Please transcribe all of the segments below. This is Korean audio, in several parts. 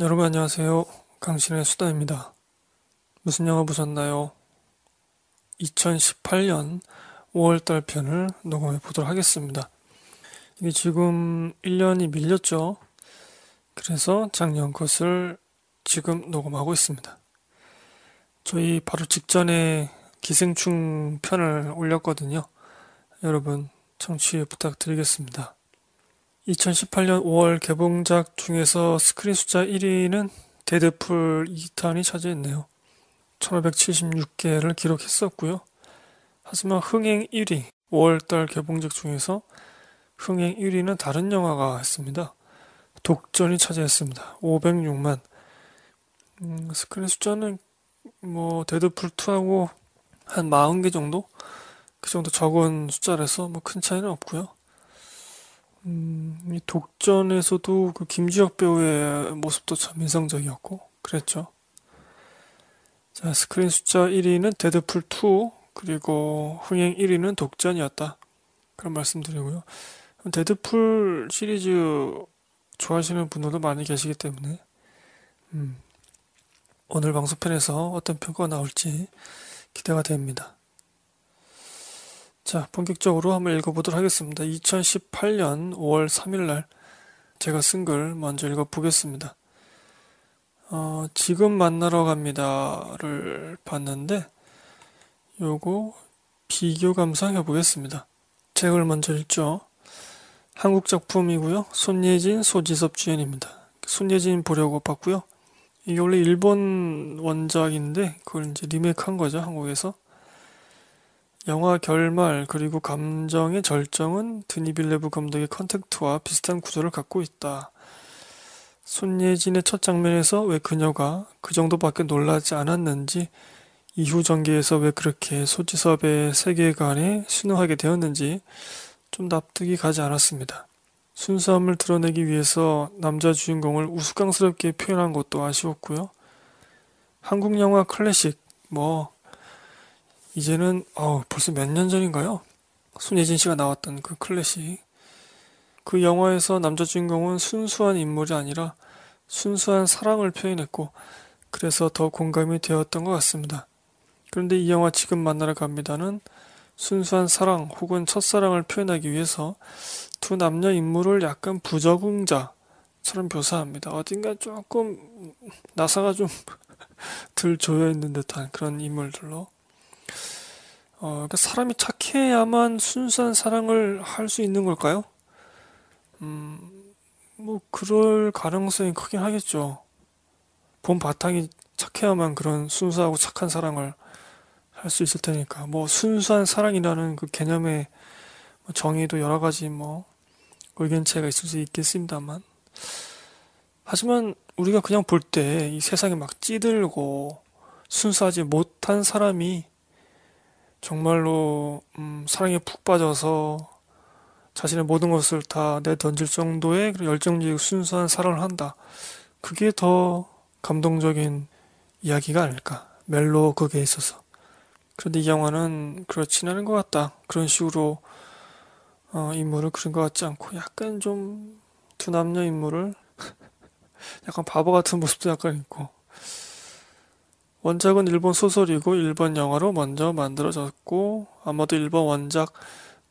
여러분 안녕하세요. 강신의 수다입니다. 무슨 영화 보셨나요? 2018년 5월달 편을 녹음해 보도록 하겠습니다. 이게 지금 1년이 밀렸죠? 그래서 작년 것을 지금 녹음하고 있습니다. 저희 바로 직전에 기생충 편을 올렸거든요. 여러분 청취 부탁드리겠습니다. 2018년 5월 개봉작 중에서 스크린 숫자 1위는 데드풀 2탄이 차지했네요. 1576개를 기록했었고요. 하지만 흥행 1위, 5월달 개봉작 중에서 흥행 1위는 다른 영화가 했습니다. 독전이 차지했습니다. 506만. 음, 스크린 숫자는 뭐 데드풀 2하고 한 40개 정도 그 정도 적은 숫자라서 뭐 큰 차이는 없고요. 음, 독전에서도 그 김지혁 배우의 모습도 참 인상적이었고 그랬죠. 자, 스크린 숫자 1위는 데드풀 2 그리고 흥행 1위는 독전이었다. 그런 말씀드리고요. 데드풀 시리즈 좋아하시는 분들도 많이 계시기 때문에 음, 오늘 방송편에서 어떤 평가가 나올지 기대가 됩니다. 자, 본격적으로 한번 읽어보도록 하겠습니다. 2018년 5월 3일날 제가 쓴 글 먼저 읽어보겠습니다. 어, 지금 만나러 갑니다를 봤는데 요거 비교 감상해 보겠습니다. 책을 먼저 읽죠. 한국 작품이고요. 손예진, 소지섭 주연입니다. 손예진 보려고 봤고요. 이게 원래 일본 원작인데 그걸 이제 리메이크한 거죠 한국에서. 영화 결말 그리고 감정의 절정은 드니빌레브 감독의 컨택트와 비슷한 구조를 갖고 있다. 손예진의 첫 장면에서 왜 그녀가 그 정도밖에 놀라지 않았는지 이후 전개에서 왜 그렇게 소지섭의 세계관에 신호하게 되었는지 좀 납득이 가지 않았습니다. 순수함을 드러내기 위해서 남자 주인공을 우스꽝스럽게 표현한 것도 아쉬웠고요. 한국 영화 클래식, 뭐, 이제는 어, 벌써 몇 년 전인가요? 손예진 씨가 나왔던 그 클래식 그 영화에서 남자 주인공은 순수한 인물이 아니라 순수한 사랑을 표현했고 그래서 더 공감이 되었던 것 같습니다. 그런데 이 영화 지금 만나러 갑니다는 순수한 사랑 혹은 첫사랑을 표현하기 위해서 두 남녀 인물을 약간 부적응자처럼 묘사합니다. 어딘가 조금 나사가 좀 덜 조여있는 듯한 그런 인물들로 어, 그러니까 사람이 착해야만 순수한 사랑을 할 수 있는 걸까요? 음, 뭐 그럴 가능성이 크긴 하겠죠. 본 바탕이 착해야만 그런 순수하고 착한 사랑을 할 수 있을 테니까. 뭐 순수한 사랑이라는 그 개념의 뭐 정의도 여러 가지 뭐 의견 차이가 있을 수 있겠습니다만. 하지만 우리가 그냥 볼 때 이 세상에 막 찌들고 순수하지 못한 사람이 정말로 음, 사랑에 푹 빠져서 자신의 모든 것을 다 내던질 정도의 열정적이고 순수한 사랑을 한다. 그게 더 감동적인 이야기가 아닐까. 멜로 그게 있어서. 그런데 이 영화는 그렇지 않은 것 같다. 그런 식으로 어, 인물을 그린 것 같지 않고 약간 좀 두 남녀 인물을 약간 바보 같은 모습도 약간 있고 원작은 일본 소설이고 일본 영화로 먼저 만들어졌고 아마도 일본 원작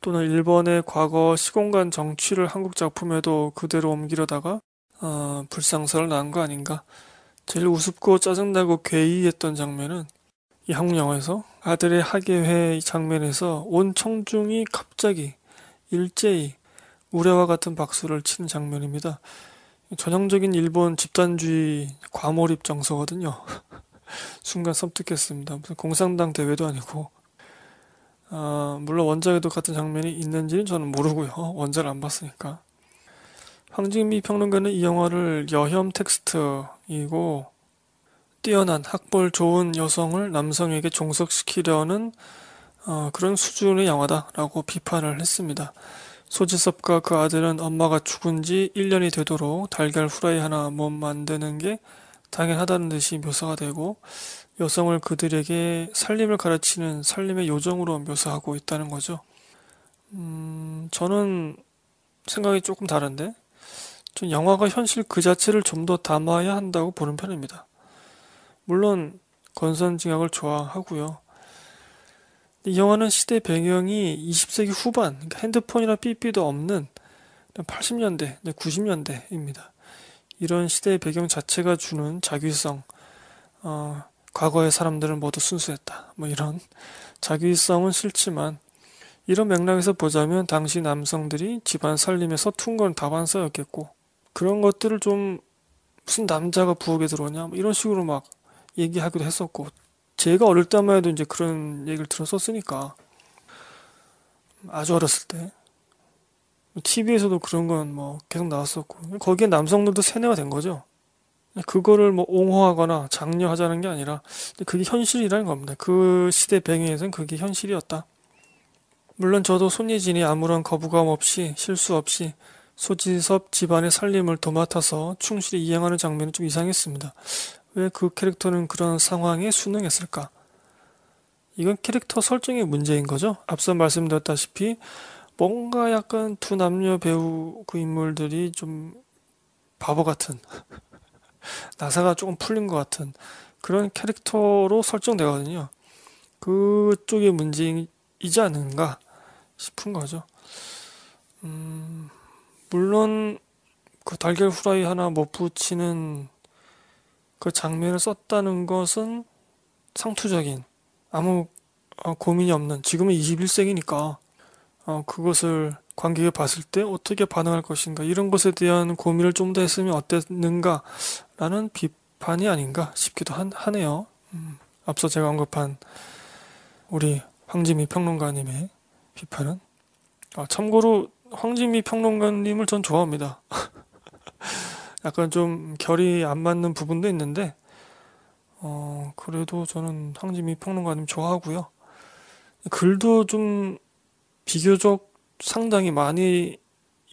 또는 일본의 과거 시공간 정취를 한국 작품에도 그대로 옮기려다가 어, 불상사를 낳은 거 아닌가. 제일 우습고 짜증나고 괴이했던 장면은 이 한국 영화에서 아들의 학예회 장면에서 온 청중이 갑자기 일제히 우레와 같은 박수를 친 장면입니다. 전형적인 일본 집단주의 과몰입 정서거든요. 순간 섬뜩했습니다. 무슨 공산당 대회도 아니고. 아, 물론 원작에도 같은 장면이 있는지는 저는 모르고요. 어, 원작을 안 봤으니까. 황진미 평론가는 이 영화를 여혐 텍스트이고 뛰어난 학벌 좋은 여성을 남성에게 종속시키려는 어, 그런 수준의 영화다라고 비판을 했습니다. 소지섭과 그 아들은 엄마가 죽은 지 1년이 되도록 달걀 후라이 하나 못 만드는 게 당연하다는 듯이 묘사가 되고 여성을 그들에게 살림을 가르치는 살림의 요정으로 묘사하고 있다는 거죠. 음, 저는 생각이 조금 다른데 전 영화가 현실 그 자체를 좀 더 담아야 한다고 보는 편입니다. 물론 건선징악을 좋아하고요. 이 영화는 시대 배경이 20세기 후반, 그러니까 핸드폰이나 삐삐도 없는 80년대, 90년대입니다. 이런 시대의 배경 자체가 주는 자귀성, 어, 과거의 사람들은 모두 순수했다. 뭐 이런 자귀성은 싫지만 이런 맥락에서 보자면 당시 남성들이 집안 살림에 서툰 건 다반사였겠고 그런 것들을 좀 무슨 남자가 부엌에 들어오냐 뭐 이런 식으로 막 얘기하기도 했었고 제가 어릴 때만 해도 이제 그런 얘기를 들었었으니까 음, 아주 어렸을 때 TV에서도 뭐 그런 건 뭐 계속 나왔었고 거기에 남성들도 세뇌가 된 거죠. 그거를 뭐 옹호하거나 장려하자는 게 아니라 그게 현실이라는 겁니다. 그 시대 배경에서는 그게 현실이었다. 물론 저도 손예진이 아무런 거부감 없이 실수 없이 소진섭 집안의 살림을 도맡아서 충실히 이행하는 장면이좀 이상했습니다. 왜 그 캐릭터는 그런 상황에 순응했을까? 이건 캐릭터 설정의 문제인 거죠. 앞서 말씀드렸다시피 뭔가 약간 두 남녀 배우 그 인물들이 좀 바보 같은 나사가 조금 풀린 것 같은 그런 캐릭터로 설정되거든요. 그쪽의 문제이지 않은가 싶은 거죠. 음, 물론 그 달걀 후라이 하나 못 붙이는 그 장면을 썼다는 것은 상투적인 아무 어, 고민이 없는 지금은 21세기니까 어, 그것을 관객이 봤을 때 어떻게 반응할 것인가 이런 것에 대한 고민을 좀 더 했으면 어땠는가라는 비판이 아닌가 싶기도 한, 하네요. 음, 앞서 제가 언급한 우리 황지미 평론가님의 비판은 아, 참고로 황지미 평론가님을 전 좋아합니다. 약간 좀 결이 안 맞는 부분도 있는데 어, 그래도 저는 황지미 평론가님 좋아하고요. 글도 좀 비교적 상당히 많이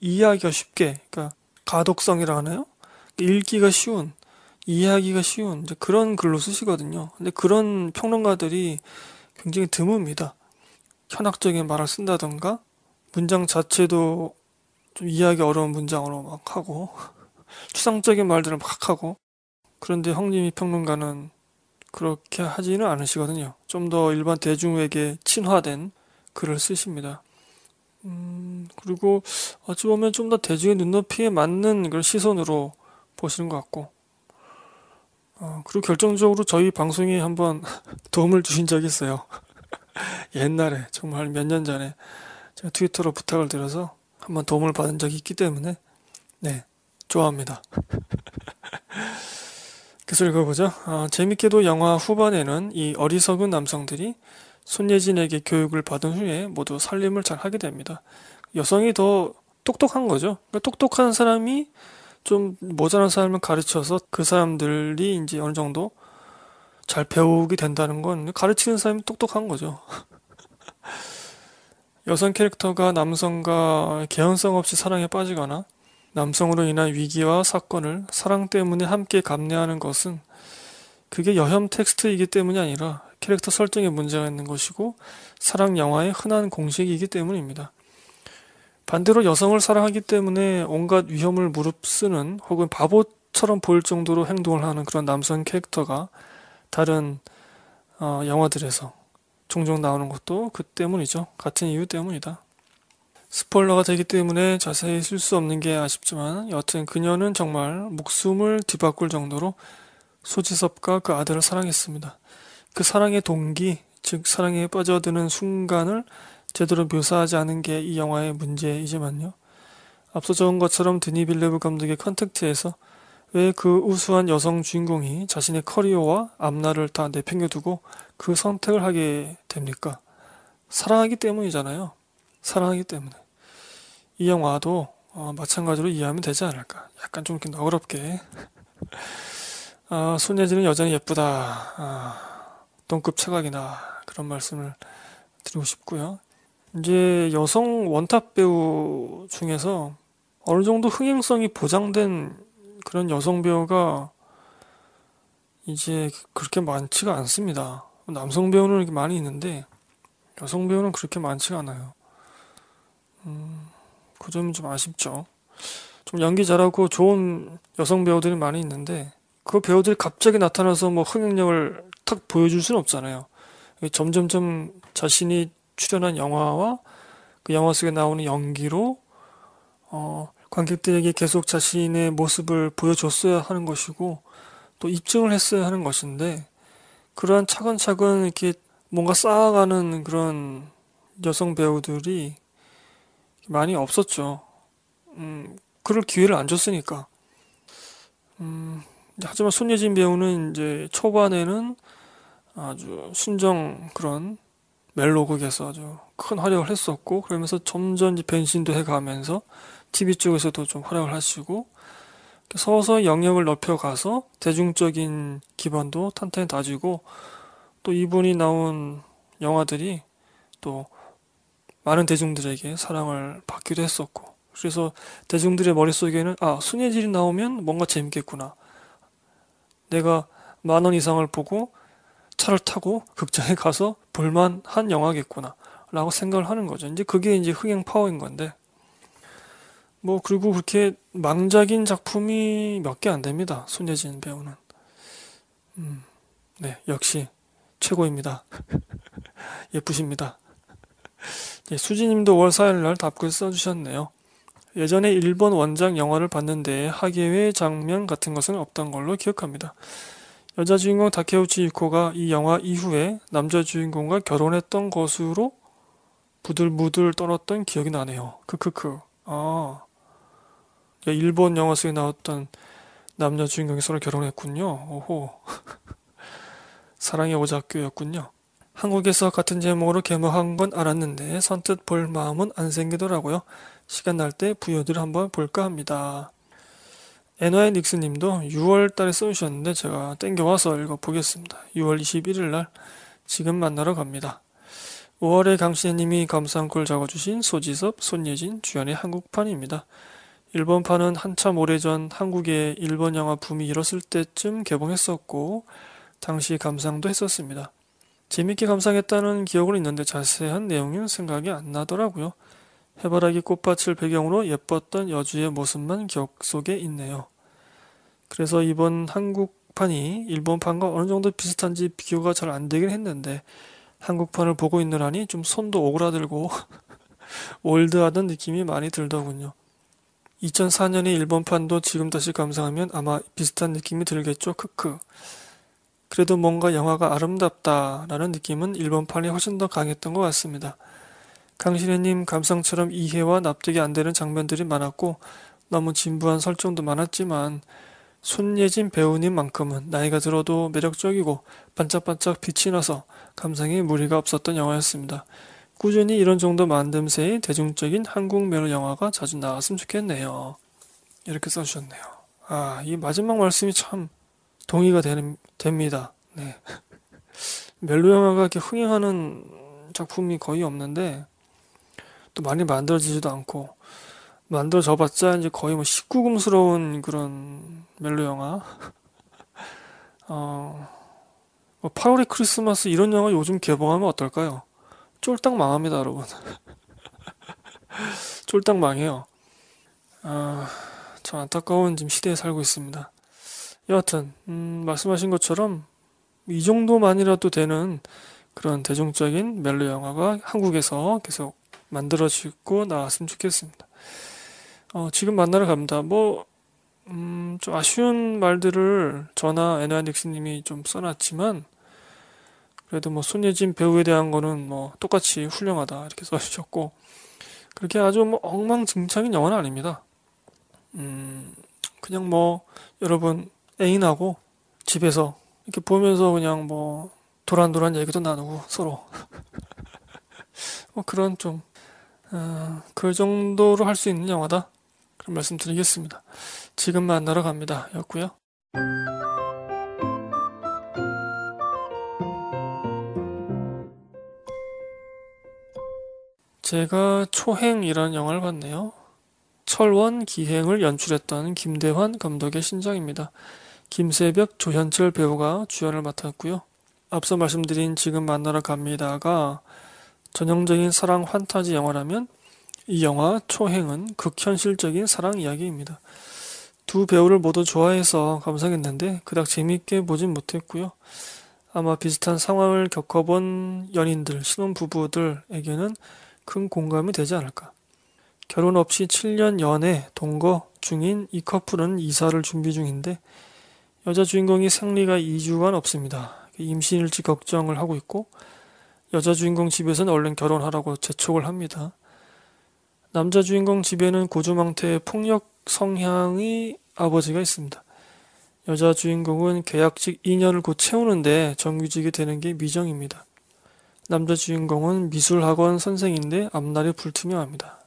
이해하기가 쉽게, 그러니까 가독성이라 하나요? 읽기가 쉬운, 이해하기가 쉬운 이제 그런 글로 쓰시거든요. 근데 그런 평론가들이 굉장히 드뭅니다. 현학적인 말을 쓴다던가 문장 자체도 좀 이해하기 어려운 문장으로 막 하고 추상적인 말들을 막 하고 그런데 형님이 평론가는 그렇게 하지는 않으시거든요. 좀 더 일반 대중에게 친화된 글을 쓰십니다. 음, 그리고 어찌 보면 좀 더 대중의 눈높이에 맞는 그런 시선으로 보시는 것 같고, 어, 그리고 결정적으로 저희 방송에 한번 도움을 주신 적이 있어요. 옛날에, 정말 몇 년 전에 제가 트위터로 부탁을 드려서 한번 도움을 받은 적이 있기 때문에, 네, 좋아합니다. 계속 읽어보죠. 아, 재밌게도 영화 후반에는 이 어리석은 남성들이 손예진에게 교육을 받은 후에 모두 살림을 잘 하게 됩니다. 여성이 더 똑똑한 거죠. 그러니까 똑똑한 사람이 좀 모자란 사람을 가르쳐서 그 사람들이 이제 어느 정도 잘 배우게 된다는 건 가르치는 사람이 똑똑한 거죠. 여성 캐릭터가 남성과 개연성 없이 사랑에 빠지거나 남성으로 인한 위기와 사건을 사랑 때문에 함께 감내하는 것은 그게 여혐 텍스트이기 때문이 아니라 캐릭터 설정에 문제가 있는 것이고 사랑 영화의 흔한 공식이기 때문입니다. 반대로 여성을 사랑하기 때문에 온갖 위험을 무릅쓰는 혹은 바보처럼 보일 정도로 행동을 하는 그런 남성 캐릭터가 다른 어, 영화들에서 종종 나오는 것도 그 때문이죠. 같은 이유 때문이다. 스포일러가 되기 때문에 자세히 쓸 수 없는 게 아쉽지만 여튼 그녀는 정말 목숨을 뒤바꿀 정도로 소지섭과 그 아들을 사랑했습니다. 그 사랑의 동기, 즉 사랑에 빠져드는 순간을 제대로 묘사하지 않은 게 이 영화의 문제이지만요. 앞서 적은 것처럼 드니 빌레브 감독의 컨택트에서 왜 그 우수한 여성 주인공이 자신의 커리어와 앞날을 다 내팽겨두고 그 선택을 하게 됩니까? 사랑하기 때문이잖아요. 사랑하기 때문에. 이 영화도 어, 마찬가지로 이해하면 되지 않을까. 약간 좀 이렇게 너그럽게. 아, 손예진은 여전히 예쁘다. 아. 어급 착각이나 그런 말씀을 드리고 싶고요. 이제 여성 원탑 배우 중에서 어느 정도 흥행성이 보장된 그런 여성 배우가 이제 그렇게 많지가 않습니다. 남성 배우는 이렇게 많이 있는데 여성 배우는 그렇게 많지가 않아요. 음, 그 점이 좀 아쉽죠. 좀 연기 잘하고 좋은 여성 배우들이 많이 있는데 그 배우들이 갑자기 나타나서 뭐 흥행력을 탁 보여줄 수는 없잖아요. 점점점 자신이 출연한 영화와 그 영화 속에 나오는 연기로 어, 관객들에게 계속 자신의 모습을 보여줬어야 하는 것이고 또 입증을 했어야 하는 것인데 그러한 차근차근 이렇게 뭔가 쌓아가는 그런 여성 배우들이 많이 없었죠. 음, 그럴 기회를 안 줬으니까. 음, 하지만 손예진 배우는 이제 초반에는 아주 순정 그런 멜로곡에서 아주 큰 활약을 했었고 그러면서 점점 변신도 해가면서 TV 쪽에서도 좀 활약을 하시고 서서히 영역을 넓혀가서 대중적인 기반도 탄탄히 다지고 또 이분이 나온 영화들이 또 많은 대중들에게 사랑을 받기도 했었고 그래서 대중들의 머릿속에는 아 순예질이 나오면 뭔가 재밌겠구나 내가 만 원 이상을 보고 차를 타고 극장에 가서 볼만 한 영화겠구나. 라고 생각을 하는 거죠. 이제 그게 이제 흥행 파워인 건데. 뭐, 그리고 그렇게 망작인 작품이 몇 개 안 됩니다. 손예진 배우는. 음, 네, 역시 최고입니다. 예쁘십니다. 예, 수지님도 5월 4일날 답글 써주셨네요. 예전에 일본 원작 영화를 봤는데 학예회 장면 같은 것은 없던 걸로 기억합니다. 여자 주인공 다케우치 유코가 이 영화 이후에 남자 주인공과 결혼했던 것으로 부들부들 떨었던 기억이 나네요. 크크크. 아. 예, 일본 영화 속에 나왔던 남녀 주인공이 서로 결혼했군요. 오호. 사랑의 오작교였군요. 한국에서 같은 제목으로 개봉한 건 알았는데 선뜻 볼 마음은 안 생기더라고요. 시간 날 때 부여들 한번 볼까 합니다. n 의 닉스님도 6월달에 써주셨는데 제가 땡겨와서 읽어보겠습니다. 6월 21일날 지금 만나러 갑니다. 5월에 강신혜님이 감상글 적어주신 소지섭, 손예진, 주연의 한국판입니다. 일본판은 한참 오래전 한국의 일본 영화 붐이 일었을 때쯤 개봉했었고 당시 감상도 했었습니다. 재밌게 감상했다는 기억은 있는데 자세한 내용은 생각이 안 나더라고요. 해바라기 꽃밭을 배경으로 예뻤던 여주의 모습만 기억 속에 있네요. 그래서 이번 한국판이 일본판과 어느 정도 비슷한지 비교가 잘 안 되긴 했는데 한국판을 보고 있느라니 좀 손도 오그라들고 올드하던 느낌이 많이 들더군요. 2004년의 일본판도 지금 다시 감상하면 아마 비슷한 느낌이 들겠죠. 크크. 그래도 뭔가 영화가 아름답다라는 느낌은 일본판이 훨씬 더 강했던 것 같습니다. 강신혜님 감상처럼 이해와 납득이 안 되는 장면들이 많았고 너무 진부한 설정도 많았지만 손예진 배우님만큼은 나이가 들어도 매력적이고 반짝반짝 빛이 나서 감상에 무리가 없었던 영화였습니다. 꾸준히 이런 정도 만듦새의 대중적인 한국 매로 영화가 자주 나왔으면 좋겠네요. 이렇게 써주셨네요. 아, 이 마지막 말씀이 참 동의가 되는, 됩니다. 네. 멜로 영화가 이렇게 흥행하는 작품이 거의 없는데 또 많이 만들어지지도 않고 만들어져 봤자 이제 거의 뭐 19금스러운 그런 멜로 영화 어, 뭐 8월의 크리스마스 이런 영화 요즘 개봉하면 어떨까요? 쫄딱 망합니다 여러분 쫄딱 망해요 아, 참 안타까운 지금 시대에 살고 있습니다 여하튼 음, 말씀하신 것처럼 이 정도만이라도 되는 그런 대중적인 멜로 영화가 한국에서 계속 만들어지고 나왔으면 좋겠습니다. 어, 지금 만나러 갑니다. 뭐, 음, 좀 아쉬운 말들을 저나 에나 닉스님이 좀 써놨지만, 그래도 뭐 손예진 배우에 대한 거는 뭐 똑같이 훌륭하다 이렇게 써주셨고, 그렇게 아주 뭐 엉망진창인 영화는 아닙니다. 음, 그냥 뭐 여러분 애인하고 집에서 이렇게 보면서 그냥 뭐 도란도란 얘기도 나누고 서로 뭐 그런 좀그 정도로 할 수 있는 영화다. 그런 말씀 드리겠습니다. 지금 만나러 갑니다. 였고요. 제가 초행이라는 영화를 봤네요. 철원 기행을 연출했던 김대환 감독의 신작입니다. 김세벽, 조현철 배우가 주연을 맡았고요. 앞서 말씀드린 지금 만나러 갑니다가 전형적인 사랑 환타지 영화라면 이 영화 초행은 극현실적인 사랑 이야기입니다. 두 배우를 모두 좋아해서 감상했는데 그닥 재미있게 보진 못했고요. 아마 비슷한 상황을 겪어본 연인들, 신혼부부들에게는 큰 공감이 되지 않을까. 결혼 없이 7년 연애 동거 중인 이 커플은 이사를 준비 중인데 여자 주인공이 생리가 2주간 없습니다. 임신일지 걱정을 하고 있고 여자 주인공 집에서는 얼른 결혼하라고 재촉을 합니다. 남자 주인공 집에는 고주망태의 폭력 성향의 아버지가 있습니다. 여자 주인공은 계약직 2년을 곧 채우는데 정규직이 되는 게 미정입니다. 남자 주인공은 미술학원 선생인데 앞날이 불투명합니다.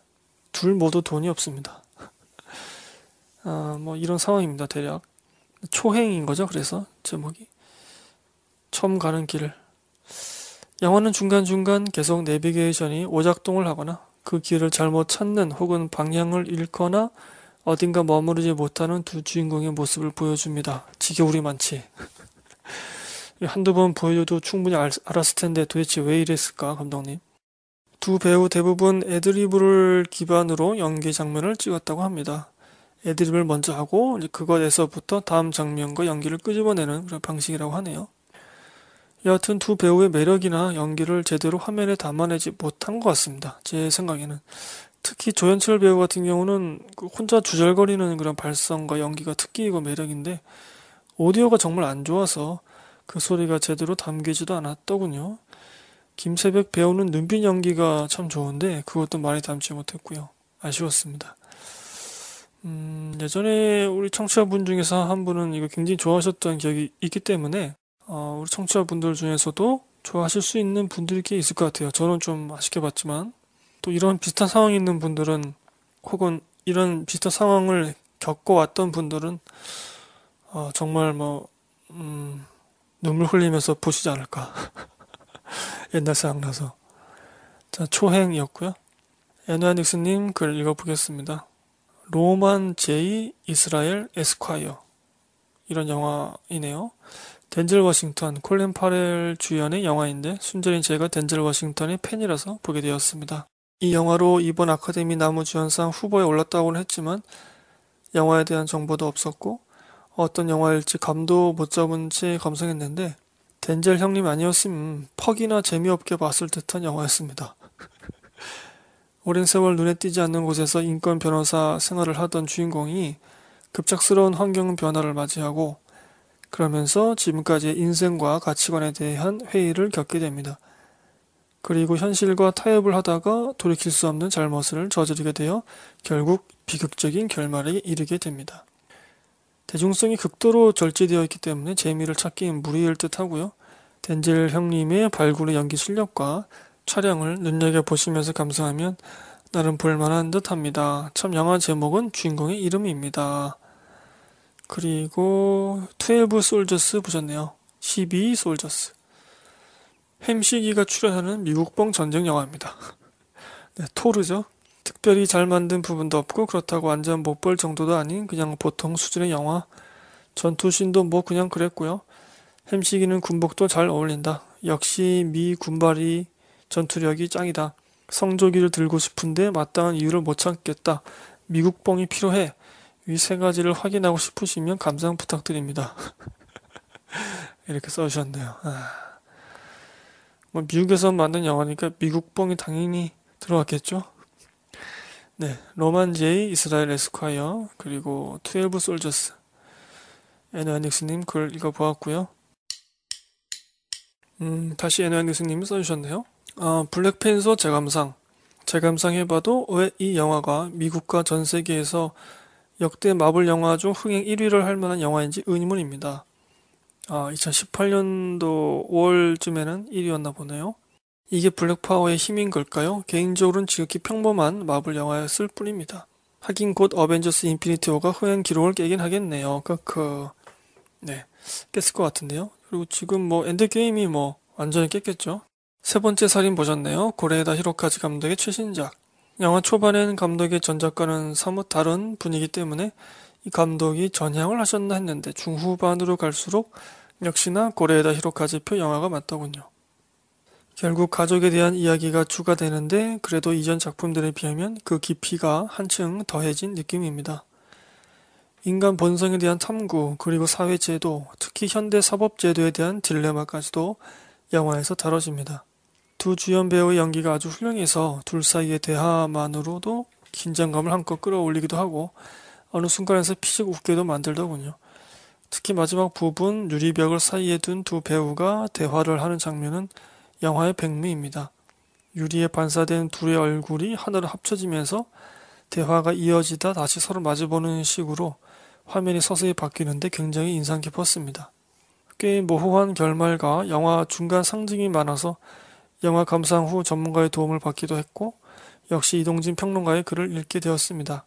둘 모두 돈이 없습니다. 아, 뭐 이런 상황입니다. 대략 초행인 거죠. 그래서 제목이 처음 가는 길을 영화는 중간중간 계속 내비게이션이 오작동을 하거나 그 길을 잘못 찾는 혹은 방향을 잃거나 어딘가 머무르지 못하는 두 주인공의 모습을 보여줍니다. 지겨울이 많지. 한두 번 보여줘도 충분히 알, 알았을 텐데 도대체 왜 이랬을까, 감독님? 두 배우 대부분 애드리브를 기반으로 연기 장면을 찍었다고 합니다. 애드립을 먼저 하고 그것에서부터 다음 장면과 연기를 끄집어내는 그런 방식이라고 하네요. 여하튼 두 배우의 매력이나 연기를 제대로 화면에 담아내지 못한 것 같습니다. 제 생각에는. 특히 조현철 배우 같은 경우는 그 혼자 주절거리는 그런 발성과 연기가 특기이고 매력인데 오디오가 정말 안 좋아서 그 소리가 제대로 담기지도 않았더군요. 김세벽 배우는 눈빛 연기가 참 좋은데 그것도 많이 담지 못했고요. 아쉬웠습니다. 음, 예전에 우리 청취자분 중에서 한 분은 이거 굉장히 좋아하셨던 기억이 있기 때문에 어, 우리 청취자분들 중에서도 좋아하실 수 있는 분들이 꽤 있을 것 같아요. 저는 좀 아쉽게 봤지만 또 이런 비슷한 상황이 있는 분들은 혹은 이런 비슷한 상황을 겪어왔던 분들은 어, 정말 뭐 음, 눈물 흘리면서 보시지 않을까 옛날 생각나서 자 초행이었고요. 에누아닉스님 글 읽어보겠습니다. 로만 제이 이스라엘 에스콰이어 이런 영화이네요. 덴젤 워싱턴, 콜린 파렐 주연의 영화인데 순전히 제가 덴젤 워싱턴의 팬이라서 보게 되었습니다. 이 영화로 이번 아카데미 나무주연상 후보에 올랐다고는 했지만 영화에 대한 정보도 없었고 어떤 영화일지 감도 못 잡은 채 감상했는데 덴젤 형님 아니었음 퍽이나 재미없게 봤을 듯한 영화였습니다. 오랜 세월 눈에 띄지 않는 곳에서 인권 변호사 생활을 하던 주인공이 급작스러운 환경 변화를 맞이하고 그러면서 지금까지의 인생과 가치관에 대한 회의를 겪게 됩니다. 그리고 현실과 타협을 하다가 돌이킬 수 없는 잘못을 저지르게 되어 결국 비극적인 결말에 이르게 됩니다. 대중성이 극도로 절제되어 있기 때문에 재미를 찾기엔 무리일 듯 하고요. 덴젤 형님의 발굴의 연기 실력과 촬영을 눈여겨보시면서 감상하면 나름 볼만한 듯 합니다. 참 영화 제목은 주인공의 이름입니다. 그리고 12 솔저스 보셨네요. 12 솔저스. 햄시기가 출연하는 미국봉 전쟁 영화입니다. 네, 토르죠. 특별히 잘 만든 부분도 없고 그렇다고 완전 못 볼 정도도 아닌 그냥 보통 수준의 영화. 전투신도 뭐 그냥 그랬고요. 햄시기는 군복도 잘 어울린다. 역시 미 군발이 전투력이 짱이다. 성조기를 들고 싶은데 마땅한 이유를 못 찾겠다. 미국봉이 필요해. 이세 가지를 확인하고 싶으시면 감상 부탁드립니다. 이렇게 써주셨네요. 아. 뭐 미국에서 만든 영화니까 미국 뽕이 당연히 들어왔겠죠? 네, 로만 제이, 이스라엘 에스콰이어, 그리고 12 솔저스. 에너닉스님 글 읽어보았고요. 음, 다시 에너닉스님 써주셨네요. 아, 블랙팬서 재감상. 재감상해봐도 왜 이 영화가 미국과 전 세계에서 역대 마블 영화 중 흥행 1위를 할 만한 영화인지 의문입니다. 아, 2018년도 5월쯤에는 1위였나 보네요. 이게 블랙파워의 힘인 걸까요? 개인적으로는 지극히 평범한 마블 영화였을 뿐입니다. 하긴 곧 어벤져스 인피니티 워가 흥행 기록을 깨긴 하겠네요. 크크. 네. 깼을 것 같은데요. 그리고 지금 뭐 엔드게임이 뭐 완전히 깼겠죠? 세 번째 살인 보셨네요. 고레에다 히로카즈 감독의 최신작. 영화 초반엔 감독의 전작과는 사뭇 다른 분위기 때문에 이 감독이 전향을 하셨나 했는데 중후반으로 갈수록 역시나 고레에다 히로카즈표 영화가 맞더군요. 결국 가족에 대한 이야기가 추가되는데 그래도 이전 작품들에 비하면 그 깊이가 한층 더해진 느낌입니다. 인간 본성에 대한 탐구, 그리고 사회제도, 특히 현대 사법제도에 대한 딜레마까지도 영화에서 다뤄집니다. 두 주연 배우의 연기가 아주 훌륭해서 둘 사이의 대화만으로도 긴장감을 한껏 끌어올리기도 하고 어느 순간에서 피식 웃게도 만들더군요. 특히 마지막 부분 유리벽을 사이에 둔 두 배우가 대화를 하는 장면은 영화의 백미입니다. 유리에 반사된 둘의 얼굴이 하나로 합쳐지면서 대화가 이어지다 다시 서로 마주보는 식으로 화면이 서서히 바뀌는데 굉장히 인상 깊었습니다. 꽤 모호한 결말과 영화 중간 상징이 많아서 영화 감상 후 전문가의 도움을 받기도 했고 역시 이동진 평론가의 글을 읽게 되었습니다.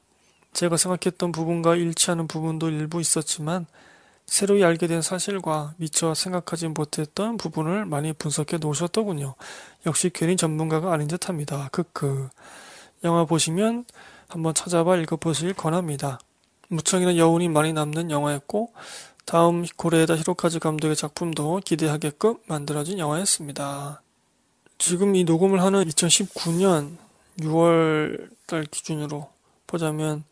제가 생각했던 부분과 일치하는 부분도 일부 있었지만 새로이 알게 된 사실과 미처 생각하지 못했던 부분을 많이 분석해 놓으셨더군요. 역시 괜히 전문가가 아닌 듯합니다. 크크. 영화 보시면 한번 찾아봐 읽어보시길 권합니다. 무청이는 여운이 많이 남는 영화였고 다음 코레에다 히로카즈 감독의 작품도 기대하게끔 만들어진 영화였습니다. 지금 이 녹음을 하는 2019년 6월 달 기준으로 보자면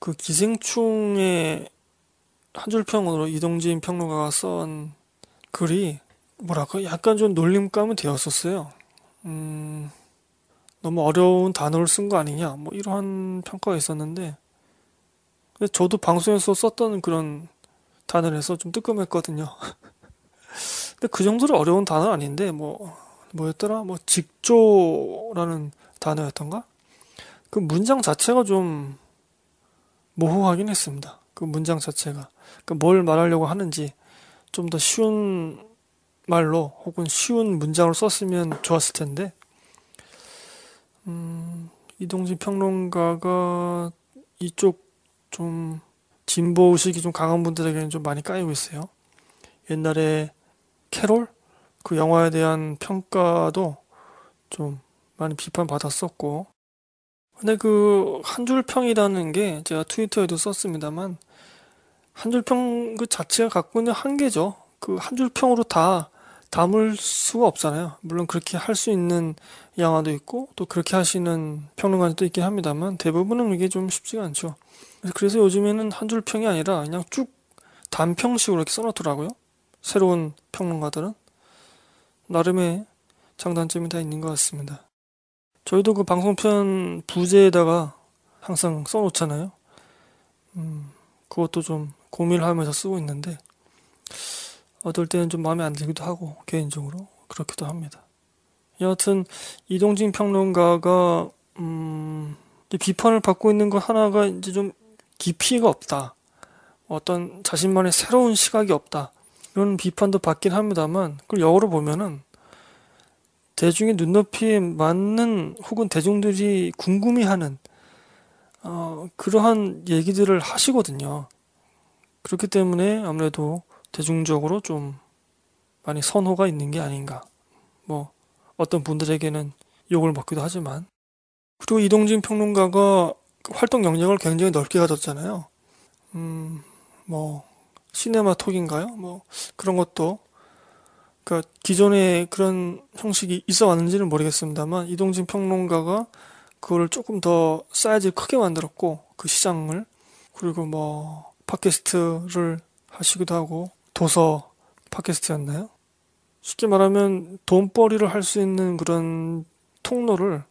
그 기생충의 한 줄평으로 이동진 평론가가 쓴 글이 뭐랄까 약간 좀 놀림감은 되었었어요. 음, 너무 어려운 단어를 쓴 거 아니냐 뭐 이러한 평가가 있었는데 근데 저도 방송에서 썼던 그런 단어에서 좀 뜨끔했거든요. 근데 그 정도로 어려운 단어 아닌데 뭐 뭐였더라? 뭐 직조라는 단어였던가? 그 문장 자체가 좀 모호하긴 했습니다. 그 문장 자체가. 그뭘 그러니까 말하려고 하는지 좀 더 쉬운 말로 혹은 쉬운 문장으로 썼으면 좋았을 텐데, 음, 이동진 평론가가 이쪽 좀 진보 의식이 좀 강한 분들에게는 좀 많이 까이고 있어요. 옛날에 캐롤? 그 영화에 대한 평가도 좀 많이 비판받았었고. 근데 그 한줄 평이라는 게 제가 트위터에도 썼습니다만 한줄평그 자체가 갖고 있는 한계죠. 그 한줄 평으로 다 담을 수가 없잖아요. 물론 그렇게 할 수 있는 영화도 있고 또 그렇게 하시는 평론가들도 있긴 합니다만 대부분은 이게 좀 쉽지가 않죠. 그래서 요즘에는 한줄 평이 아니라 그냥 쭉 단평식으로 이렇게 써놓더라고요. 새로운 평론가들은. 나름의 장단점이 다 있는 것 같습니다. 저희도 그 방송편 부제에다가 항상 써놓잖아요. 음, 그것도 좀 고민을 하면서 쓰고 있는데, 어떨 때는 좀 마음에 안 들기도 하고, 개인적으로 그렇기도 합니다. 여하튼, 이동진 평론가가, 음, 비판을 받고 있는 것 하나가 이제 좀 깊이가 없다. 어떤 자신만의 새로운 시각이 없다. 이런 비판도 받긴 합니다만 그걸 역으로 보면은 대중의 눈높이에 맞는 혹은 대중들이 궁금해하는 어, 그러한 얘기들을 하시거든요. 그렇기 때문에 아무래도 대중적으로 좀 많이 선호가 있는 게 아닌가. 뭐 어떤 분들에게는 욕을 먹기도 하지만 그리고 이동진 평론가가 활동 영역을 굉장히 넓게 가졌잖아요. 음, 뭐 시네마 톡인가요? 뭐 그런 것도 그러니까 기존에 그런 형식이 있어 왔는지는 모르겠습니다만 이동진 평론가가 그걸 조금 더 사이즈 크게 만들었고 그 시장을 그리고 뭐 팟캐스트를 하시기도 하고 도서 팟캐스트였나요? 쉽게 말하면 돈벌이를 할 수 있는 그런 통로를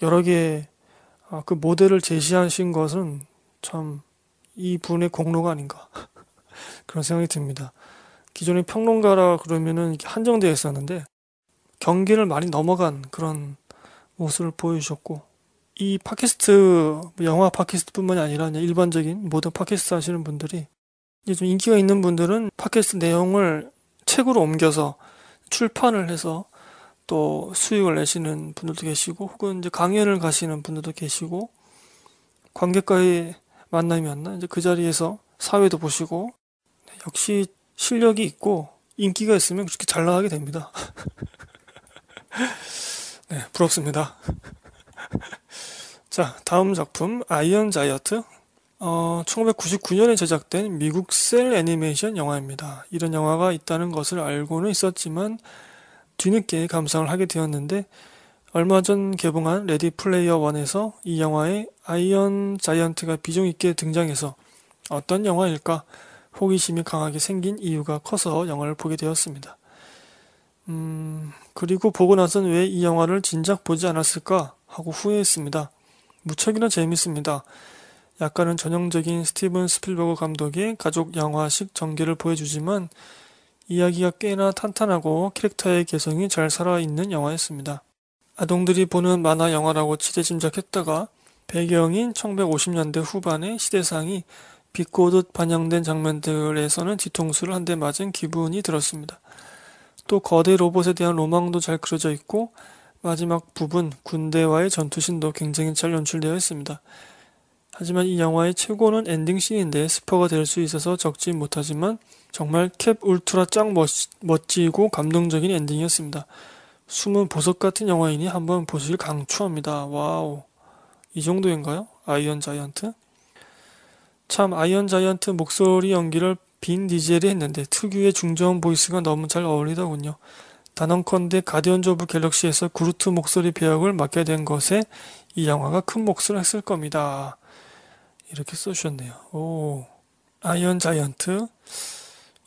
여러 개그 아, 모델을 제시하신 것은 참 이분의 공로가 아닌가 그런 생각이 듭니다. 기존의 평론가라 그러면은 한정되어 있었는데 경계를 많이 넘어간 그런 모습을 보여주셨고 이 팟캐스트 영화 팟캐스트뿐만이 아니라 일반적인 모든 팟캐스트 하시는 분들이 이제 좀 인기가 있는 분들은 팟캐스트 내용을 책으로 옮겨서 출판을 해서 또 수익을 내시는 분들도 계시고 혹은 이제 강연을 가시는 분들도 계시고 관객과의 만남이 었나 이제 그 자리에서 사회도 보시고 역시 실력이 있고 인기가 있으면 그렇게 잘 나가게 됩니다. 네, 부럽습니다. 자, 다음 작품 아이언 자이어트. 어, 1999년에 제작된 미국 셀 애니메이션 영화입니다. 이런 영화가 있다는 것을 알고는 있었지만 뒤늦게 감상을 하게 되었는데 얼마 전 개봉한 레디 플레이어 1에서 이 영화의 아이언 자이언트가 비중 있게 등장해서 어떤 영화일까 호기심이 강하게 생긴 이유가 커서 영화를 보게 되었습니다. 음, 그리고 보고 나선 왜 이 영화를 진작 보지 않았을까 하고 후회했습니다. 무척이나 재밌습니다. 약간은 전형적인 스티븐 스필버그 감독의 가족 영화식 전개를 보여주지만 이야기가 꽤나 탄탄하고 캐릭터의 개성이 잘 살아있는 영화였습니다. 아동들이 보는 만화 영화라고 치대 짐작했다가 배경인 1950년대 후반의 시대상이 비꼬듯 반영된 장면들에서는 뒤통수를 한 대 맞은 기분이 들었습니다. 또 거대 로봇에 대한 로망도 잘 그려져 있고 마지막 부분 군대와의 전투신도 굉장히 잘 연출되어 있습니다. 하지만 이 영화의 최고는 엔딩씬인데 스포가 될 수 있어서 적지 못하지만 정말 캡 울트라 짱 멋, 멋지고 감동적인 엔딩이었습니다. 숨은 보석 같은 영화이니 한번 보시길 강추합니다. 와우. 이 정도인가요? 아이언 자이언트? 참 아이언 자이언트 목소리 연기를 빈 디젤이 했는데 특유의 중저음 보이스가 너무 잘 어울리더군요. 단언컨대 가디언즈 오브 갤럭시에서 그루트 목소리 배역을 맡게 된 것에 이 영화가 큰 몫을 했을 겁니다. 이렇게 써주셨네요. 오, 아이언 자이언트.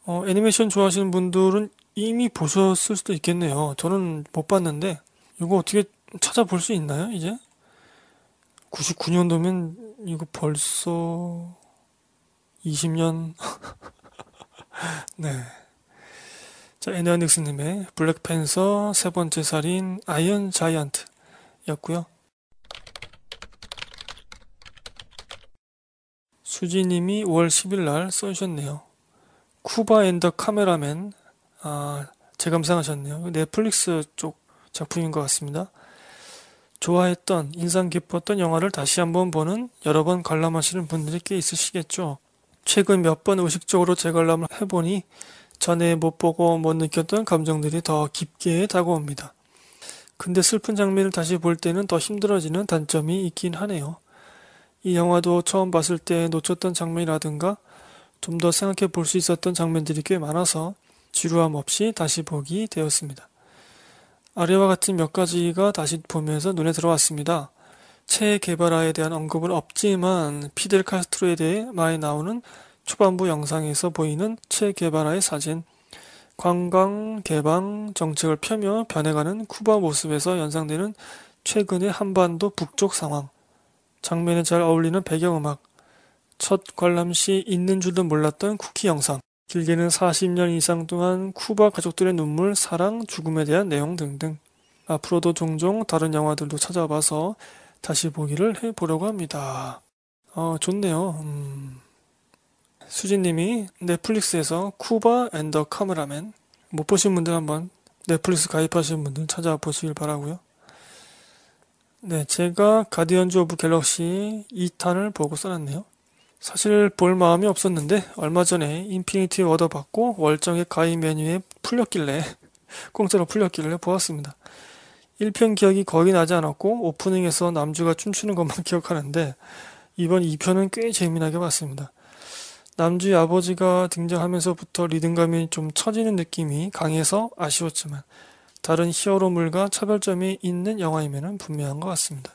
어, 애니메이션 좋아하시는 분들은 이미 보셨을 수도 있겠네요. 저는 못 봤는데, 이거 어떻게 찾아볼 수 있나요, 이제? 99년도면 이거 벌써 20년 네. 자, 에너닉스님의 블랙팬서 세 번째 살인 아이언 자이언트 였고요 수지님이 5월 10일 날 써주셨네요. 쿠바 앤더 카메라맨 아, 재감상하셨네요. 넷플릭스 쪽 작품인 것 같습니다. 좋아했던, 인상 깊었던 영화를 다시 한번 보는 여러 번 관람하시는 분들이 꽤 있으시겠죠. 최근 몇 번 의식적으로 재관람을 해보니 전에 못 보고 못 느꼈던 감정들이 더 깊게 다가옵니다. 근데 슬픈 장면을 다시 볼 때는 더 힘들어지는 단점이 있긴 하네요. 이 영화도 처음 봤을 때 놓쳤던 장면이라든가 좀 더 생각해 볼 수 있었던 장면들이 꽤 많아서 지루함 없이 다시 보기 되었습니다. 아래와 같은 몇 가지가 다시 보면서 눈에 들어왔습니다. 체개발화에 대한 언급은 없지만 피델 카스트로에 대해 많이 나오는 초반부 영상에서 보이는 체개발화의 사진, 관광 개방 정책을 펴며 변해가는 쿠바 모습에서 연상되는 최근의 한반도 북쪽 상황, 장면에 잘 어울리는 배경음악, 첫 관람 시 있는 줄도 몰랐던 쿠키 영상, 길게는 40년 이상 동안 쿠바 가족들의 눈물, 사랑, 죽음에 대한 내용 등등. 앞으로도 종종 다른 영화들도 찾아봐서 다시 보기를 해보려고 합니다. 어, 좋네요. 음. 수진님이 넷플릭스에서 쿠바 앤더 카메라맨 못 보신 분들 한번 넷플릭스 가입하신 분들 찾아보시길 바라고요. 네, 제가 가디언즈 오브 갤럭시 2탄을 보고 써놨네요. 사실 볼 마음이 없었는데 얼마 전에 인피니티 워더 받고 월정액 가입 메뉴에 풀렸길래 공짜로 풀렸길래 보았습니다. 1편 기억이 거의 나지 않았고 오프닝에서 남주가 춤추는 것만 기억하는데 이번 2편은 꽤 재미나게 봤습니다. 남주의 아버지가 등장하면서부터 리듬감이 좀 처지는 느낌이 강해서 아쉬웠지만 다른 히어로물과 차별점이 있는 영화임에는 분명한 것 같습니다.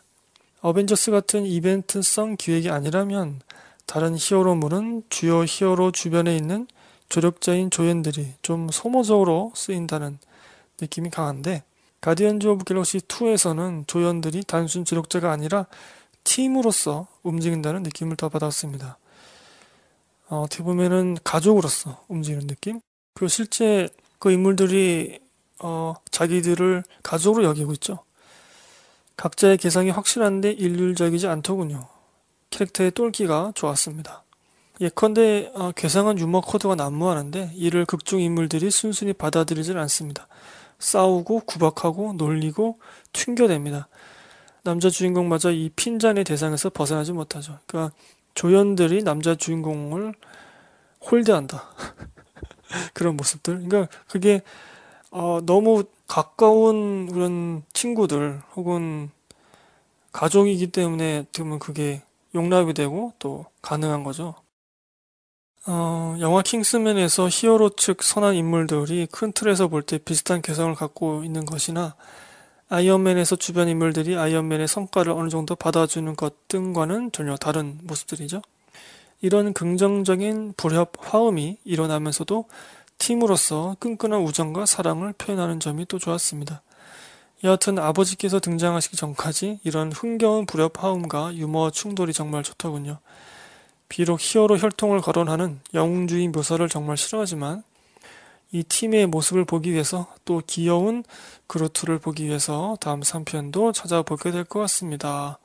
어벤져스 같은 이벤트성 기획이 아니라면 다른 히어로물은 주요 히어로 주변에 있는 조력자인 조연들이 좀 소모적으로 쓰인다는 느낌이 강한데 가디언즈 오브 갤럭시 2에서는 조연들이 단순 지력자가 아니라 팀으로서 움직인다는 느낌을 더 받았습니다. 어, 어떻게 보면은 가족으로서 움직이는 느낌? 그리고 실제 그 인물들이 어, 자기들을 가족으로 여기고 있죠. 각자의 개성이 확실한데 일률적이지 않더군요. 캐릭터의 똘끼가 좋았습니다. 예컨대 어, 괴상한 유머 코드가 난무하는데 이를 극중 인물들이 순순히 받아들이질 않습니다. 싸우고 구박하고 놀리고 튕겨댑니다. 남자 주인공마저 이 핀잔의 대상에서 벗어나지 못하죠. 그러니까 조연들이 남자 주인공을 홀대한다. 그런 모습들. 그러니까 그게 어, 너무 가까운 그런 친구들 혹은 가족이기 때문에 어떻면 그게 용납이 되고 또 가능한 거죠. 어, 영화 킹스맨에서 히어로 측 선한 인물들이 큰 틀에서 볼 때 비슷한 개성을 갖고 있는 것이나 아이언맨에서 주변 인물들이 아이언맨의 성과를 어느 정도 받아주는 것 등과는 전혀 다른 모습들이죠. 이런 긍정적인 불협 화음이 일어나면서도 팀으로서 끈끈한 우정과 사랑을 표현하는 점이 또 좋았습니다. 여하튼 아버지께서 등장하시기 전까지 이런 흥겨운 불협 화음과 유머 충돌이 정말 좋더군요. 비록 히어로 혈통을 거론하는 영웅주의 묘사를 정말 싫어하지만 이 팀의 모습을 보기 위해서 또 귀여운 그루트를 보기 위해서 다음 3편도 찾아보게 될 것 같습니다.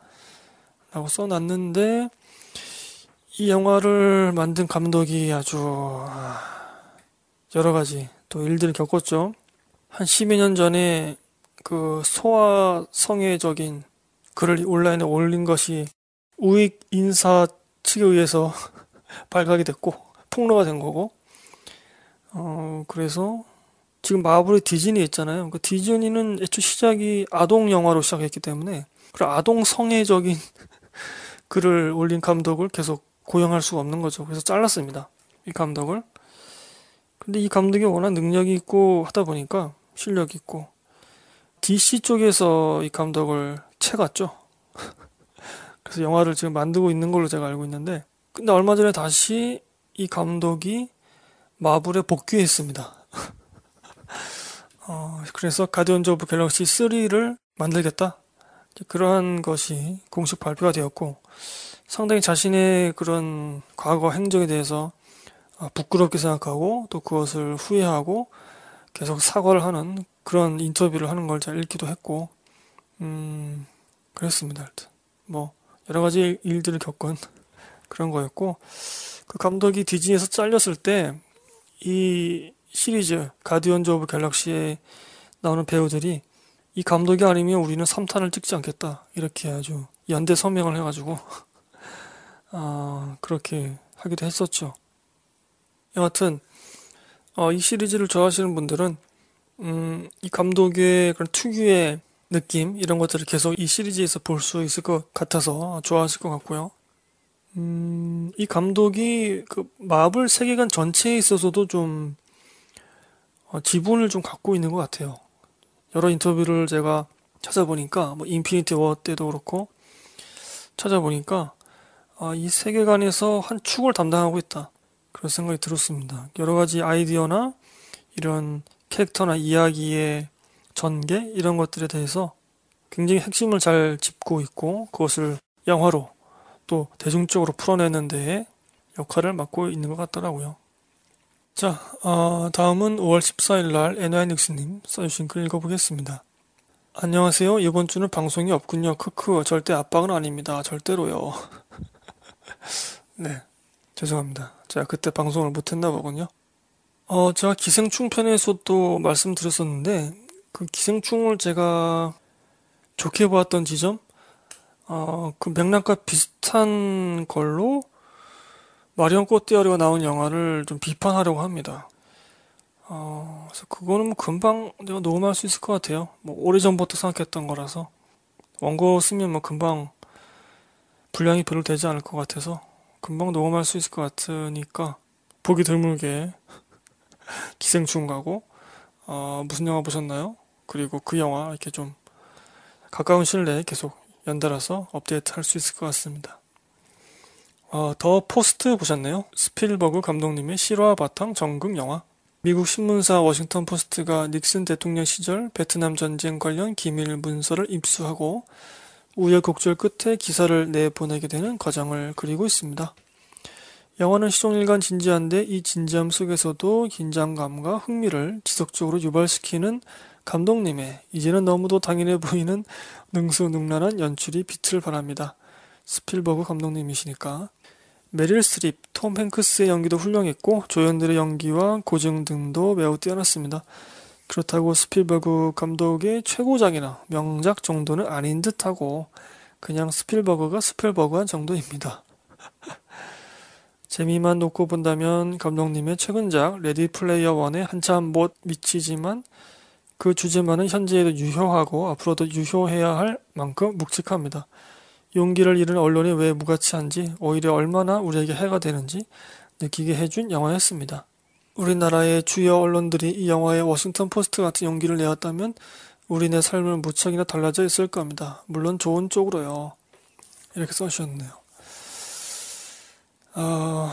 라고 써놨는데 이 영화를 만든 감독이 아주 아, 여러 가지 또 일들을 겪었죠. 한 12년 전에 그 소아 성애적인 글을 온라인에 올린 것이 우익 인사 측에 의해서 발각이 됐고 폭로가 된 거고 어 그래서 지금 마블의 디즈니 있잖아요. 그 디즈니는 애초 시작이 아동 영화로 시작했기 때문에 그 아동 성애적인 글을 올린 감독을 계속 고용할 수가 없는 거죠. 그래서 잘랐습니다. 이 감독을. 근데 이 감독이 워낙 능력이 있고 하다 보니까 실력 있고 DC 쪽에서 이 감독을 채갔죠. 그래서 영화를 지금 만들고 있는 걸로 제가 알고 있는데 근데 얼마 전에 다시 이 감독이 마블에 복귀했습니다. 어, 그래서 가디언즈 오브 갤럭시 3를 만들겠다 그러한 것이 공식 발표가 되었고 상당히 자신의 그런 과거 행적에 대해서 아, 부끄럽게 생각하고 또 그것을 후회하고 계속 사과를 하는 그런 인터뷰를 하는 걸 제가 읽기도 했고 음 그랬습니다. 뭐 여러 가지 일들을 겪은 그런 거였고 그 감독이 디즈니에서 잘렸을 때 이 시리즈 가디언즈 오브 갤럭시에 나오는 배우들이 이 감독이 아니면 우리는 3탄을 찍지 않겠다 이렇게 아주 연대 서명을 해가지고 어, 그렇게 하기도 했었죠. 여하튼 어, 이 시리즈를 좋아하시는 분들은 음, 이 감독의 그런 특유의 느낌 이런 것들을 계속 이 시리즈에서 볼 수 있을 것 같아서 좋아하실 것 같고요. 음, 이 감독이 그 마블 세계관 전체에 있어서도 좀 어, 지분을 좀 갖고 있는 것 같아요. 여러 인터뷰를 제가 찾아보니까 뭐 인피니티 워 때도 그렇고 찾아보니까 아, 이 세계관에서 한 축을 담당하고 있다 그런 생각이 들었습니다. 여러 가지 아이디어나 이런 캐릭터나 이야기의 전개 이런 것들에 대해서 굉장히 핵심을 잘 짚고 있고 그것을 영화로 또 대중적으로 풀어내는 데에 역할을 맡고 있는 것 같더라고요. 자, 어, 다음은 5월 14일 날 NY닉스님 써주신 글 읽어보겠습니다. 안녕하세요. 이번 주는 방송이 없군요. 크크. 절대 압박은 아닙니다. 절대로요. 네. 죄송합니다. 제가 그때 방송을 못했나 보군요. 어, 제가 기생충 편에서또 말씀드렸었는데, 그 기생충을 제가 좋게 보았던 지점, 어, 그 맥락과 비슷한 걸로 마리온 꽃띠아리가 나온 영화를 좀 비판하려고 합니다. 어, 그래서 그거는 뭐 금방 내가 녹음할 수 있을 것 같아요. 뭐 오래전부터 생각했던 거라서. 원고 쓰면 뭐 금방 분량이 별로 되지 않을 것 같아서 금방 녹음할 수 있을 것 같으니까 보기 드물게 기생충 가고 어, 무슨 영화 보셨나요? 그리고 그 영화 이렇게 좀 가까운 시일 내에 계속 연달아서 업데이트 할 수 있을 것 같습니다. 어, 더 포스트 보셨나요? 스필버그 감독님의 실화 바탕 정극 영화. 미국 신문사 워싱턴 포스트가 닉슨 대통령 시절 베트남 전쟁 관련 기밀 문서를 입수하고 우여곡절 끝에 기사를 내보내게 되는 과정을 그리고 있습니다. 영화는 시종일관 진지한데 이 진지함 속에서도 긴장감과 흥미를 지속적으로 유발시키는 감독님의 이제는 너무도 당연해 보이는 능수능란한 연출이 빛을 발합니다. 스필버그 감독님이시니까. 메릴 스립, 톰 행크스의 연기도 훌륭했고 조연들의 연기와 고증 등도 매우 뛰어났습니다. 그렇다고 스필버그 감독의 최고작이나 명작 정도는 아닌 듯하고 그냥 스필버그가 스필버그한 정도입니다. 재미만 놓고 본다면 감독님의 최근작 레디 플레이어 1에 한참 못 미치지만 그 주제만은 현재에도 유효하고 앞으로도 유효해야 할 만큼 묵직합니다. 용기를 잃은 언론이 왜 무가치한지 오히려 얼마나 우리에게 해가 되는지 느끼게 해준 영화였습니다. 우리나라의 주요 언론들이 이영화의 워싱턴 포스트 같은 용기를 내었다면 우리네 삶은 무척이나 달라져 있을 겁니다. 물론 좋은 쪽으로요. 이렇게 써주셨네요. 어,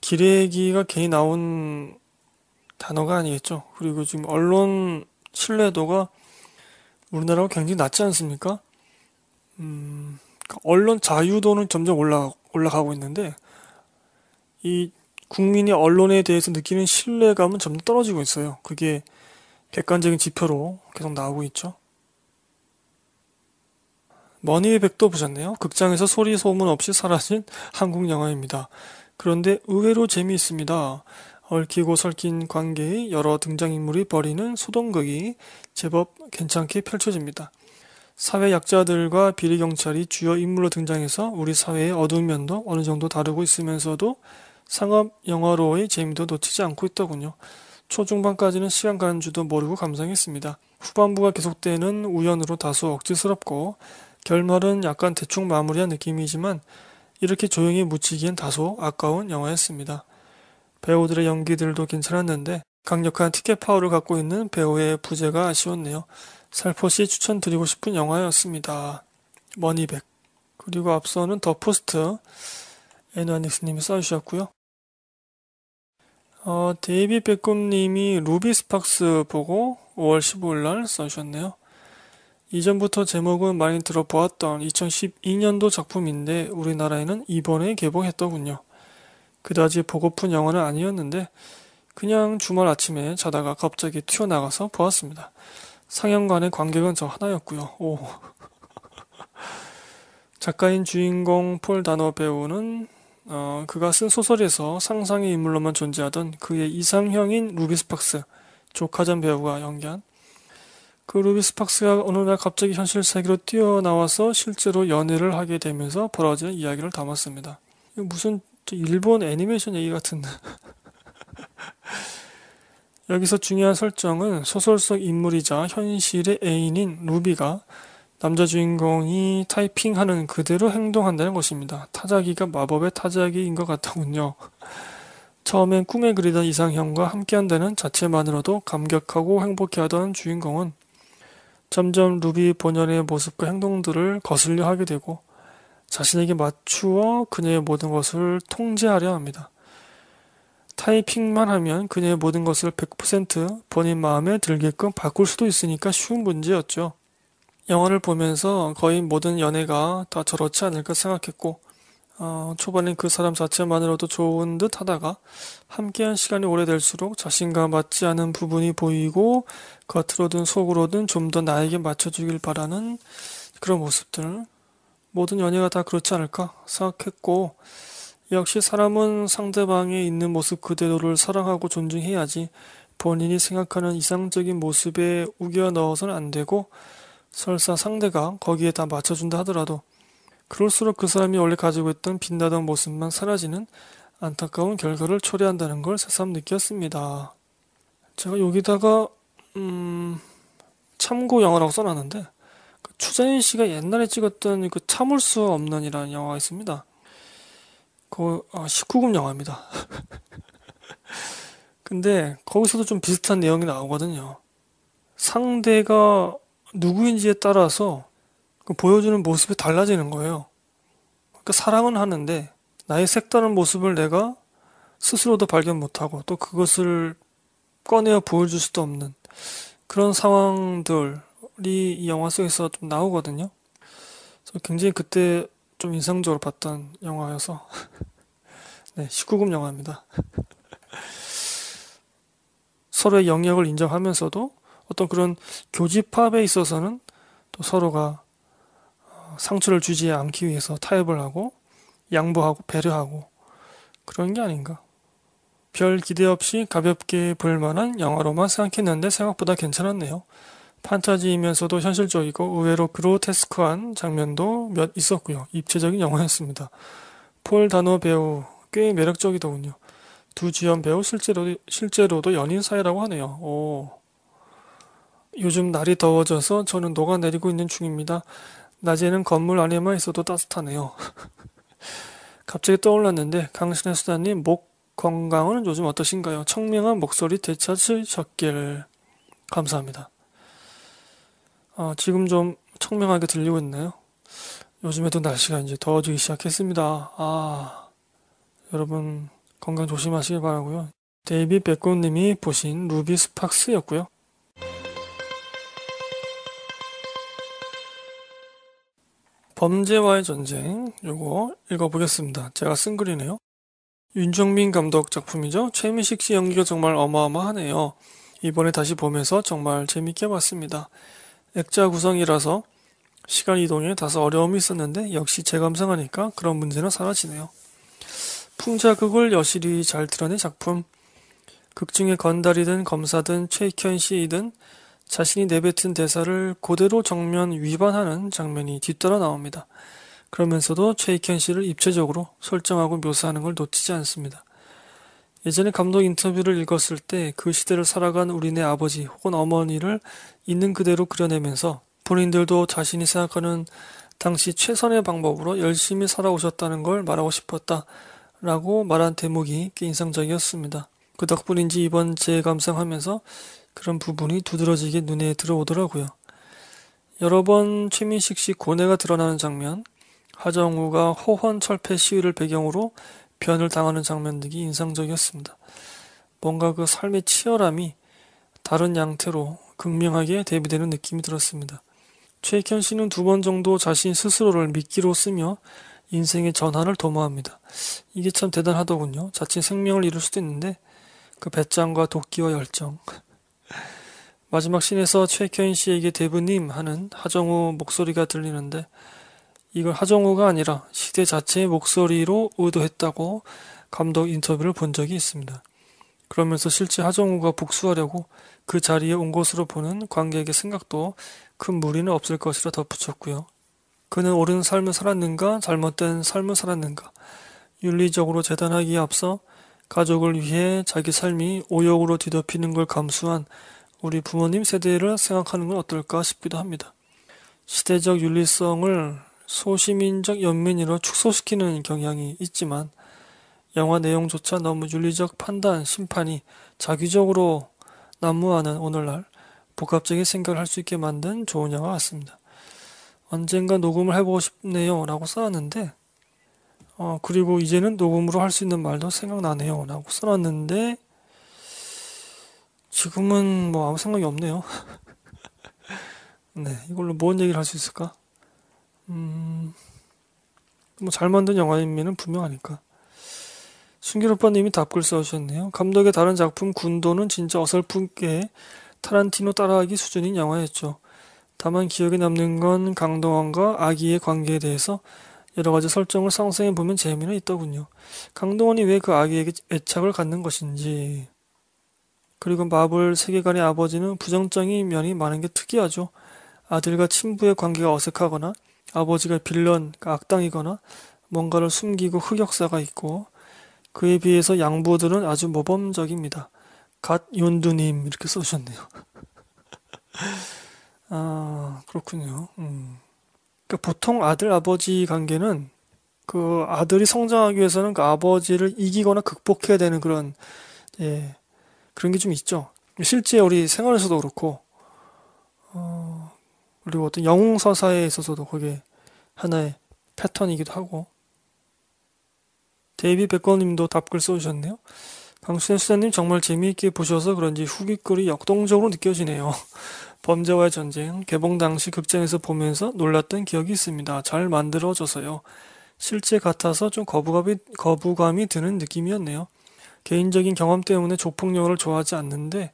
기레기가 괜히 나온 단어가 아니겠죠. 그리고 지금 언론 신뢰도가 우리나라가 굉장히 낮지 않습니까? 음, 그러니까 언론 자유도는 점점 올라, 올라가고 있는데, 이 국민이 언론에 대해서 느끼는 신뢰감은 점점 떨어지고 있어요. 그게 객관적인 지표로 계속 나오고 있죠. 머니백도 보셨네요. 극장에서 소리 소문 없이 사라진 한국 영화입니다. 그런데 의외로 재미있습니다. 얽히고 설킨 관계의 여러 등장인물이 벌이는 소동극이 제법 괜찮게 펼쳐집니다. 사회 약자들과 비리 경찰이 주요 인물로 등장해서 우리 사회의 어두운 면도 어느 정도 다루고 있으면서도 상업 영화로의 재미도 놓치지 않고 있더군요. 초중반까지는 시간 가는 줄도 모르고 감상했습니다. 후반부가 계속되는 우연으로 다소 억지스럽고 결말은 약간 대충 마무리한 느낌이지만 이렇게 조용히 묻히기엔 다소 아까운 영화였습니다. 배우들의 연기들도 괜찮았는데 강력한 티켓 파워를 갖고 있는 배우의 부재가 아쉬웠네요. 살포시 추천드리고 싶은 영화였습니다. 머니백. 그리고 앞서는 더 포스트. 에누아닉스님이 써주셨고요. 어, 데이비 백곰님이 루비 스팍스 보고 5월 15일 날 써주셨네요. 이전부터 제목은 많이 들어보았던 2012년도 작품인데 우리나라에는 이번에 개봉했더군요. 그다지 보고픈 영화는 아니었는데 그냥 주말 아침에 자다가 갑자기 튀어나가서 보았습니다. 상영관의 관객은 저 하나였고요. 오. 작가인 주인공 폴 다노 배우는 어, 그가 쓴 소설에서 상상의 인물로만 존재하던 그의 이상형인 루비스팍스 조카전 배우가 연기한 그 루비스팍스가 어느 날 갑자기 현실 세계로 뛰어나와서 실제로 연애를 하게 되면서 벌어지는 이야기를 담았습니다. 무슨 일본 애니메이션 얘기 같은데. 여기서 중요한 설정은 소설 속 인물이자 현실의 애인인 루비가 남자 주인공이 타이핑하는 그대로 행동한다는 것입니다. 타자기가 마법의 타자기인 것 같더군요. 처음엔 꿈에 그리던 이상형과 함께한다는 자체만으로도 감격하고 행복해하던 주인공은 점점 루비 본연의 모습과 행동들을 거슬려 하게 되고 자신에게 맞추어 그녀의 모든 것을 통제하려 합니다. 타이핑만 하면 그녀의 모든 것을 100% 본인 마음에 들게끔 바꿀 수도 있으니까 쉬운 문제였죠. 영화를 보면서 거의 모든 연애가 다 저렇지 않을까 생각했고, 어, 초반엔 그 사람 자체만으로도 좋은 듯 하다가 함께한 시간이 오래될수록 자신과 맞지 않은 부분이 보이고 겉으로든 속으로든 좀 더 나에게 맞춰주길 바라는 그런 모습들 모든 연애가 다 그렇지 않을까 생각했고, 역시 사람은 상대방에 있는 모습 그대로를 사랑하고 존중해야지 본인이 생각하는 이상적인 모습에 우겨 넣어서는 안 되고, 설사 상대가 거기에 다 맞춰준다 하더라도, 그럴수록 그 사람이 원래 가지고 있던 빛나던 모습만 사라지는 안타까운 결과를 초래한다는 걸 새삼 느꼈습니다. 제가 여기다가, 음, 참고 영어라고 써놨는데, 추자인 씨가 옛날에 찍었던 그 참을 수 없는이라는 영화가 있습니다. 그 어, 19금 영화입니다. 근데 거기서도 좀 비슷한 내용이 나오거든요. 상대가 누구인지에 따라서 그 보여주는 모습이 달라지는 거예요. 그러니까 사랑은 하는데 나의 색다른 모습을 내가 스스로도 발견 못하고 또 그것을 꺼내어 보여줄 수도 없는 그런 상황들 이 영화 속에서 좀 나오거든요. 그래서 굉장히 그때 좀 인상적으로 봤던 영화여서 네, 19금 영화입니다. 서로의 영역을 인정하면서도 어떤 그런 교집합에 있어서는 또 서로가 어, 상처를 주지 않기 위해서 타협을 하고 양보하고 배려하고 그런 게 아닌가. 별 기대 없이 가볍게 볼 만한 영화로만 생각했는데 생각보다 괜찮았네요. 판타지이면서도 현실적이고 의외로 그로테스크한 장면도 몇 있었고요. 입체적인 영화였습니다. 폴 다노 배우 꽤 매력적이더군요. 두 주연 배우 실제로, 실제로도 연인 사이라고 하네요. 오. 요즘 날이 더워져서 저는 녹아내리고 있는 중입니다. 낮에는 건물 안에만 있어도 따뜻하네요. 갑자기 떠올랐는데 강신의 수단님목 건강은 요즘 어떠신가요? 청명한 목소리 되찾으셨길 감사합니다. 아, 지금 좀 청명하게 들리고 있나요? 요즘에도 날씨가 이제 더워지기 시작했습니다. 아, 여러분 건강 조심하시길 바라고요. 데이비 백고님이 보신 루비 스팍스였고요. 범죄와의 전쟁 요거 읽어보겠습니다. 제가 쓴 글이네요. 윤종민 감독 작품이죠. 최민식 씨 연기가 정말 어마어마하네요. 이번에 다시 보면서 정말 재밌게 봤습니다. 액자 구성이라서 시간 이동에 다소 어려움이 있었는데 역시 재감상하니까 그런 문제는 사라지네요. 풍자극을 여실히 잘 드러낸 작품. 극중의 건달이든 검사든 최익현 씨이든 자신이 내뱉은 대사를 고대로 정면 위반하는 장면이 뒤따라 나옵니다. 그러면서도 최익현 씨를 입체적으로 설정하고 묘사하는 걸 놓치지 않습니다. 예전에 감독 인터뷰를 읽었을 때 그 시대를 살아간 우리네 아버지 혹은 어머니를 있는 그대로 그려내면서 본인들도 자신이 생각하는 당시 최선의 방법으로 열심히 살아오셨다는 걸 말하고 싶었다. 라고 말한 대목이 꽤 인상적이었습니다. 그 덕분인지 이번 재감상하면서 그런 부분이 두드러지게 눈에 들어오더라고요. 여러 번 최민식 씨 고뇌가 드러나는 장면, 하정우가 호헌 철폐 시위를 배경으로 변을 당하는 장면들이 인상적이었습니다. 뭔가 그 삶의 치열함이 다른 양태로 극명하게 대비되는 느낌이 들었습니다. 최익현 씨는 두 번 정도 자신 스스로를 미끼로 쓰며 인생의 전환을 도모합니다. 이게 참 대단하더군요. 자칫 생명을 잃을 수도 있는데 그 배짱과 도끼와 열정. 마지막 신에서 최익현 씨에게 대부님 하는 하정우 목소리가 들리는데 이걸 하정우가 아니라 시대 자체의 목소리로 의도했다고 감독 인터뷰를 본 적이 있습니다. 그러면서 실제 하정우가 복수하려고 그 자리에 온 것으로 보는 관객의 생각도 큰 무리는 없을 것이라 덧붙였고요. 그는 옳은 삶을 살았는가, 잘못된 삶을 살았는가, 윤리적으로 재단하기에 앞서 가족을 위해 자기 삶이 오욕으로 뒤덮이는 걸 감수한 우리 부모님 세대를 생각하는 건 어떨까 싶기도 합니다. 시대적 윤리성을 소시민적 연민으로 축소시키는 경향이 있지만 영화 내용조차 너무 윤리적 판단, 심판이 자기적으로 난무하는 오늘날 복합적인 생각을 할 수 있게 만든 좋은 영화 같습니다. 언젠가 녹음을 해보고 싶네요 라고 써놨는데 어, 그리고 이제는 녹음으로 할 수 있는 말도 생각나네요 라고 써놨는데 지금은 뭐 아무 생각이 없네요. 네, 이걸로 뭔 얘기를 할 수 있을까? 음, 뭐잘 만든 영화인미는 분명하니까. 순기로빠님이 답글 써주셨네요. 감독의 다른 작품 군도는 진짜 어설프게 타란티노 따라하기 수준인 영화였죠. 다만 기억에 남는 건 강동원과 아기의 관계에 대해서 여러 가지 설정을 상상해 보면 재미는 있더군요. 강동원이 왜 그 아기에게 애착을 갖는 것인지. 그리고 마블 세계관의 아버지는 부정적인 면이 많은 게 특이하죠. 아들과 친부의 관계가 어색하거나 아버지가 빌런, 그 악당이거나 뭔가를 숨기고 흑역사가 있고 그에 비해서 양부들은 아주 모범적입니다. 갓 연두님 이렇게 써주셨네요. 아 그렇군요. 음. 그러니까 보통 아들 아버지 관계는 그 아들이 성장하기 위해서는 그 아버지를 이기거나 극복해야 되는 그런 예 그런 게 좀 있죠. 실제 우리 생활에서도 그렇고 어, 그리고 어떤 영웅 서사에 있어서도 그게 하나의 패턴이기도 하고 데이비 백건님도 답글 써주셨네요. 강수현 수사님 정말 재미있게 보셔서 그런지 후기글이 역동적으로 느껴지네요. 범죄와의 전쟁 개봉 당시 극장에서 보면서 놀랐던 기억이 있습니다. 잘 만들어져서요. 실제 같아서 좀 거부감이, 거부감이 드는 느낌이었네요. 개인적인 경험 때문에 조폭 영화를 좋아하지 않는데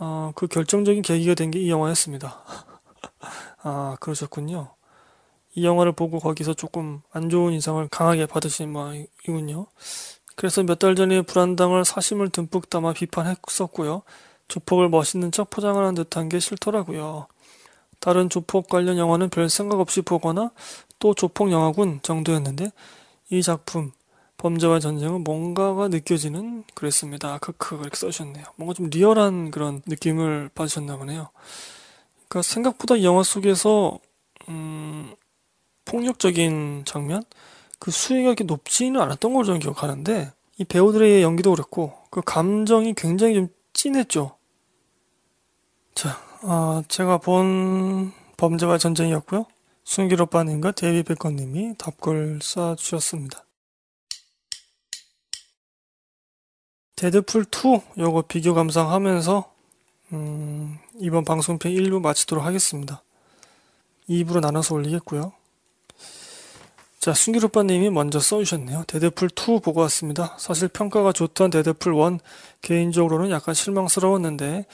어, 그 결정적인 계기가 된 게 이 영화였습니다. 아, 그러셨군요. 이 영화를 보고 거기서 조금 안 좋은 인상을 강하게 받으신 모양이군요. 그래서 몇 달 전에 불안당을 사심을 듬뿍 담아 비판했었고요. 조폭을 멋있는 척 포장하는 듯한 게 싫더라고요. 다른 조폭 관련 영화는 별 생각 없이 보거나 또 조폭 영화군 정도였는데 이 작품 범죄와 전쟁은 뭔가가 느껴지는 그랬습니다. 크크 이렇게 써주셨네요. 뭔가 좀 리얼한 그런 느낌을 받으셨나 보네요. 그러니까 생각보다 영화 속에서 음, 폭력적인 장면 그 수위가 이렇게 높지는 않았던 걸 저는 기억하는데 이 배우들의 연기도 그랬고 그 감정이 굉장히 좀진했죠 자, 아, 제가 본 범죄와 전쟁이었고요. 순길 오빠님과 데이비 백건님이 답글 쏴주셨습니다. 데드풀 2 요거 비교 감상하면서 음, 이번 방송편 1부 마치도록 하겠습니다. 2부로 나눠서 올리겠고요. 자, 순기오빠님이 먼저 써주셨네요. 데드풀2 보고 왔습니다. 사실 평가가 좋던 데드풀1 개인적으로는 약간 실망스러웠는데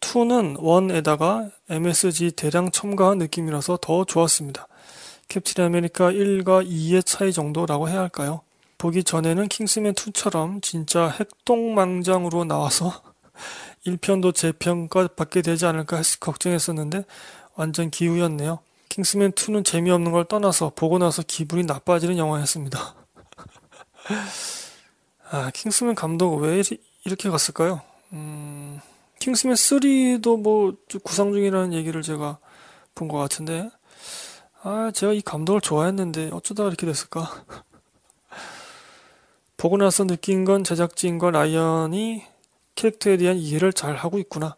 2는 1에다가 MSG 대량 첨가한 느낌이라서 더 좋았습니다. 캡틴 아메리카 1과 2의 차이 정도라고 해야 할까요? 보기 전에는 킹스맨 2처럼 진짜 핵동망장으로 나와서 1편도 재평가받게 되지 않을까 걱정했었는데 완전 기우였네요. 킹스맨 2는 재미없는 걸 떠나서 보고 나서 기분이 나빠지는 영화였습니다. 아, 킹스맨 감독 왜 이렇게 갔을까요? 음, 킹스맨 3도 뭐 구상 중이라는 얘기를 제가 본 것 같은데, 아, 제가 이 감독을 좋아했는데 어쩌다 이렇게 됐을까? 보고 나서 느낀 건 제작진과 라이언이 캐릭터에 대한 이해를 잘 하고 있구나.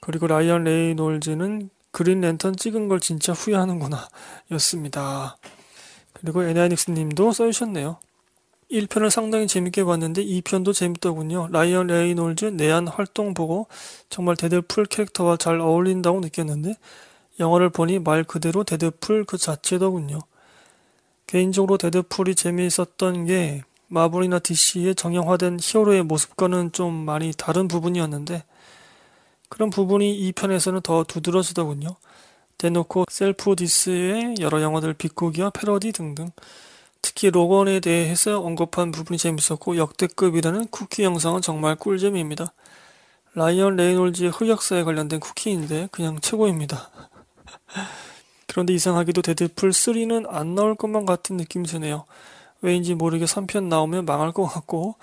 그리고 라이언 레이놀즈는 그린 랜턴 찍은 걸 진짜 후회하는구나. 였습니다. 그리고 에나닉스 님도 써주셨네요. 1편을 상당히 재밌게 봤는데 2편도 재밌더군요. 라이언 레이놀즈 내한 활동 보고 정말 데드풀 캐릭터와 잘 어울린다고 느꼈는데 영화를 보니 말 그대로 데드풀 그 자체더군요. 개인적으로 데드풀이 재미있었던 게 마블이나 DC의 정형화된 히어로의 모습과는 좀 많이 다른 부분이었는데 그런 부분이 이 편에서는 더 두드러지더군요. 대놓고 셀프 디스의 여러 영화들 비꼬기와 패러디 등등 특히 로건에 대해서 언급한 부분이 재밌었고 역대급이라는 쿠키 영상은 정말 꿀잼입니다. 라이언 레이놀즈의 흑역사에 관련된 쿠키인데 그냥 최고입니다. 그런데 이상하게도 데드풀 3는 안 나올 것만 같은 느낌이 드네요. 왜인지 모르게 3편 나오면 망할 것 같고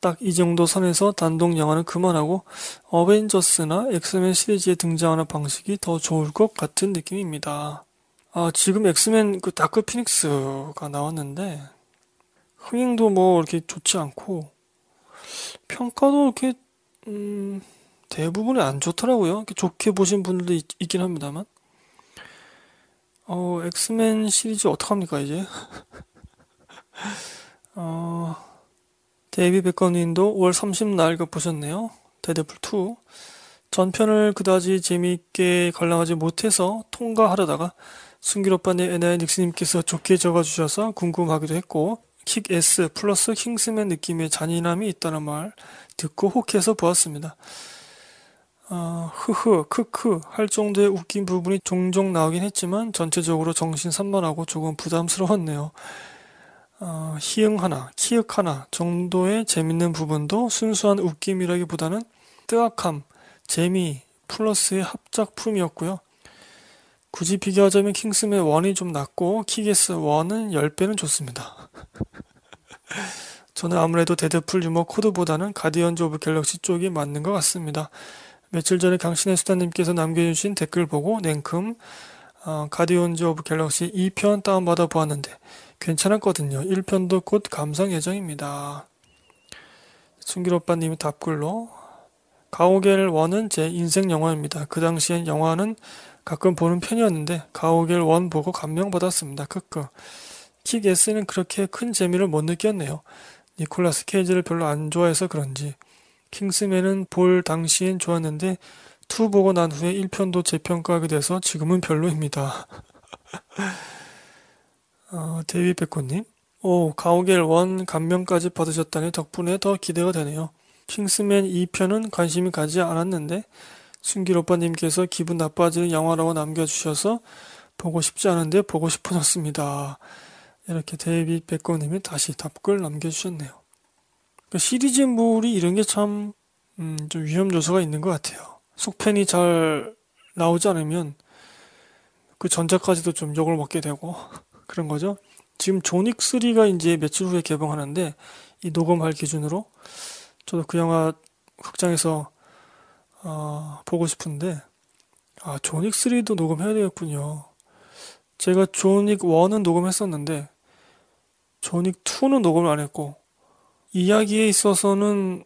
딱 이 정도 선에서 단독 영화는 그만하고 어벤져스나 엑스맨 시리즈에 등장하는 방식이 더 좋을 것 같은 느낌입니다. 아, 지금 엑스맨 그 다크 피닉스가 나왔는데 흥행도 뭐 이렇게 좋지 않고 평가도 이렇게 음, 대부분이 안 좋더라고요. 좋게 보신 분들도 있, 긴 합니다만. 어, 엑스맨 시리즈 어떡합니까, 이제? 어, 데이비 백건님도 5월 30날 그 보셨네요. 데드풀2. 전편을 그다지 재미있게 관람하지 못해서 통과하려다가 순길 오빠님, 에나의 닉스님께서 좋게 적어주셔서 궁금하기도 했고, 킥 S 플러스 킹스맨 느낌의 잔인함이 있다는 말 듣고 혹해서 보았습니다. 어, 흐흐, 크크 할 정도의 웃긴 부분이 종종 나오긴 했지만 전체적으로 정신 산만하고 조금 부담스러웠네요. 어, 희응 하나, 키읔 하나 정도의 재밌는 부분도 순수한 웃김이라기보다는 뜨악함, 재미 플러스의 합작품이었고요. 굳이 비교하자면 킹스맨 1이 좀낫고 키게스 1은 10배는 좋습니다. 저는 아무래도 데드풀 유머 코드보다는 가디언즈 오브 갤럭시 쪽이 맞는 것 같습니다. 며칠 전에 강신의 수단님께서 남겨주신 댓글 보고 냉큼 어, 가디언즈 오브 갤럭시 2편 다운받아 보았는데 괜찮았거든요. 1편도 곧 감상 예정입니다. 순길 오빠님이 답글로 가오갤 1은제 인생 영화입니다. 그 당시엔 영화는 가끔 보는 편이었는데 가오갤 1 보고 감명받았습니다. 크크. 킥 S는 그렇게 큰 재미를 못 느꼈네요. 니콜라스 케이지를 별로 안 좋아해서 그런지 킹스맨은 볼 당시엔 좋았는데 2 보고 난 후에 1편도 재평가하게 돼서 지금은 별로입니다. 어, 데이비백호님. 오, 가오갤 원 감명까지 받으셨다니 덕분에 더 기대가 되네요. 킹스맨 2편은 관심이 가지 않았는데 순길 오빠님께서 기분 나빠지는 영화라고 남겨주셔서 보고 싶지 않은데 보고 싶어졌습니다. 이렇게 데이비 백건님이 다시 답글 남겨주셨네요. 그 그러니까 시리즈물이 이런 게참좀 음, 위험 요소가 있는 것 같아요. 속편이 잘 나오지 않으면 그 전작까지도 좀 욕을 먹게 되고 그런 거죠. 지금 조닉 3가 이제 며칠 후에 개봉하는데 이 녹음할 기준으로 저도 그 영화 극장에서 어, 보고 싶은데 아 조닉 3도 녹음해야 되겠군요. 제가 조닉 1은 녹음했었는데 조닉 2는 녹음을 안 했고 이야기에 있어서는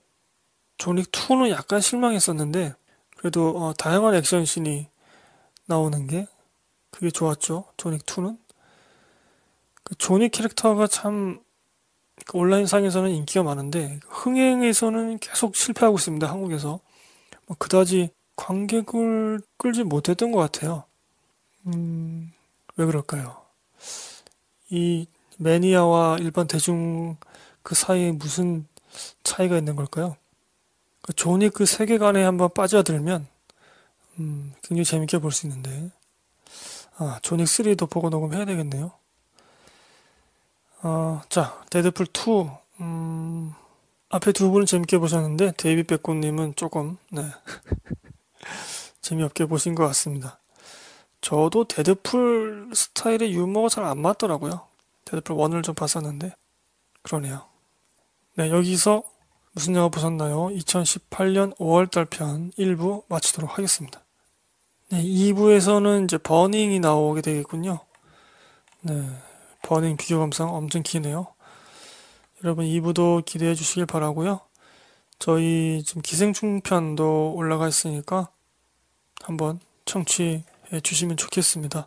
조닉 2는 약간 실망했었는데 그래도 어, 다양한 액션 씬이 나오는 게 그게 좋았죠. 조닉 2는 그 조니 캐릭터가 참 그 온라인상에서는 인기가 많은데 흥행에서는 계속 실패하고 있습니다. 한국에서 뭐 그다지 관객을 끌지 못했던 것 같아요. 음, 왜 그럴까요? 이 매니아와 일반 대중 그 사이에 무슨 차이가 있는 걸까요? 그 조니 그 세계관에 한번 빠져들면 음, 굉장히 재밌게 볼 수 있는데 아, 조닉 3도 보고 녹음해야 되겠네요. 어, 자, 데드풀 2. 음, 앞에 두 분은 재밌게 보셨는데 데이비 백고님은 조금 네. 재미없게 보신 것 같습니다. 저도 데드풀 스타일의 유머가 잘 안 맞더라고요. 데드풀 1을 좀 봤었는데 그러네요. 네, 여기서 무슨 영화 보셨나요? 2018년 5월달 편 1부 마치도록 하겠습니다. 네, 2부에서는 이제 버닝이 나오게 되겠군요. 네. 버닝 비교 감상 엄청 기네요. 여러분 2부도 기대해 주시길 바라고요. 저희 지금 기생충 편도 올라가 있으니까 한번 청취해 주시면 좋겠습니다.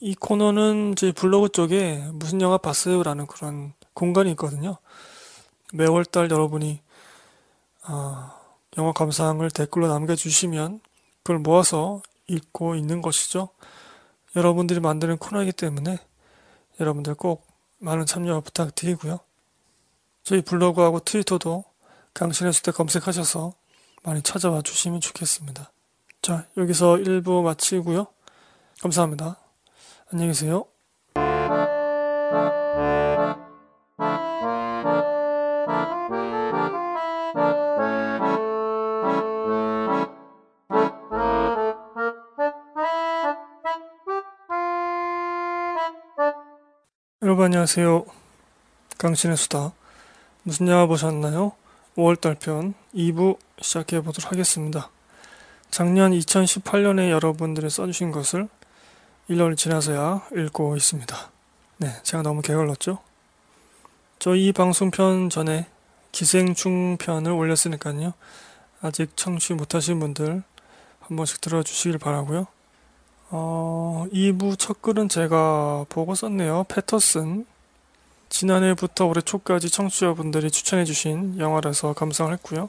이 코너는 저희 블로그 쪽에 무슨 영화 봤어요라는 그런 공간이 있거든요. 매월달 여러분이 어, 영화 감상을 댓글로 남겨주시면 그걸 모아서 읽고 있는 것이죠. 여러분들이 만드는 코너이기 때문에 여러분들 꼭 많은 참여 부탁드리고요. 저희 블로그하고 트위터도 강신의 수택 검색하셔서 많이 찾아와 주시면 좋겠습니다. 자, 여기서 1부 마치고요. 감사합니다. 안녕히 계세요. 안녕하세요. 강신의 수다. 무슨 영화 보셨나요? 5월달 편 2부 시작해 보도록 하겠습니다. 작년 2018년에 여러분들이 써주신 것을 1년을 지나서야 읽고 있습니다. 네, 제가 너무 게을렀죠? 저 이 방송편 전에 기생충 편을 올렸으니까요. 아직 청취 못하신 분들 한 번씩 들어주시길 바라고요. 어, 2부 첫 글은 제가 보고 썼네요. 패터슨. 지난해부터 올해 초까지 청취자분들이 추천해주신 영화라서 감상을 했고요.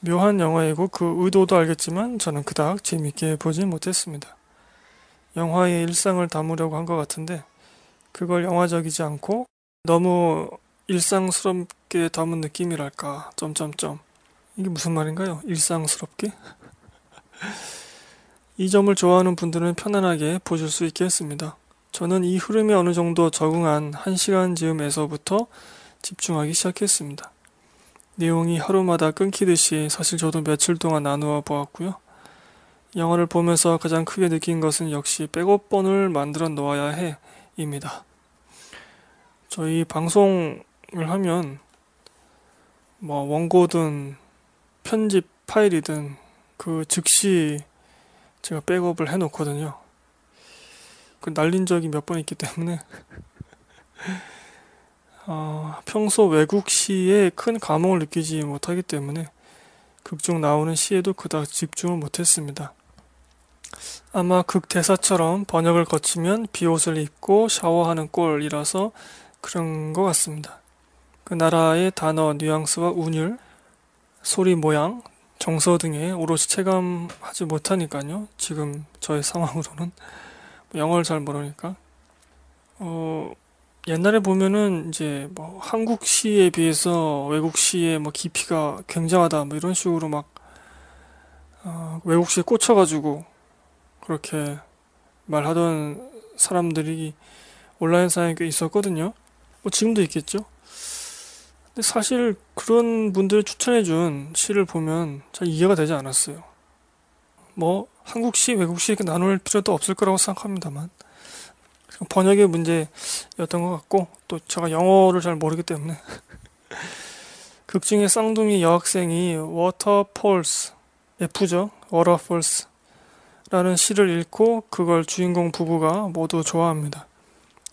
묘한 영화이고 그 의도도 알겠지만 저는 그닥 재미있게 보진 못했습니다. 영화의 일상을 담으려고 한 것 같은데 그걸 영화적이지 않고 너무 일상스럽게 담은 느낌이랄까 점점점 이게 무슨 말인가요? 일상스럽게? 이 점을 좋아하는 분들은 편안하게 보실 수 있겠습니다. 저는 이 흐름에 어느 정도 적응한 1시간 즈음에서부터 집중하기 시작했습니다. 내용이 하루마다 끊기듯이 사실 저도 며칠 동안 나누어 보았고요. 영화를 보면서 가장 크게 느낀 것은 역시 백업번을 만들어 놓아야 해 입니다. 저희 방송을 하면 뭐 원고든 편집 파일이든 그 즉시 제가 백업을 해놓거든요. 그 날린 적이 몇 번 있기 때문에 어, 평소 외국 시에 큰 감흥을 느끼지 못하기 때문에 극중 나오는 시에도 그닥 집중을 못했습니다. 아마 극 대사처럼 번역을 거치면 비옷을 입고 샤워하는 꼴이라서 그런 것 같습니다. 그 나라의 단어 뉘앙스와 운율, 소리 모양, 정서 등에 오롯이 체감하지 못하니까요. 지금 저의 상황으로는 뭐 영어를 잘 모르니까 어 옛날에 보면은 이제 뭐 한국 시에 비해서 외국 시의 뭐 깊이가 굉장하다 뭐 이런 식으로 막 어, 외국 시에 꽂혀가지고 그렇게 말하던 사람들이 온라인 사에꽤 있었거든요. 뭐 지금도 있겠죠. 근데 사실 그런 분들 추천해준 시를 보면 잘 이해가 되지 않았어요. 뭐 한국시, 외국시 이렇게 나눌 필요도 없을 거라고 생각합니다만 번역의 문제였던 것 같고 또 제가 영어를 잘 모르기 때문에 극 중에 쌍둥이 여학생이 워터폴스 F죠 워터폴스 라는 시를 읽고 그걸 주인공 부부가 모두 좋아합니다.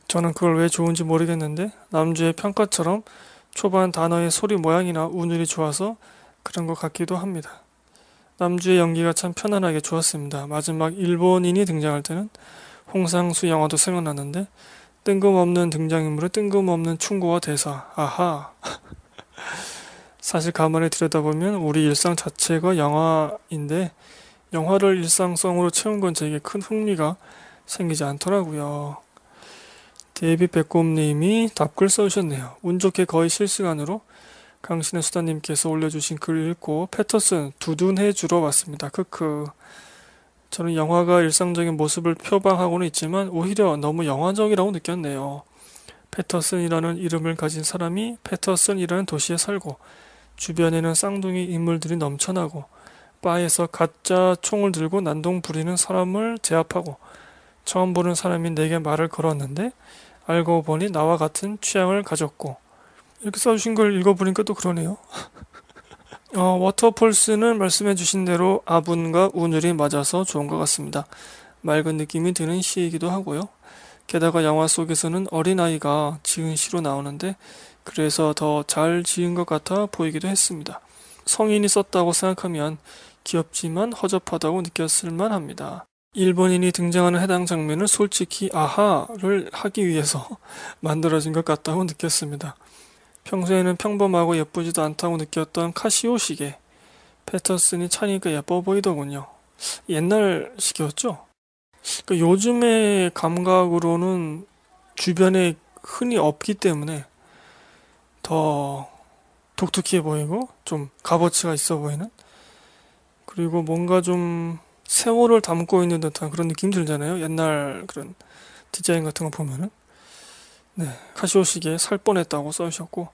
저는 그걸 왜 좋은지 모르겠는데 남주의 평가처럼 초반 단어의 소리 모양이나 운율이 좋아서 그런 것 같기도 합니다. 남주의 연기가 참 편안하게 좋았습니다. 마지막 일본인이 등장할 때는 홍상수 영화도 생각났는데 뜬금없는 등장인물의 뜬금없는 충고와 대사. 아하. 사실 가만히 들여다보면 우리 일상 자체가 영화인데 영화를 일상성으로 채운 건 제게 큰 흥미가 생기지 않더라고요. 데이비 백곰님이 답글 써주셨네요. 운 좋게 거의 실시간으로 강신의 수다님께서 올려주신 글 읽고 패터슨 두둔해 주러 왔습니다. 크크. 저는 영화가 일상적인 모습을 표방하고는 있지만 오히려 너무 영화적이라고 느꼈네요. 패터슨이라는 이름을 가진 사람이 패터슨이라는 도시에 살고 주변에는 쌍둥이 인물들이 넘쳐나고 바에서 가짜 총을 들고 난동 부리는 사람을 제압하고 처음 보는 사람이 내게 말을 걸었는데 알고 보니 나와 같은 취향을 가졌고 이렇게 써주신 걸 읽어보니까 또 그러네요. 어, 워터폴스는 말씀해주신 대로 아분과 운율이 맞아서 좋은 것 같습니다. 맑은 느낌이 드는 시이기도 하고요. 게다가 영화 속에서는 어린아이가 지은 시로 나오는데 그래서 더 잘 지은 것 같아 보이기도 했습니다. 성인이 썼다고 생각하면 귀엽지만 허접하다고 느꼈을 만합니다. 일본인이 등장하는 해당 장면을 솔직히 아하를 하기 위해서 만들어진 것 같다고 느꼈습니다. 평소에는 평범하고 예쁘지도 않다고 느꼈던 카시오 시계. 패터슨이 차니까 예뻐 보이더군요. 옛날 시계였죠? 그러니까 요즘의 감각으로는 주변에 흔히 없기 때문에 더 독특해 보이고 좀 값어치가 있어 보이는 그리고 뭔가 좀 세월을 담고 있는 듯한 그런 느낌 들잖아요. 옛날 그런 디자인 같은 거 보면은. 네, 카시오 시계 살 뻔했다고 써주셨고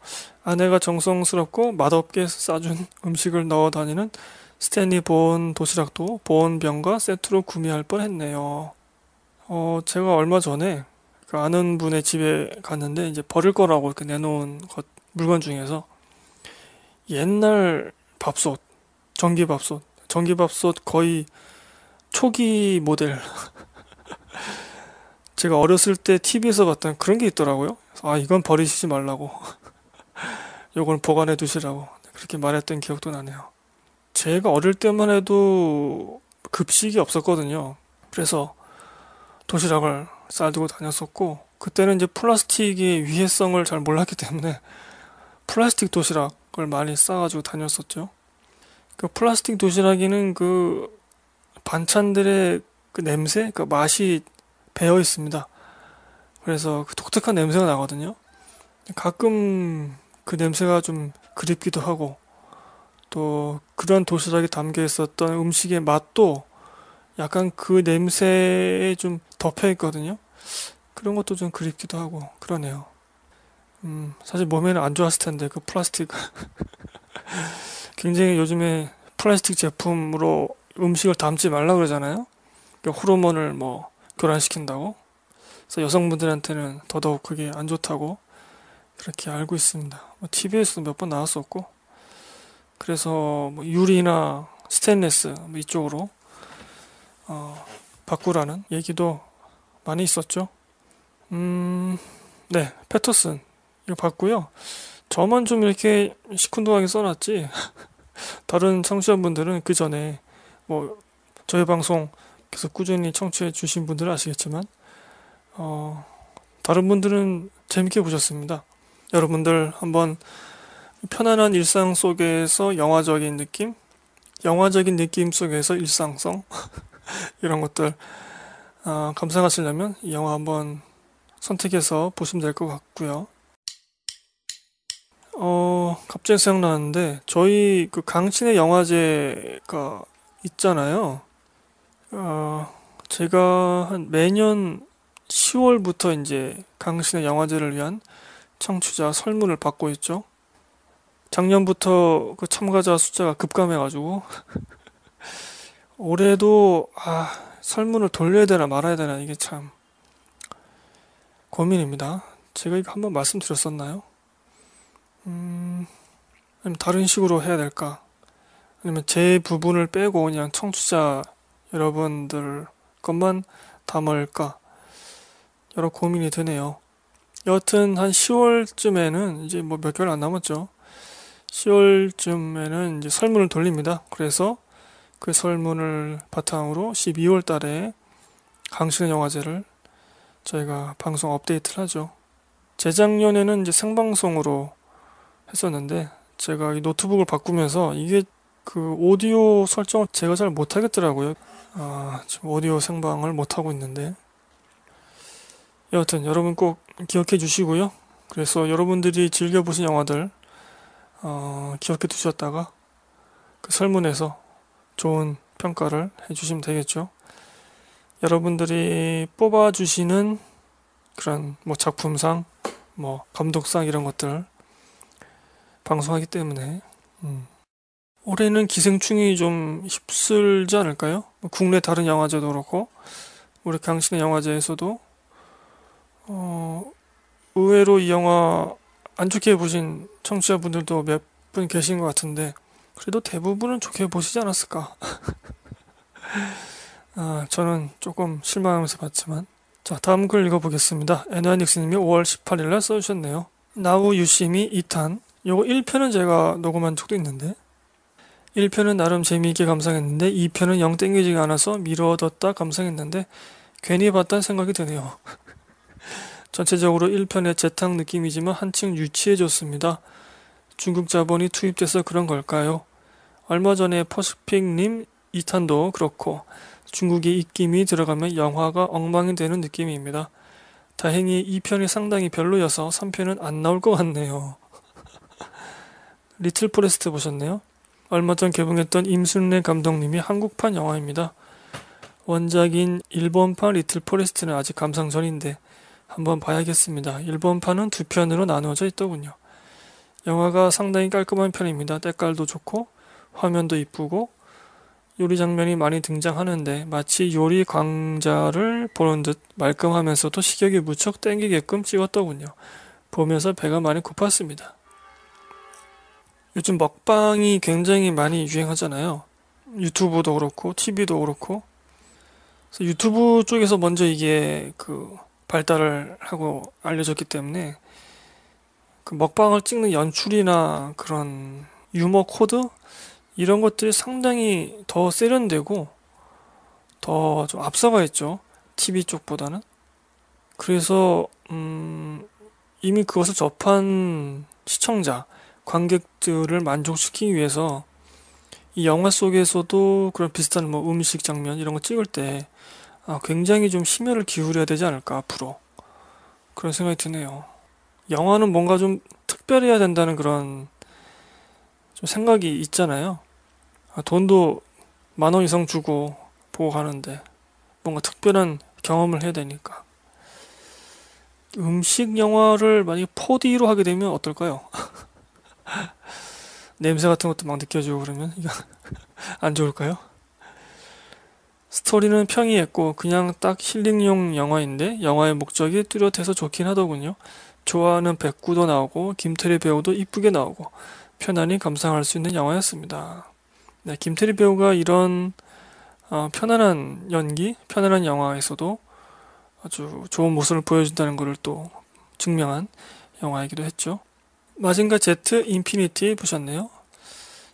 아내가 정성스럽고 맛없게 싸준 음식을 넣어 다니는 스탠리 보온 도시락도 보온병과 세트로 구매할 뻔했네요. 어, 제가 얼마 전에 그 아는 분의 집에 갔는데 이제 버릴 거라고 이렇게 내놓은 것, 물건 중에서 옛날 밥솥, 전기밥솥, 전기밥솥 거의 초기 모델. 제가 어렸을 때 TV에서 봤던 그런 게 있더라고요. 아, 이건 버리시지 말라고. 요건 보관해 두시라고. 그렇게 말했던 기억도 나네요. 제가 어릴 때만 해도 급식이 없었거든요. 그래서 도시락을 싸들고 다녔었고, 그때는 이제 플라스틱의 위해성을 잘 몰랐기 때문에 플라스틱 도시락을 많이 싸가지고 다녔었죠. 그 플라스틱 도시락에는 그 반찬들의 그 냄새, 그 맛이 배어 있습니다. 그래서 그 독특한 냄새가 나거든요. 가끔 그 냄새가 좀 그립기도 하고 또 그런 도시락이 담겨 있었던 음식의 맛도 약간 그 냄새에 좀 덮여 있거든요. 그런 것도 좀 그립기도 하고 그러네요. 음, 사실 몸에는 안 좋았을 텐데 그 플라스틱 굉장히 요즘에 플라스틱 제품으로 음식을 담지 말라 그러잖아요. 그러니까 호르몬을 뭐 교란시킨다고. 그래서 여성분들한테는 더더욱 그게 안 좋다고 그렇게 알고 있습니다. 뭐 TV에서도 몇 번 나왔었고. 그래서 뭐 유리나 스테인레스 뭐 이쪽으로 어, 바꾸라는 얘기도 많이 있었죠. 음, 네, 패터슨 이거 봤고요. 저만 좀 이렇게 시큰둥하게 써놨지. 다른 청취자분들은 그 전에 뭐 저희 방송 계속 꾸준히 청취해 주신 분들은 아시겠지만 어, 다른 분들은 재밌게 보셨습니다. 여러분들 한번 편안한 일상 속에서 영화적인 느낌, 영화적인 느낌 속에서 일상성 이런 것들 어, 감상하시려면 이 영화 한번 선택해서 보시면 될 것 같고요. 어, 갑자기 생각나는데 저희 그 강친의 영화제가 있잖아요. 어, 제가 한 매년 10월부터 이제 강신의 영화제를 위한 청취자 설문을 받고 있죠. 작년부터 그 참가자 숫자가 급감해가지고 올해도 아 설문을 돌려야 되나 말아야 되나 이게 참 고민입니다. 제가 이거 한번 말씀드렸었나요? 음, 다른 식으로 해야 될까? 아니면 제 부분을 빼고 그냥 청취자 여러분들 것만 담을까 여러 고민이 드네요 여튼 한 10월쯤에는 이제 뭐 몇 개월 안 남았죠. 10월쯤에는 이제 설문을 돌립니다. 그래서 그 설문을 바탕으로 12월 달에 강신의 영화제를 저희가 방송 업데이트를 하죠. 재작년에는 이제 생방송으로 했었는데 제가 이 노트북을 바꾸면서 이게 그 오디오 설정 을 제가 잘 못하겠더라고요. 아, 지금 오디오 생방을 못하고 있는데. 여하튼 여러분 꼭 기억해 주시고요. 그래서 여러분들이 즐겨보신 영화들, 어, 기억해 두셨다가 그 설문에서 좋은 평가를 해주시면 되겠죠. 여러분들이 뽑아주시는 그런 뭐 작품상, 뭐 감독상 이런 것들 방송하기 때문에, 음. 올해는 기생충이 좀 휩쓸지 않을까요? 뭐 국내 다른 영화제도 그렇고 우리 강신의 영화제에서도 어, 의외로 이 영화 안 좋게 보신 청취자분들도 몇 분 계신 것 같은데 그래도 대부분은 좋게 보시지 않았을까 아, 저는 조금 실망하면서 봤지만 자 다음 글 읽어보겠습니다 에너닉스님이 5월 18일날 써주셨네요 나우 유심이 2탄 요거 1편은 제가 녹음한 적도 있는데 1편은 나름 재미있게 감상했는데 2편은 영 땡기지가 않아서 미뤄뒀다 감상했는데 괜히 봤다는 생각이 드네요. 전체적으로 1편의 재탕 느낌이지만 한층 유치해졌습니다. 중국 자본이 투입돼서 그런 걸까요? 얼마 전에 퍼스픽님 2탄도 그렇고 중국의 입김이 들어가면 영화가 엉망이 되는 느낌입니다. 다행히 2편이 상당히 별로여서 3편은 안 나올 것 같네요. 리틀 포레스트 보셨네요? 얼마 전 개봉했던 임순례 감독님이 한국판 영화입니다. 원작인 일본판 리틀 포레스트는 아직 감상 전인데 한번 봐야겠습니다. 일본판은 두 편으로 나누어져 있더군요. 영화가 상당히 깔끔한 편입니다. 때깔도 좋고 화면도 이쁘고 요리 장면이 많이 등장하는데 마치 요리 강좌를 보는 듯 말끔하면서도 식욕이 무척 땡기게끔 찍었더군요. 보면서 배가 많이 고팠습니다. 요즘 먹방이 굉장히 많이 유행하잖아요. 유튜브도 그렇고, TV도 그렇고. 그래서 유튜브 쪽에서 먼저 이게 그 발달을 하고 알려졌기 때문에 그 먹방을 찍는 연출이나 그런 유머 코드 이런 것들이 상당히 더 세련되고 더 좀 앞서가 있죠. TV 쪽보다는. 그래서 음 이미 그것을 접한 시청자 관객들을 만족시키기 위해서 이 영화 속에서도 그런 비슷한 뭐 음식 장면 이런 거 찍을 때 아, 굉장히 좀 심혈을 기울여야 되지 않을까 앞으로 그런 생각이 드네요. 영화는 뭔가 좀 특별해야 된다는 그런 좀 생각이 있잖아요. 아, 돈도 만 원 이상 주고 보고 가는데 뭔가 특별한 경험을 해야 되니까 음식 영화를 만약에 4D로 하게 되면 어떨까요? 냄새 같은 것도 막 느껴지고 그러면 이거 안 좋을까요? 스토리는 평이했고 그냥 딱 힐링용 영화인데 영화의 목적이 뚜렷해서 좋긴 하더군요. 좋아하는 백구도 나오고 김태리 배우도 이쁘게 나오고 편안히 감상할 수 있는 영화였습니다. 네, 김태리 배우가 이런 어, 편안한 연기, 편안한 영화에서도 아주 좋은 모습을 보여준다는 것을 또 증명한 영화이기도 했죠. 마징가 Z 인피니티 보셨네요.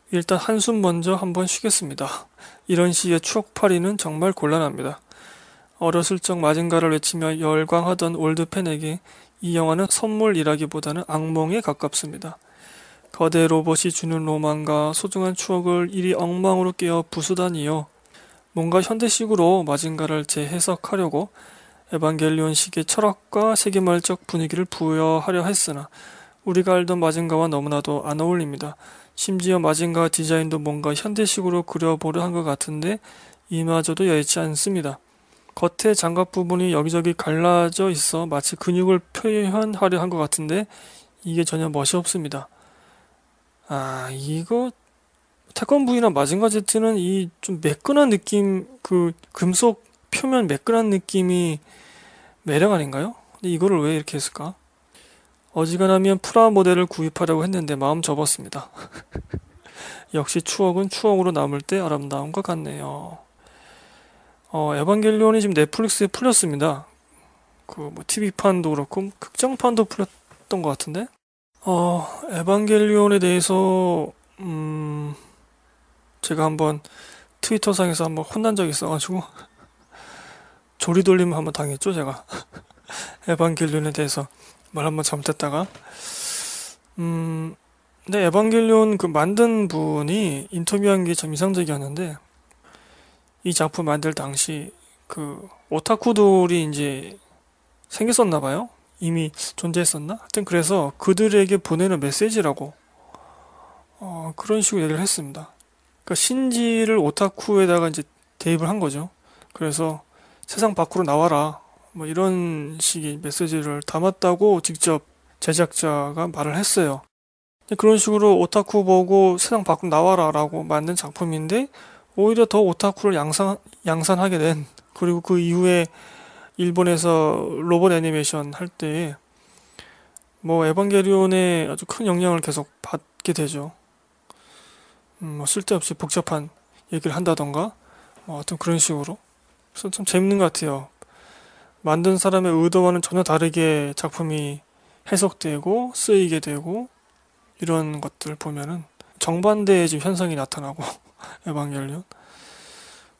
일단 한숨 먼저 한번 쉬겠습니다. 이런 시의 추억팔이는 정말 곤란합니다. 어렸을 적 마징가를 외치며 열광하던 올드팬에게 이 영화는 선물이라기보다는 악몽에 가깝습니다. 거대 로봇이 주는 로망과 소중한 추억을 이리 엉망으로 깨어 부수다니요. 뭔가 현대식으로 마징가를 재해석하려고 에반겔리온식의 철학과 세계말적 분위기를 부여하려 했으나 우리가 알던 마징가와 너무나도 안 어울립니다. 심지어 마징가 디자인도 뭔가 현대식으로 그려보려 한 것 같은데 이마저도 여의치 않습니다. 겉에 장갑 부분이 여기저기 갈라져 있어 마치 근육을 표현하려 한 것 같은데 이게 전혀 멋이 없습니다. 아 이거 태권부이나 마징가 제트는 이 좀 매끈한 느낌 그 금속 표면 매끈한 느낌이 매력 아닌가요? 근데 이거를 왜 이렇게 했을까? 어지간하면 프라 모델을 구입하려고 했는데 마음 접었습니다. 역시 추억은 추억으로 남을 때아름다운것 같네요. 어, 에반겔리온이 지금 넷플릭스에 풀렸습니다. 그 뭐 TV판도 그렇고 극장판도 풀렸던 것 같은데. 어, 에반겔리온에 대해서 음, 제가 한번 트위터상에서 한번 혼난 적이 있어가지고 조리돌림 한번 당했죠 제가 에반겔리온에 대해서 말 한 번 잘못했다가 음 근데 에반겔리온 그 만든 분이 인터뷰한 게 참 이상적이었는데 이 작품 만들 당시 그 오타쿠들이 이제 생겼었나 봐요. 이미 존재했었나? 하여튼 그래서 그들에게 보내는 메시지라고 어, 그런 식으로 얘기를 했습니다. 그러니까 신지를 오타쿠에다가 이제 대입을 한 거죠. 그래서 세상 밖으로 나와라. 뭐 이런 식의 메시지를 담았다고 직접 제작자가 말을 했어요. 그런 식으로 오타쿠 보고 세상 밖으로 나와라 라고 만든 작품인데 오히려 더 오타쿠를 양산, 양산하게 된 그리고 그 이후에 일본에서 로봇 애니메이션 할 때 뭐 에반게리온에 아주 큰 영향을 계속 받게 되죠. 음, 뭐 쓸데없이 복잡한 얘기를 한다던가 뭐 하여튼 그런 식으로 그래서 참 재밌는 것 같아요. 만든 사람의 의도와는 전혀 다르게 작품이 해석되고 쓰이게 되고 이런 것들 보면은 정반대의 지금 현상이 나타나고 에반겔리온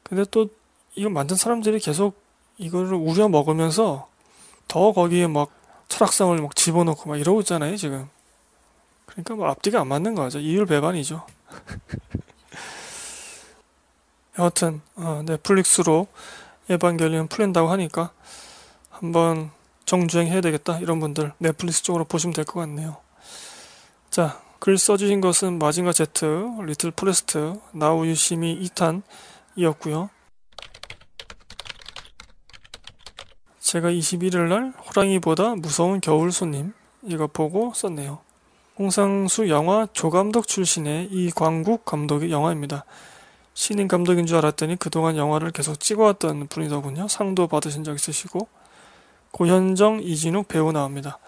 근데 또 이거 만든 사람들이 계속 이거를 우려 먹으면서 더 거기에 막 철학성을 막 집어넣고 막 이러고 있잖아요 지금 그러니까 뭐 앞뒤가 안 맞는 거죠 이율 배반이죠 여하튼 어, 넷플릭스로 에반겔리온 풀린다고 하니까 한번 정주행 해야 되겠다 이런 분들 넷플릭스 쪽으로 보시면 될 것 같네요. 자, 글 써주신 것은 마징가 제트, 리틀 포레스트, 나우 유시미 2탄이었고요. 제가 21일 날 호랑이보다 무서운 겨울 손님 이거 보고 썼네요. 홍상수 영화 조감독 출신의 이광국 감독의 영화입니다. 신인 감독인 줄 알았더니 그동안 영화를 계속 찍어왔던 분이더군요. 상도 받으신 적 있으시고 고현정, 이진욱 배우 나옵니다.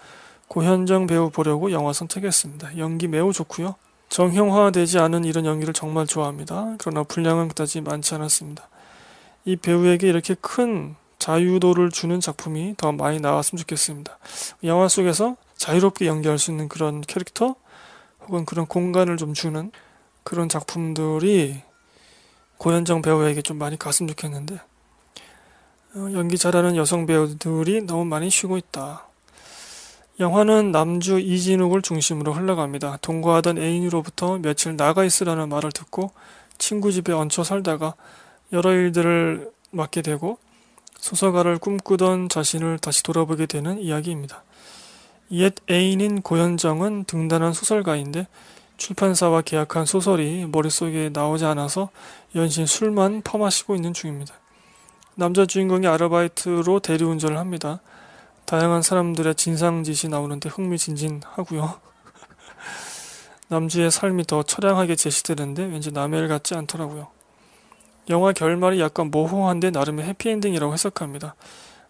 고현정 배우 보려고 영화 선택했습니다. 연기 매우 좋고요. 정형화되지 않은 이런 연기를 정말 좋아합니다. 그러나 분량은 그다지 많지 않았습니다. 이 배우에게 이렇게 큰 자유도를 주는 작품이 더 많이 나왔으면 좋겠습니다. 영화 속에서 자유롭게 연기할 수 있는 그런 캐릭터 혹은 그런 공간을 좀 주는 그런 작품들이 고현정 배우에게 좀 많이 갔으면 좋겠는데 어, 연기 잘하는 여성 배우들이 너무 많이 쉬고 있다. 영화는 남주 이진욱을 중심으로 흘러갑니다. 동거하던 애인으로부터 며칠 나가 있으라는 말을 듣고 친구 집에 얹혀 살다가 여러 일들을 맡게 되고 소설가를 꿈꾸던 자신을 다시 돌아보게 되는 이야기입니다. 옛 애인인 고현정은 등단한 소설가인데 출판사와 계약한 소설이 머릿속에 나오지 않아서 연신 술만 퍼마시고 있는 중입니다. 남자 주인공이 아르바이트로 대리운전을 합니다. 다양한 사람들의 진상짓이 나오는데 흥미진진하고요. 남주의 삶이 더 처량하게 제시되는데 왠지 남의 일 같지 않더라고요. 영화 결말이 약간 모호한데 나름의 해피엔딩이라고 해석합니다.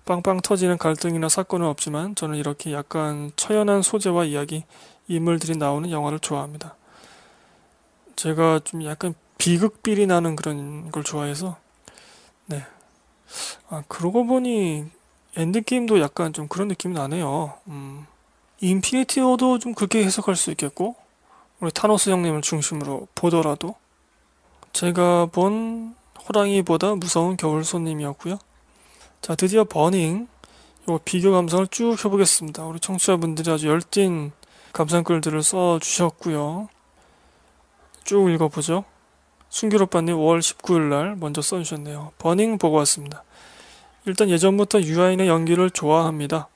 빵빵 터지는 갈등이나 사건은 없지만 저는 이렇게 약간 처연한 소재와 이야기, 인물들이 나오는 영화를 좋아합니다. 제가 좀 약간 비극 비리 나는 그런 걸 좋아해서 네 아, 그러고 보니 엔드게임도 약간 좀 그런 느낌이 나네요. 음, 인피니티 워도 좀 그렇게 해석할 수 있겠고, 우리 타노스 형님을 중심으로 보더라도, 제가 본 호랑이보다 무서운 겨울 손님이었고요. 자, 드디어 버닝, 요 비교 감상을 쭉 해보겠습니다. 우리 청취자분들이 아주 열띤 감상글들을 써주셨고요. 쭉 읽어보죠. 순길 오빠님 5월 19일 날 먼저 써주셨네요. 버닝 보고 왔습니다. 일단 예전부터 유아인의 연기를 좋아합니다.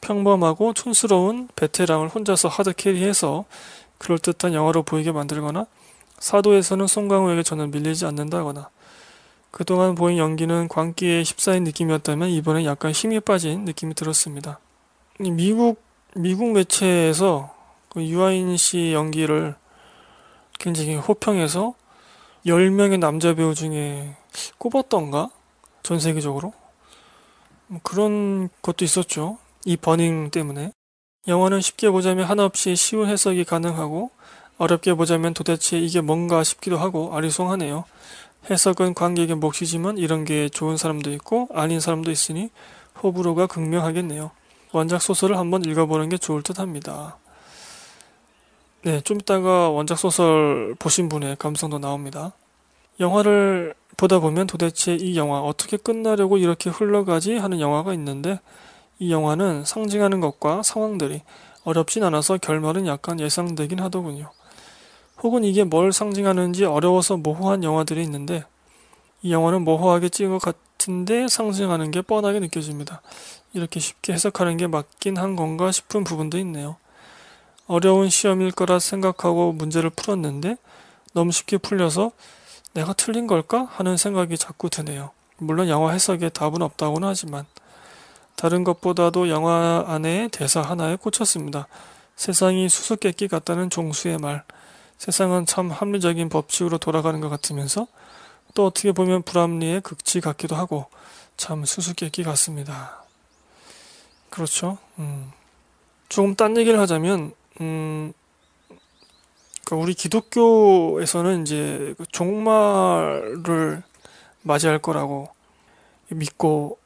평범하고 촌스러운 베테랑을 혼자서 하드캐리해서 그럴듯한 영화로 보이게 만들거나 사도에서는 송강호에게 전혀 밀리지 않는다거나 그동안 보인 연기는 광기에 휩싸인 느낌이었다면 이번엔 약간 힘이 빠진 느낌이 들었습니다. 미국 미국 매체에서 그 유아인 씨 연기를 굉장히 호평해서 10명의 남자 배우 중에 꼽았던가? 전 세계적으로? 뭐 그런 것도 있었죠. 이 버닝 때문에. 영화는 쉽게 보자면 한없이 쉬운 해석이 가능하고 어렵게 보자면 도대체 이게 뭔가 싶기도 하고 아리송하네요. 해석은 관객의 몫이지만 이런 게 좋은 사람도 있고 아닌 사람도 있으니 호불호가 극명하겠네요. 원작 소설을 한번 읽어보는 게 좋을 듯 합니다. 네, 좀 이따가 원작 소설 보신 분의 감성도 나옵니다. 영화를 보다 보면 도대체 이 영화 어떻게 끝나려고 이렇게 흘러가지 하는 영화가 있는데 이 영화는 상징하는 것과 상황들이 어렵진 않아서 결말은 약간 예상되긴 하더군요. 혹은 이게 뭘 상징하는지 어려워서 모호한 영화들이 있는데 이 영화는 모호하게 찍은 것 같은데 상징하는 게 뻔하게 느껴집니다. 이렇게 쉽게 해석하는 게 맞긴 한 건가 싶은 부분도 있네요. 어려운 시험일 거라 생각하고 문제를 풀었는데 너무 쉽게 풀려서 내가 틀린 걸까 하는 생각이 자꾸 드네요. 물론 영화 해석에 답은 없다고는 하지만 다른 것보다도 영화 안에 대사 하나에 꽂혔습니다. 세상이 수수께끼 같다는 종수의 말. 세상은 참 합리적인 법칙으로 돌아가는 것 같으면서 또 어떻게 보면 불합리의 극치 같기도 하고 참 수수께끼 같습니다. 그렇죠. 음. 조금 딴 얘기를 하자면 음, 그러니까 우리 기독교에서는 이제 그 종말을 맞이할 거라고 믿고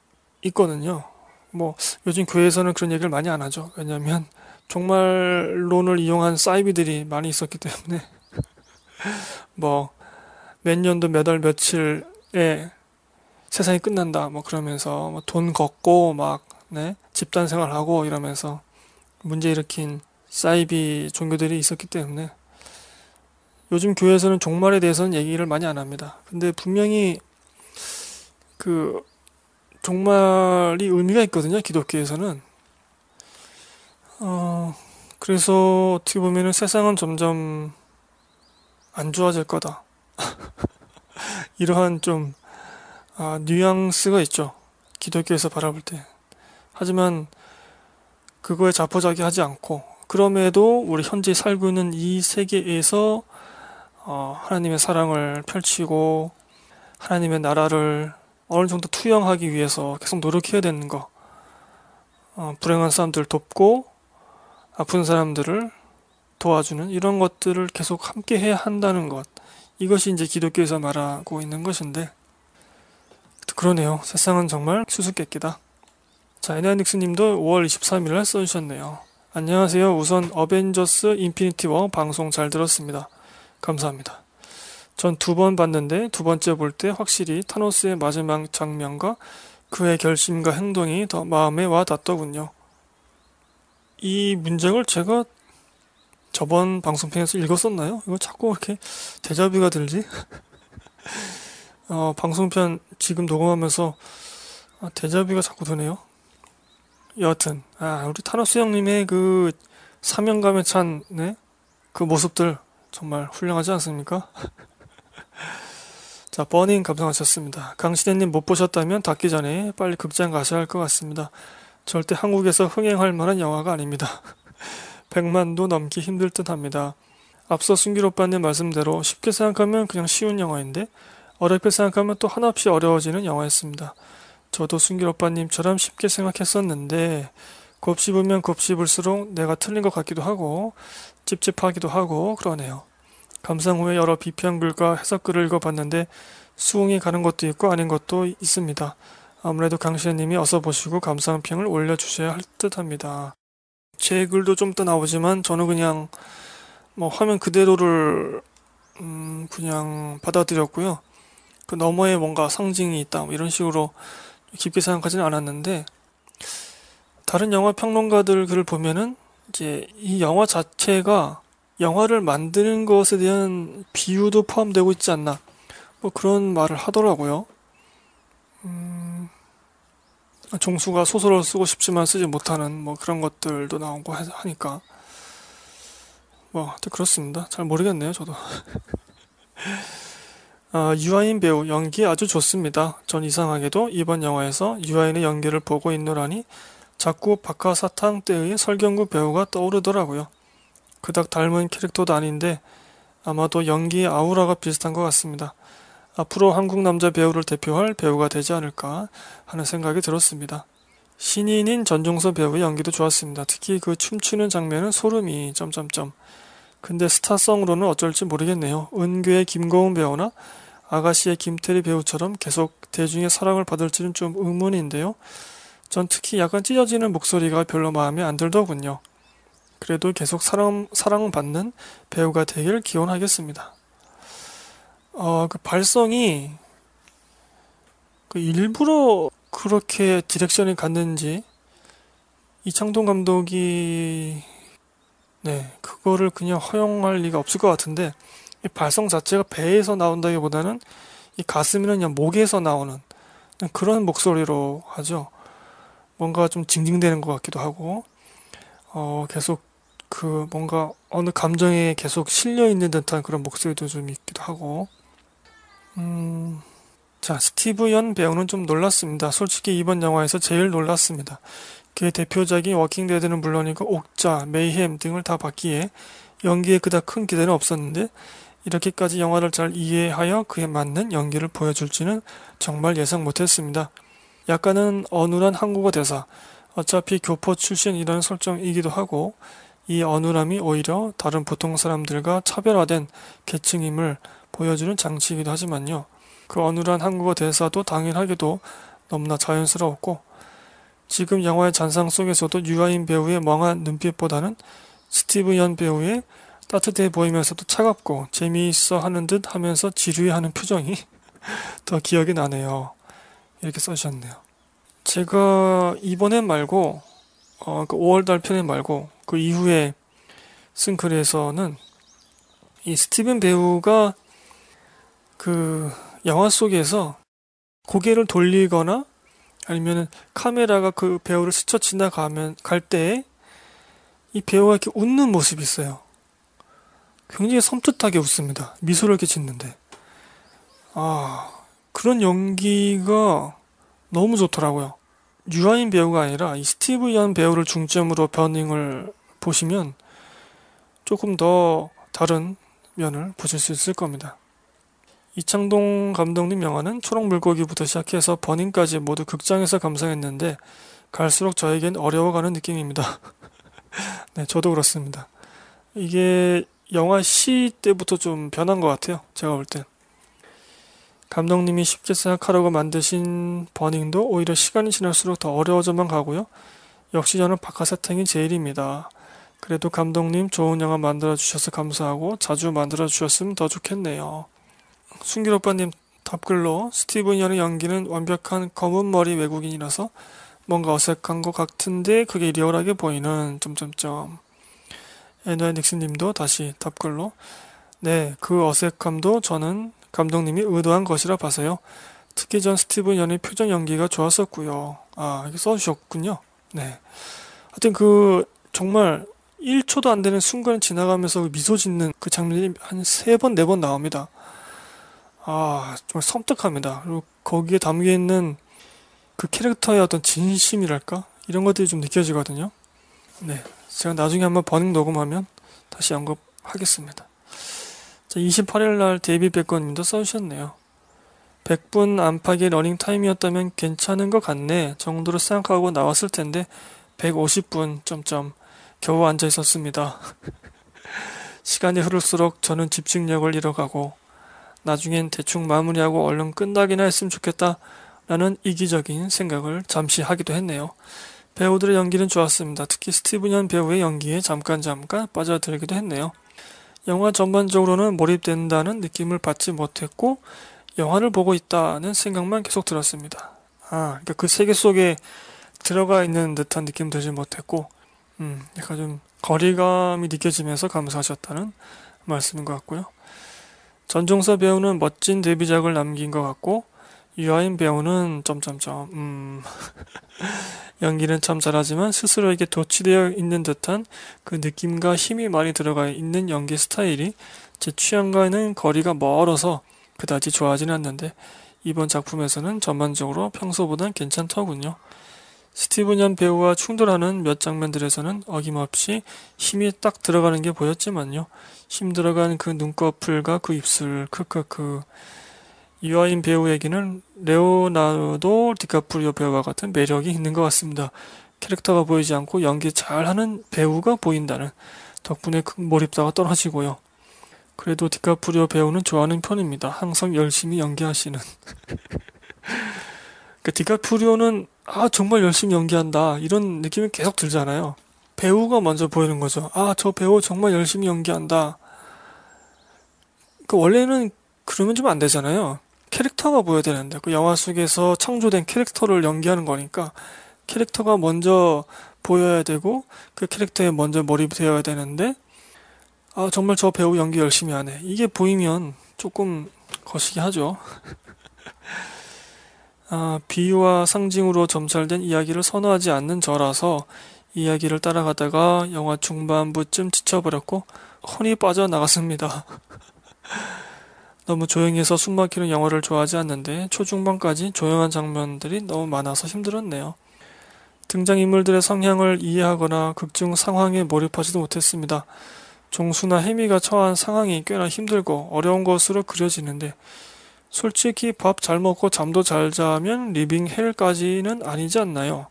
있거든요. 뭐 요즘 교회에서는 그런 얘기를 많이 안 하죠. 왜냐하면 종말론을 이용한 사이비들이 많이 있었기 때문에 뭐 몇 년도 몇월 며칠에 세상이 끝난다 뭐 그러면서 뭐 돈 걷고 막 네? 집단 생활하고 이러면서 문제 일으킨 사이비 종교들이 있었기 때문에 요즘 교회에서는 종말에 대해서는 얘기를 많이 안 합니다. 근데 분명히 그 종말이 의미가 있거든요. 기독교에서는 어 그래서 어떻게 보면은 세상은 점점 안 좋아질 거다. 이러한 좀 아, 뉘앙스가 있죠. 기독교에서 바라볼 때. 하지만 그거에 자포자기하지 않고 그럼에도 우리 현재 살고 있는 이 세계에서 어, 하나님의 사랑을 펼치고 하나님의 나라를 어느 정도 투영하기 위해서 계속 노력해야 되는 거. 어, 불행한 사람들을 돕고 아픈 사람들을 도와주는 이런 것들을 계속 함께 해야 한다는 것. 이것이 이제 기독교에서 말하고 있는 것인데 그러네요. 세상은 정말 수수께끼다. 자, 에나닉스님도 5월 2 3일날 써주셨네요. 안녕하세요. 우선 어벤져스 인피니티 워 방송 잘 들었습니다. 감사합니다. 전 두 번 봤는데 두 번째 볼 때 확실히 타노스의 마지막 장면과 그의 결심과 행동이 더 마음에 와 닿더군요. 이 문장을 제가 저번 방송편에서 읽었었나요? 이거 자꾸 이렇게 대자뷰가 들지? 어, 방송편 지금 녹음하면서 아, 대자뷰가 자꾸 드네요. 여하튼 아 우리 타노스 형님의 그 사명감에 찬네 그 모습들 정말 훌륭하지 않습니까? 자 버닝 감상하셨습니다. 강신혜님 못 보셨다면 닫기 전에 빨리 극장 가셔야 할 것 같습니다. 절대 한국에서 흥행할 만한 영화가 아닙니다. 100만도 넘기 힘들 듯 합니다. 앞서 순길 오빠님 말씀대로 쉽게 생각하면 그냥 쉬운 영화인데 어렵게 생각하면 또 한없이 어려워지는 영화였습니다. 저도 순길 오빠님처럼 쉽게 생각했었는데 곱씹으면 곱씹을수록 내가 틀린 것 같기도 하고 찝찝하기도 하고 그러네요. 감상 후에 여러 비평글과 해석글을 읽어봤는데 수긍이 가는 것도 있고 아닌 것도 있습니다. 아무래도 강시혜님이 어서 보시고 감상평을 올려주셔야 할 듯합니다. 제 글도 좀 더 나오지만 저는 그냥 뭐 화면 그대로를 음 그냥 받아들였고요. 그 너머에 뭔가 상징이 있다 뭐 이런 식으로 깊게 생각하지는 않았는데 다른 영화 평론가들 글을 보면은 이제 이 영화 자체가 영화를 만드는 것에 대한 비유도 포함되고 있지 않나 뭐 그런 말을 하더라고요. 음, 종수가 소설을 쓰고 싶지만 쓰지 못하는 뭐 그런 것들도 나오고 하니까 뭐 그렇습니다. 잘 모르겠네요 저도. 아, 유아인 배우 연기 아주 좋습니다. 전 이상하게도 이번 영화에서 유아인의 연기를 보고 있노라니 자꾸 박하사탕 때의 설경구 배우가 떠오르더라고요. 그닥 닮은 캐릭터도 아닌데 아마도 연기 아우라가 비슷한 것 같습니다. 앞으로 한국 남자 배우를 대표할 배우가 되지 않을까 하는 생각이 들었습니다. 신인인 전종서 배우의 연기도 좋았습니다. 특히 그 춤추는 장면은 소름이 점점점. 근데 스타성으로는 어쩔지 모르겠네요. 은규의 김고은 배우나 아가씨의 김태리 배우처럼 계속 대중의 사랑을 받을지는 좀 의문인데요. 전 특히 약간 찢어지는 목소리가 별로 마음에 안 들더군요. 그래도 계속 사랑, 사랑받는 배우가 되길 기원하겠습니다. 어, 그 발성이 그 일부러 그렇게 디렉션이 갔는지 이창동 감독이 네, 그거를 그냥 허용할 리가 없을 것 같은데 이 발성 자체가 배에서 나온다기보다는 이가슴이나 그냥 목에서 나오는 그런 목소리로 하죠. 뭔가 좀 징징대는 것 같기도 하고, 어, 계속 그 뭔가 어느 감정에 계속 실려 있는 듯한 그런 목소리도 좀 있기도 하고, 음, 자, 스티브 연 배우는 좀 놀랐습니다. 솔직히 이번 영화에서 제일 놀랐습니다. 그의 대표작인 워킹데드는 물론이고 옥자, 메이햄 등을 다 봤기에 연기에 그닥 큰 기대는 없었는데 이렇게까지 영화를 잘 이해하여 그에 맞는 연기를 보여줄지는 정말 예상 못했습니다. 약간은 어눌한 한국어 대사, 어차피 교포 출신이라는 설정이기도 하고 이 어눌함이 오히려 다른 보통 사람들과 차별화된 계층임을 보여주는 장치이기도 하지만요. 그 어눌한 한국어 대사도 당연하게도 너무나 자연스러웠고 지금 영화의 잔상 속에서도 유아인 배우의 멍한 눈빛보다는 스티브 연 배우의 따뜻해 보이면서도 차갑고 재미있어 하는 듯 하면서 지루해하는 표정이 더 기억이 나네요. 이렇게 써주셨네요. 제가 이번엔 말고 어, 그 5월달 편에 말고 그 이후에 쓴 글에서는 이 스티븐 배우가 그 영화 속에서 고개를 돌리거나 아니면 카메라가 그 배우를 스쳐 지나가면 갈 때 이 배우가 이렇게 웃는 모습이 있어요. 굉장히 섬뜩하게 웃습니다. 미소를 이렇게 짓는데. 아, 그런 연기가 너무 좋더라고요. 유아인 배우가 아니라 이 스티브 연 배우를 중점으로 버닝을 보시면 조금 더 다른 면을 보실 수 있을 겁니다. 이창동 감독님 영화는 초록 물고기부터 시작해서 버닝까지 모두 극장에서 감상했는데 갈수록 저에겐 어려워가는 느낌입니다. 네, 저도 그렇습니다. 이게 영화 시 때부터 좀 변한 것 같아요. 제가 볼 땐. 감독님이 쉽게 생각하라고 만드신 버닝도 오히려 시간이 지날수록 더 어려워져만 가고요. 역시 저는 박하사탕이 제일입니다. 그래도 감독님 좋은 영화 만들어주셔서 감사하고 자주 만들어주셨으면 더 좋겠네요. 순길 오빠님 답글로 스티븐 연의 연기는 완벽한 검은 머리 외국인이라서 뭔가 어색한 것 같은데 그게 리얼하게 보이는 점점점 엔더이 닉스님도 다시 답글로 네, 그 어색함도 저는 감독님이 의도한 것이라 봐서요. 특히 전 스티븐 연의 표정 연기가 좋았었고요. 아, 이게 써주셨군요. 네. 하여튼 그 정말 1초도 안 되는 순간 지나가면서 그 미소 짓는 그 장면이 한 세 번, 네 번 나옵니다. 아, 정말 섬뜩합니다. 그리고 거기에 담겨 있는 그 캐릭터의 어떤 진심이랄까? 이런 것들이 좀 느껴지거든요. 네. 제가 나중에 한번 번역 녹음하면 다시 언급하겠습니다. 자, 28일 날 데이비 백건님도 써주셨네요. 100분 안팎의 러닝 타임이었다면 괜찮은 것 같네 정도로 생각하고 나왔을 텐데 150분 점점 겨우 앉아 있었습니다. 시간이 흐를수록 저는 집중력을 잃어가고 나중엔 대충 마무리하고 얼른 끝나기나 했으면 좋겠다라는 이기적인 생각을 잠시 하기도 했네요. 배우들의 연기는 좋았습니다. 특히 스티븐 연 배우의 연기에 잠깐 잠깐 빠져들기도 했네요. 영화 전반적으로는 몰입된다는 느낌을 받지 못했고 영화를 보고 있다는 생각만 계속 들었습니다. 아, 그러니까 그 세계 속에 들어가 있는 듯한 느낌 들지 못했고, 음, 약간 좀 거리감이 느껴지면서 감사하셨다는 말씀인 것 같고요. 전종서 배우는 멋진 데뷔작을 남긴 것 같고, 유아인 배우는 점점점 음 연기는 참 잘하지만 스스로에게 도취되어 있는 듯한 그 느낌과 힘이 많이 들어가 있는 연기 스타일이 제 취향과는 거리가 멀어서 그다지 좋아하지는 않는데 이번 작품에서는 전반적으로 평소보단 괜찮더군요. 스티븐 연 배우와 충돌하는 몇 장면들에서는 어김없이 힘이 딱 들어가는 게 보였지만요. 힘 들어간 그 눈꺼풀과 그 입술 크크크 유아인 배우에게는 레오나르도 디카프리오 배우와 같은 매력이 있는 것 같습니다. 캐릭터가 보이지 않고 연기 잘하는 배우가 보인다는 덕분에 큰 몰입도가 떨어지고요. 그래도 디카프리오 배우는 좋아하는 편입니다. 항상 열심히 연기하시는. 그 디카프리오는 아 정말 열심히 연기한다 이런 느낌이 계속 들잖아요. 배우가 먼저 보이는 거죠. 아 저 배우 정말 열심히 연기한다. 그 원래는 그러면 좀 안 되잖아요. 캐릭터가 보여야 되는데 그 영화 속에서 창조된 캐릭터를 연기하는 거니까 캐릭터가 먼저 보여야 되고 그 캐릭터에 먼저 몰입되어야 되는데 아 정말 저 배우 연기 열심히 하네 이게 보이면 조금 거시기 하죠 아, 비유와 상징으로 점철된 이야기를 선호하지 않는 저라서 이야기를 따라가다가 영화 중반부쯤 지쳐버렸고 혼이 빠져나갔습니다 너무 조용해서 숨막히는 영화를 좋아하지 않는데 초중반까지 조용한 장면들이 너무 많아서 힘들었네요. 등장인물들의 성향을 이해하거나 극중 상황에 몰입하지도 못했습니다. 종수나 혜미가 처한 상황이 꽤나 힘들고 어려운 것으로 그려지는데 솔직히 밥 잘 먹고 잠도 잘 자면 리빙 헬까지는 아니지 않나요?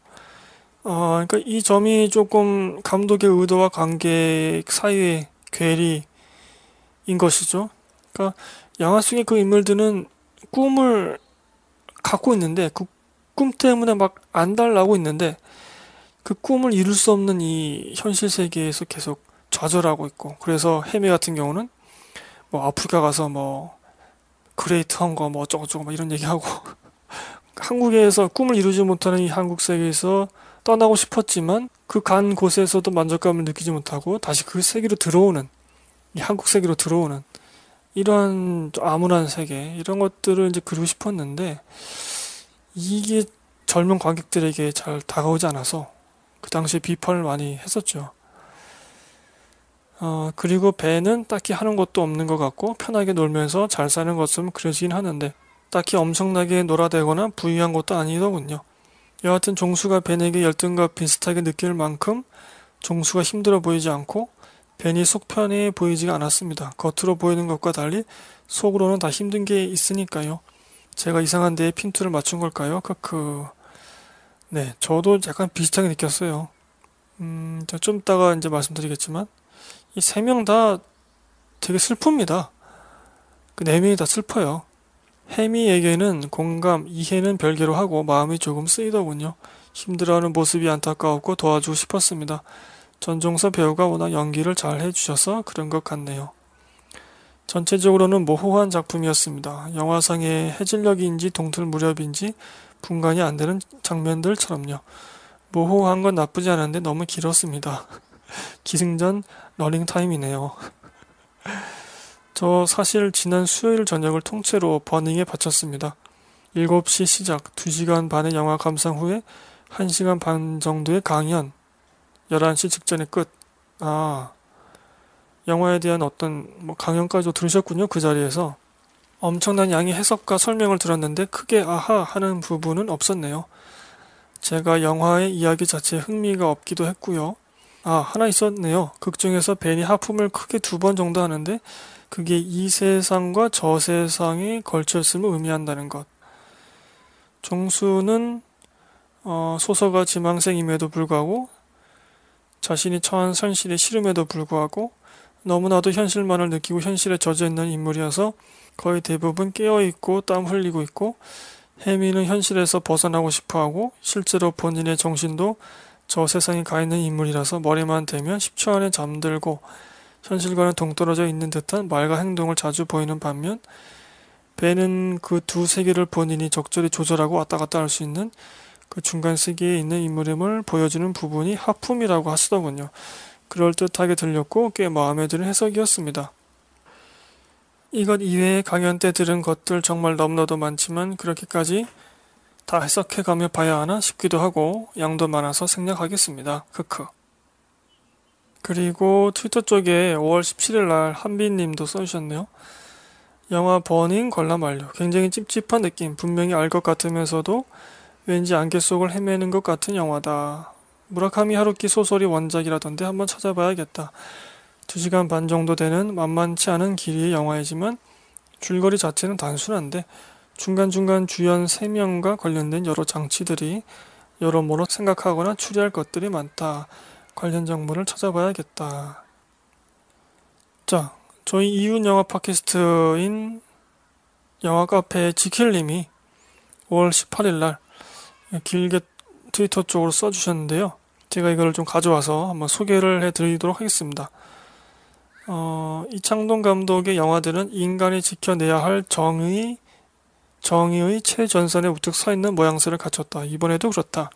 어, 그러니까 이 점이 조금 감독의 의도와 관객 사이의 괴리인 것이죠. 그러니까 영화 속의 그 인물들은 꿈을 갖고 있는데 그 꿈 때문에 막 안달나고 있는데 그 꿈을 이룰 수 없는 이 현실 세계에서 계속 좌절하고 있고 그래서 해미 같은 경우는 뭐 아프리카 가서 뭐 그레이트 한거 뭐 어쩌고저쩌고 막 이런 얘기하고 한국에서 꿈을 이루지 못하는 이 한국 세계에서 떠나고 싶었지만 그 간 곳에서도 만족감을 느끼지 못하고 다시 그 세계로 들어오는 이 한국 세계로 들어오는 이런 암울한 세계 이런 것들을 이제 그리고 싶었는데 이게 젊은 관객들에게 잘 다가오지 않아서 그 당시에 비판을 많이 했었죠. 어, 그리고 배는 딱히 하는 것도 없는 것 같고 편하게 놀면서 잘 사는 것은 그려지긴 하는데 딱히 엄청나게 놀아대거나 부유한 것도 아니더군요. 여하튼 종수가 벤에게 열등과 비슷하게 느낄 만큼 종수가 힘들어 보이지 않고 벤이 속편해 보이지가 않았습니다. 겉으로 보이는 것과 달리 속으로는 다 힘든 게 있으니까요. 제가 이상한 데에 핀트를 맞춘 걸까요? 크크. 네, 저도 약간 비슷하게 느꼈어요. 음, 좀 이따가 이제 말씀드리겠지만, 이 세 명 다 되게 슬픕니다. 그 네 명이 다 슬퍼요. 해미에게는 공감, 이해는 별개로 하고 마음이 조금 쓰이더군요. 힘들어하는 모습이 안타까웠고 도와주고 싶었습니다. 전종서 배우가 워낙 연기를 잘 해주셔서 그런 것 같네요. 전체적으로는 모호한 작품이었습니다. 영화상의 해질녘인지 동틀 무렵인지 분간이 안 되는 장면들처럼요. 모호한 건 나쁘지 않은데 너무 길었습니다. 기승전 러닝타임이네요. 저 사실 지난 수요일 저녁을 통째로 버닝에 바쳤습니다. 7시 시작, 2시간 반의 영화 감상 후에 1시간 반 정도의 강연, 11시 직전에 끝. 아, 영화에 대한 어떤 뭐 강연까지도 들으셨군요. 그 자리에서. 엄청난 양의 해석과 설명을 들었는데 크게 아하 하는 부분은 없었네요. 제가 영화의 이야기 자체에 흥미가 없기도 했고요. 아, 하나 있었네요. 극 중에서 벤이 하품을 크게 두 번 정도 하는데 그게 이 세상과 저 세상에 걸쳤음을 의미한다는 것. 종수는 어, 소서가 지망생임에도 불구하고 자신이 처한 현실의 싫음에도 불구하고 너무나도 현실만을 느끼고 현실에 젖어있는 인물이어서 거의 대부분 깨어있고 땀 흘리고 있고 해미는 현실에서 벗어나고 싶어하고 실제로 본인의 정신도 저 세상에 가 있는 인물이라서 머리만 대면 10초 안에 잠들고 현실과는 동떨어져 있는 듯한 말과 행동을 자주 보이는 반면 배는 그 두 세계를 본인이 적절히 조절하고 왔다 갔다 할 수 있는 그 중간 시기에 있는 인물임을 보여주는 부분이 하품이라고 하시더군요. 그럴듯하게 들렸고 꽤 마음에 드는 해석이었습니다. 이것 이외에 강연 때 들은 것들 정말 너무나도 많지만 그렇게까지 다 해석해가며 봐야 하나 싶기도 하고 양도 많아서 생략하겠습니다. 크크. 그리고 트위터 쪽에 5월 17일 날 한빈님도 써주셨네요. 영화 버닝 관람 완료. 굉장히 찝찝한 느낌. 분명히 알 것 같으면서도 왠지 안개 속을 헤매는 것 같은 영화다. 무라카미 하루키 소설이 원작이라던데 한번 찾아봐야겠다. 2시간 반 정도 되는 만만치 않은 길이의 영화이지만 줄거리 자체는 단순한데 중간중간 주연 3명과 관련된 여러 장치들이 여러모로 생각하거나 추리할 것들이 많다. 관련 정보를 찾아봐야겠다. 자, 저희 이윤 영화 팟캐스트인 영화 카페 지킬님이 5월 18일 날 길게 트위터 쪽으로 써주셨는데요. 제가 이걸 좀 가져와서 한번 소개를 해드리도록 하겠습니다. 어, 이창동 감독의 영화들은 인간이 지켜내야 할 정의, 정의의 최전선에 우뚝 서 있는 모양새를 갖췄다. 이번에도 그렇다.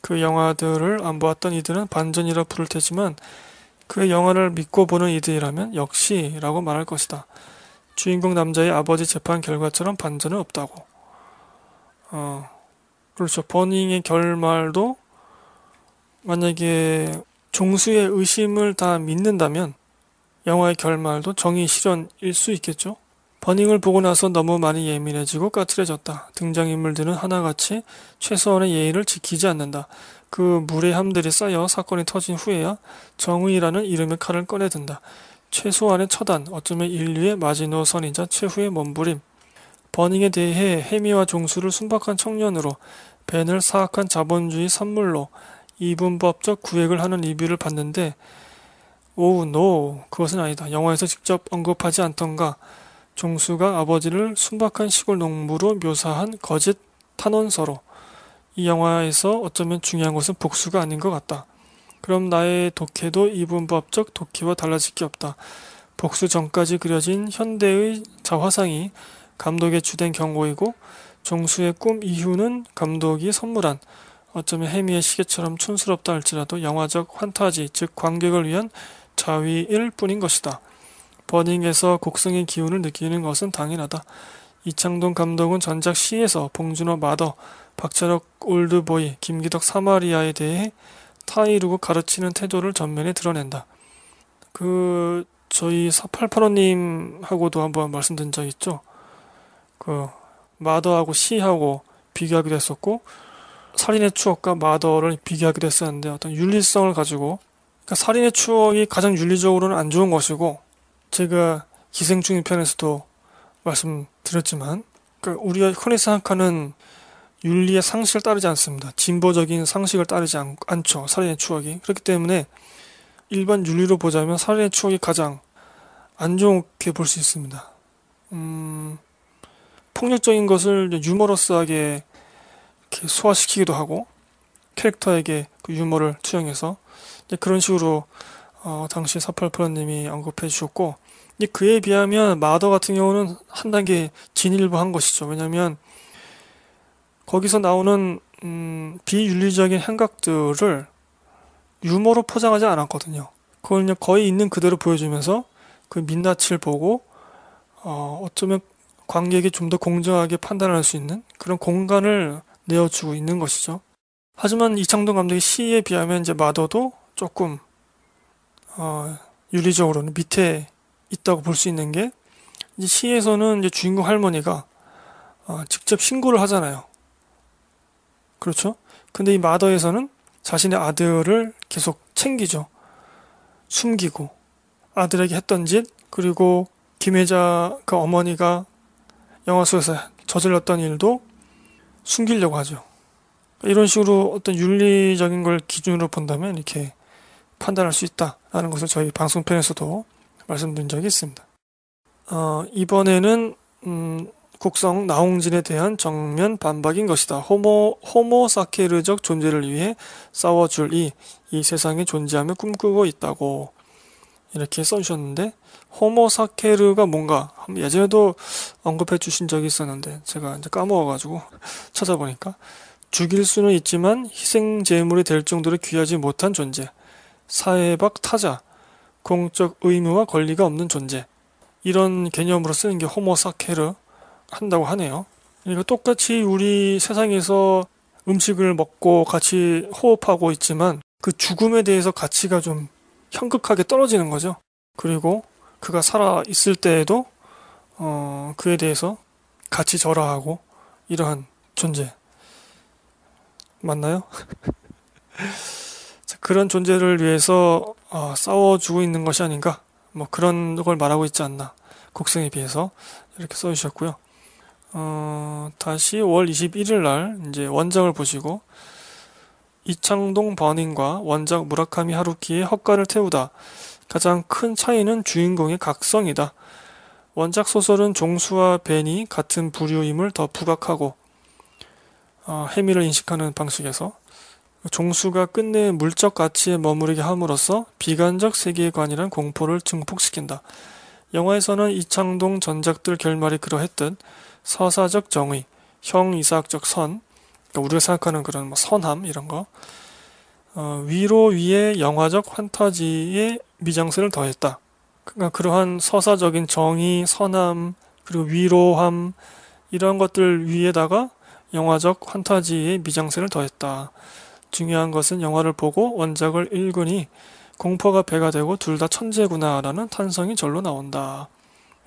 그 영화들을 안 보았던 이들은 반전이라 부를 테지만 그 영화를 믿고 보는 이들이라면 역시라고 말할 것이다. 주인공 남자의 아버지 재판 결과처럼 반전은 없다고. 어, 그렇죠. 버닝의 결말도 만약에 종수의 의심을 다 믿는다면 영화의 결말도 정의 실현일 수 있겠죠. 버닝을 보고 나서 너무 많이 예민해지고 까칠해졌다. 등장인물들은 하나같이 최소한의 예의를 지키지 않는다. 그 무례함들이 쌓여 사건이 터진 후에야 정의라는 이름의 칼을 꺼내든다. 최소한의 처단, 어쩌면 인류의 마지노선이자 최후의 몸부림. 버닝에 대해 해미와 종수를 순박한 청년으로 벤을 사악한 자본주의 선물로 이분법적 구획을 하는 리뷰를 봤는데 오우 노 그것은 아니다. 영화에서 직접 언급하지 않던가 종수가 아버지를 순박한 시골 농부로 묘사한 거짓 탄원서로 이 영화에서 어쩌면 중요한 것은 복수가 아닌 것 같다. 그럼 나의 독해도 이분법적 독해와 달라질 게 없다. 복수 전까지 그려진 현대의 자화상이 감독의 주된 경고이고 종수의 꿈 이후는 감독이 선물한 어쩌면 해미의 시계처럼 촌스럽다 할지라도 영화적 환타지, 즉 관객을 위한 자위일 뿐인 것이다. 버닝에서 곡성의 기운을 느끼는 것은 당연하다. 이창동 감독은 전작 시에서 봉준호 마더, 박철혁 올드보이, 김기덕 사마리아에 대해 타이르고 가르치는 태도를 전면에 드러낸다. 그 저희 4885님하고도 한번 말씀드린 적 있죠. 그 마더하고 시하고 비교하기도 했었고 살인의 추억과 마더를 비교하기도 했었는데 어떤 윤리성을 가지고 그러니까 살인의 추억이 가장 윤리적으로는 안 좋은 것이고 제가 기생충의 편에서도 말씀드렸지만 그 우리가 흔히 생각하는 윤리의 상식을 따르지 않습니다. 진보적인 상식을 따르지 않, 않죠. 살인의 추억이 그렇기 때문에 일반 윤리로 보자면 살인의 추억이 가장 안 좋게 볼 수 있습니다. 음, 폭력적인 것을 유머러스하게 소화시키기도 하고 캐릭터에게 그 유머를 투영해서 그런 식으로 어, 당시 사팔프라님이 언급해 주셨고 그에 비하면 마더 같은 경우는 한 단계 진일보한 것이죠. 왜냐하면 거기서 나오는 음, 비윤리적인 행각들을 유머로 포장하지 않았거든요. 그걸 거의 있는 그대로 보여주면서 그 민낯을 보고 어, 어쩌면 관객이 좀 더 공정하게 판단할 수 있는 그런 공간을 내어주고 있는 것이죠. 하지만 이창동 감독의 시에 비하면 이제 마더도 조금 어, 윤리적으로는 밑에 있다고 볼 수 있는 게 이제 시에서는 이제 주인공 할머니가 어, 직접 신고를 하잖아요. 그렇죠? 근데 이 마더에서는 자신의 아들을 계속 챙기죠. 숨기고 아들에게 했던 짓 그리고 김혜자그 어머니가 영화 속에서 저질렀던 일도 숨기려고 하죠. 이런 식으로 어떤 윤리적인 걸 기준으로 본다면 이렇게 판단할 수 있다라는 것을 저희 방송편에서도 말씀드린 적이 있습니다. 어, 이번에는 음, 국성 나홍진에 대한 정면 반박인 것이다. 호모 호모사케르적 존재를 위해 싸워줄 이 이 세상에 존재하며 꿈꾸고 있다고 이렇게 써주셨는데 호모사케르가 뭔가 예전에도 언급해 주신 적이 있었는데 제가 이제 까먹어가지고 찾아보니까 죽일 수는 있지만 희생 제물이 될 정도로 귀하지 못한 존재, 사회 밖 타자, 공적 의무와 권리가 없는 존재 이런 개념으로 쓰는 게 호모사케르 한다고 하네요. 그러니까 똑같이 우리 세상에서 음식을 먹고 같이 호흡하고 있지만 그 죽음에 대해서 가치가 좀 현극하게 떨어지는 거죠. 그리고 그가 살아 있을 때에도 어, 그에 대해서 같이 절하하고 이러한 존재 맞나요? 그런 존재를 위해서 어, 싸워주고 있는 것이 아닌가 뭐 그런 걸 말하고 있지 않나 곡성에 비해서 이렇게 써주셨고요. 어, 다시 5월 21일 날 이제 원작을 보시고 이창동 번인과 원작 무라카미 하루키의 헛간을 태우다 가장 큰 차이는 주인공의 각성이다. 원작 소설은 종수와 벤이 같은 부류임을 더 부각하고 어, 해미를 인식하는 방식에서 종수가 끝내 물적 가치에 머무르게 함으로써 비관적 세계관이란 공포를 증폭시킨다. 영화에서는 이창동 전작들 결말이 그러했듯 서사적 정의, 형이사학적 선, 그러니까 우리가 생각하는 그런 뭐 선함 이런 거 어, 위로 위에 영화적 환타지의 미장센을 더했다. 그러니까 그러한 서사적인 정의, 선함, 그리고 위로함 이런 것들 위에다가 영화적 환타지의 미장센을 더했다. 중요한 것은 영화를 보고 원작을 읽으니 공포가 배가 되고 둘 다 천재구나라는 탄성이 절로 나온다.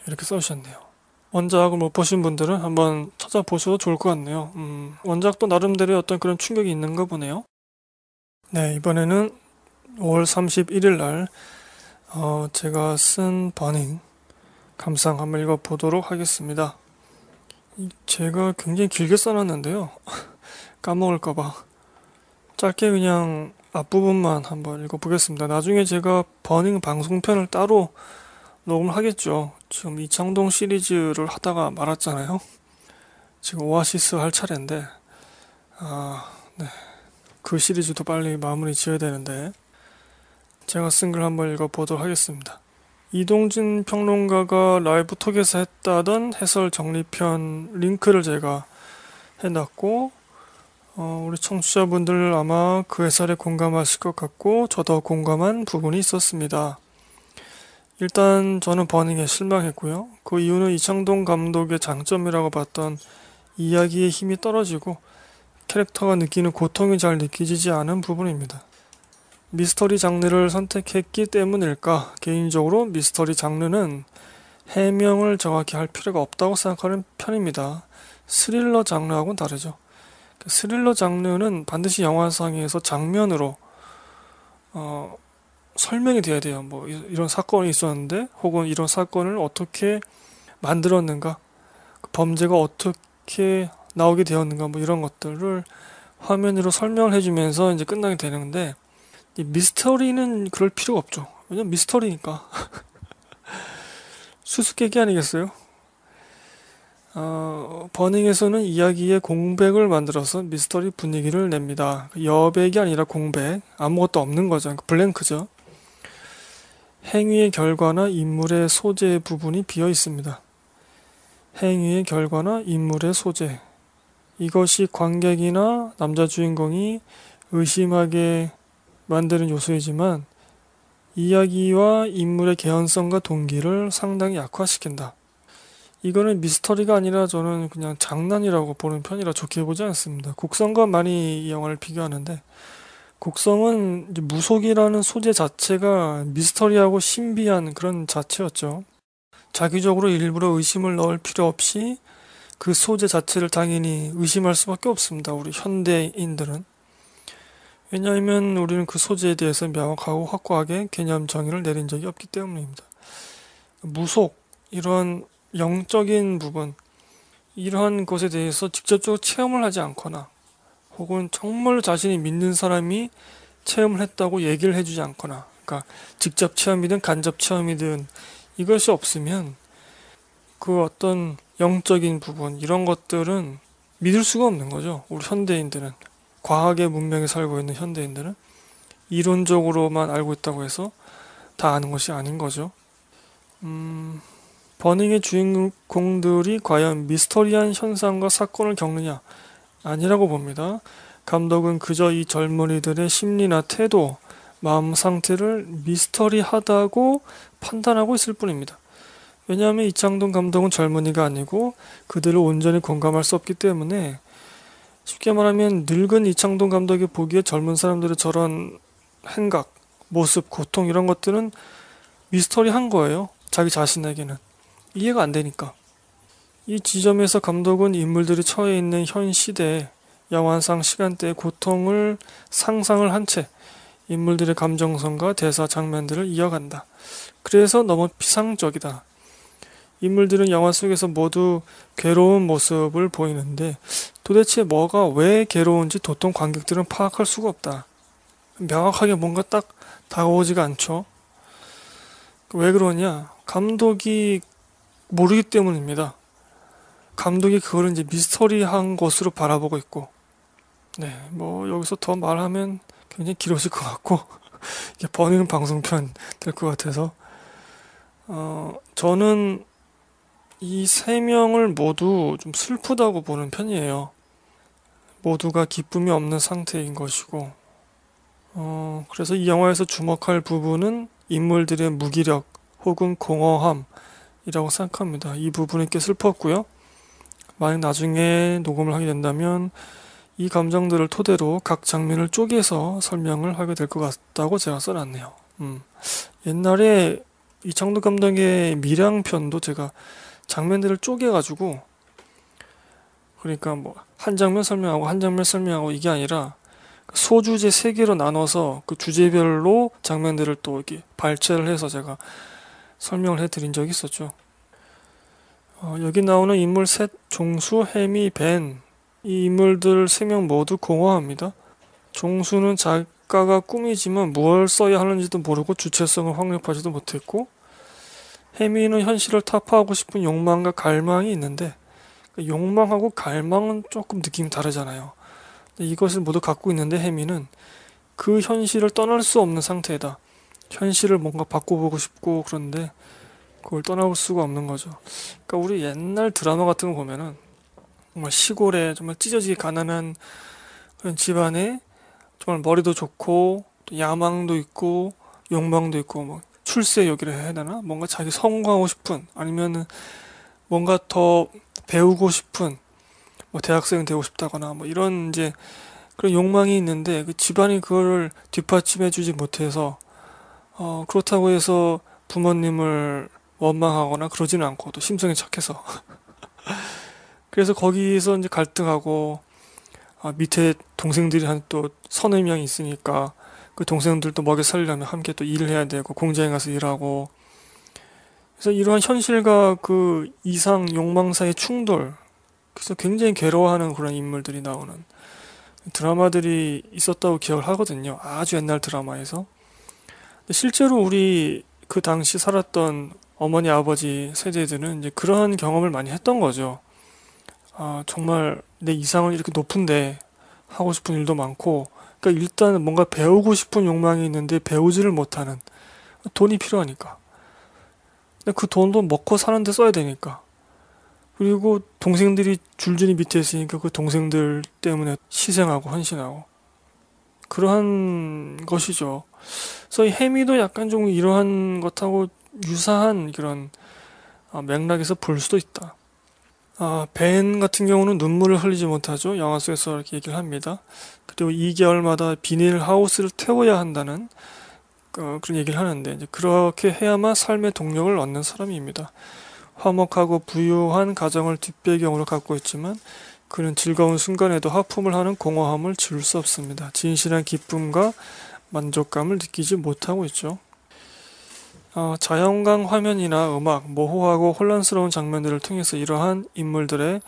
이렇게 써주셨네요. 원작을 못 보신 분들은 한번 찾아보셔도 좋을 것 같네요. 음, 원작도 나름대로의 어떤 그런 충격이 있는가 보네요. 네, 이번에는 5월 31일 날 어, 제가 쓴 반응 감상 한번 읽어보도록 하겠습니다. 제가 굉장히 길게 써놨는데요. 까먹을까봐 짧게 그냥 앞부분만 한번 읽어보겠습니다. 나중에 제가 버닝 방송편을 따로 녹음을 하겠죠. 지금 이창동 시리즈를 하다가 말았잖아요. 지금 오아시스 할 차례인데, 아, 네. 그 시리즈도 빨리 마무리 지어야 되는데, 제가 쓴 글 한 번 읽어보도록 하겠습니다. 이동진 평론가가 라이브 톡에서 했다던 해설 정리편 링크를 제가 해놨고, 어, 우리 청취자분들 아마 그 해설에 공감하실 것 같고, 저도 공감한 부분이 있었습니다. 일단 저는 버닝에 실망했고요. 그 이유는 이창동 감독의 장점이라고 봤던 이야기의 힘이 떨어지고, 캐릭터가 느끼는 고통이 잘 느껴지지 않은 부분입니다. 미스터리 장르를 선택했기 때문일까? 개인적으로 미스터리 장르는 해명을 정확히 할 필요가 없다고 생각하는 편입니다. 스릴러 장르하고는 다르죠. 그 스릴러 장르는 반드시 영화상에서 장면으로 어, 설명이 돼야 돼요. 뭐 이런 사건이 있었는데 혹은 이런 사건을 어떻게 만들었는가, 그 범죄가 어떻게 나오게 되었는가, 뭐 이런 것들을 화면으로 설명을 해주면서 이제 끝나게 되는데 미스터리는 그럴 필요가 없죠. 왜냐면 미스터리니까. 수수께끼 아니겠어요? 어, 버닝에서는 이야기의 공백을 만들어서 미스터리 분위기를 냅니다. 여백이 아니라 공백, 아무것도 없는 거죠. 그러니까 블랭크죠. 행위의 결과나 인물의 소재 부분이 비어 있습니다. 행위의 결과나 인물의 소재. 이것이 관객이나 남자 주인공이 의심하게 만드는 요소이지만 이야기와 인물의 개연성과 동기를 상당히 약화시킨다. 이거는 미스터리가 아니라 저는 그냥 장난이라고 보는 편이라 좋게 보지 않습니다. 곡성과 많이 이 영화를 비교하는데 곡성은 무속이라는 소재 자체가 미스터리하고 신비한 그런 자체였죠. 자기적으로 일부러 의심을 넣을 필요 없이 그 소재 자체를 당연히 의심할 수밖에 없습니다. 우리 현대인들은. 왜냐하면 우리는 그 소재에 대해서 명확하고 확고하게 개념 정의를 내린 적이 없기 때문입니다. 무속, 이런 영적인 부분, 이러한 것에 대해서 직접적으로 체험을 하지 않거나 혹은 정말 자신이 믿는 사람이 체험을 했다고 얘기를 해주지 않거나 그러니까 직접 체험이든 간접 체험이든 이것이 없으면 그 어떤 영적인 부분 이런 것들은 믿을 수가 없는 거죠. 우리 현대인들은. 과학의 문명에 살고 있는 현대인들은 이론적으로만 알고 있다고 해서 다 아는 것이 아닌 거죠. 음, 버닝의 주인공들이 과연 미스터리한 현상과 사건을 겪느냐? 아니라고 봅니다. 감독은 그저 이 젊은이들의 심리나 태도, 마음 상태를 미스터리하다고 판단하고 있을 뿐입니다. 왜냐하면 이창동 감독은 젊은이가 아니고 그들을 온전히 공감할 수 없기 때문에 쉽게 말하면 늙은 이창동 감독이 보기에 젊은 사람들의 저런 행각, 모습, 고통 이런 것들은 미스터리한 거예요. 자기 자신에게는 이해가 안 되니까. 이 지점에서 감독은 인물들이 처해 있는 현 시대의 야완상 시간대의 고통을 상상을 한 채 인물들의 감정선과 대사 장면들을 이어간다. 그래서 너무 피상적이다. 인물들은 영화 속에서 모두 괴로운 모습을 보이는데 도대체 뭐가 왜 괴로운지 도통 관객들은 파악할 수가 없다. 명확하게 뭔가 딱 다가오지가 않죠. 왜 그러냐? 감독이 모르기 때문입니다. 감독이 그걸 이제 미스터리한 것으로 바라보고 있고, 네, 뭐 여기서 더 말하면 굉장히 길어질 것 같고, 이게 버는 방송편 될 것 같아서, 어, 저는 이세 명을 모두 좀 슬프다고 보는 편이에요. 모두가 기쁨이 없는 상태인 것이고, 어, 그래서 이 영화에서 주목할 부분은 인물들의 무기력 혹은 공허함이라고 생각합니다. 이 부분이 꽤 슬펐고요. 만약 나중에 녹음을 하게 된다면 이 감정들을 토대로 각 장면을 쪼개서 설명을 하게 될 것 같다고 제가 써놨네요. 음. 옛날에 이창도 감독의 밀양편도 제가 장면들을 쪼개가지고 그러니까 뭐 한 장면 설명하고 한 장면 설명하고 이게 아니라 그 소주제 세 개로 나눠서 그 주제별로 장면들을 또 이렇게 발췌를 해서 제가 설명을 해드린 적이 있었죠. 어, 여기 나오는 인물 셋, 종수, 해미, 벤. 이 인물들 세 명 모두 공허합니다. 종수는 작가가 꿈이지만 무엇을 써야 하는지도 모르고 주체성을 확립하지도 못했고, 해미는 현실을 타파하고 싶은 욕망과 갈망이 있는데 그 욕망하고 갈망은 조금 느낌이 다르잖아요. 이것을 모두 갖고 있는데 해미는 그 현실을 떠날 수 없는 상태이다. 현실을 뭔가 바꿔보고 싶고 그런데 그걸 떠나올 수가 없는 거죠. 그러니까 우리 옛날 드라마 같은 거 보면은 정말 시골에 정말 찢어지게 가난한 그런 집안에 정말 머리도 좋고 또 야망도 있고 욕망도 있고 뭐 출세 여기를 해야 되나? 뭔가 자기 성공하고 싶은 아니면 뭔가 더 배우고 싶은 뭐 대학생이 되고 싶다거나 뭐 이런 이제 그런 욕망이 있는데 그 집안이 그걸 뒷받침해주지 못해서 어 그렇다고 해서 부모님을 원망하거나 그러지는 않고 또 심성이 착해서 그래서 거기서 이제 갈등하고 아 밑에 동생들이 한 또 서너 명 있으니까 그 동생들도 먹여 살리려면 함께 또 일을 해야 되고 공장에 가서 일하고 그래서 이러한 현실과 그 이상 욕망 사이의 충돌 그래서 굉장히 괴로워하는 그런 인물들이 나오는 드라마들이 있었다고 기억을 하거든요. 아주 옛날 드라마에서 실제로 우리 그 당시 살았던 어머니 아버지 세대들은 이제 그러한 경험을 많이 했던 거죠. 아, 정말 내 이상은 이렇게 높은데 하고 싶은 일도 많고 그러니까 일단 뭔가 배우고 싶은 욕망이 있는데 배우지를 못하는 돈이 필요하니까. 근데 그 돈도 먹고 사는데 써야 되니까. 그리고 동생들이 줄줄이 밑에 있으니까 그 동생들 때문에 희생하고 헌신하고 그러한 것이죠. 그래서 해미도 약간 좀 이러한 것하고 유사한 그런 어, 맥락에서 볼 수도 있다. 아, 벤 같은 경우는 눈물을 흘리지 못하죠. 영화 속에서 이렇게 얘기를 합니다. 그리고 2개월마다 비닐 하우스를 태워야 한다는 어, 그런 얘기를 하는데 그렇게 해야만 삶의 동력을 얻는 사람입니다. 화목하고 부유한 가정을 뒷배경으로 갖고 있지만 그는 즐거운 순간에도 하품을 하는 공허함을 지울 수 없습니다. 진실한 기쁨과 만족감을 느끼지 못하고 있죠. 어, 자연광 화면이나 음악, 모호하고 혼란스러운 장면들을 통해서 이러한 인물들의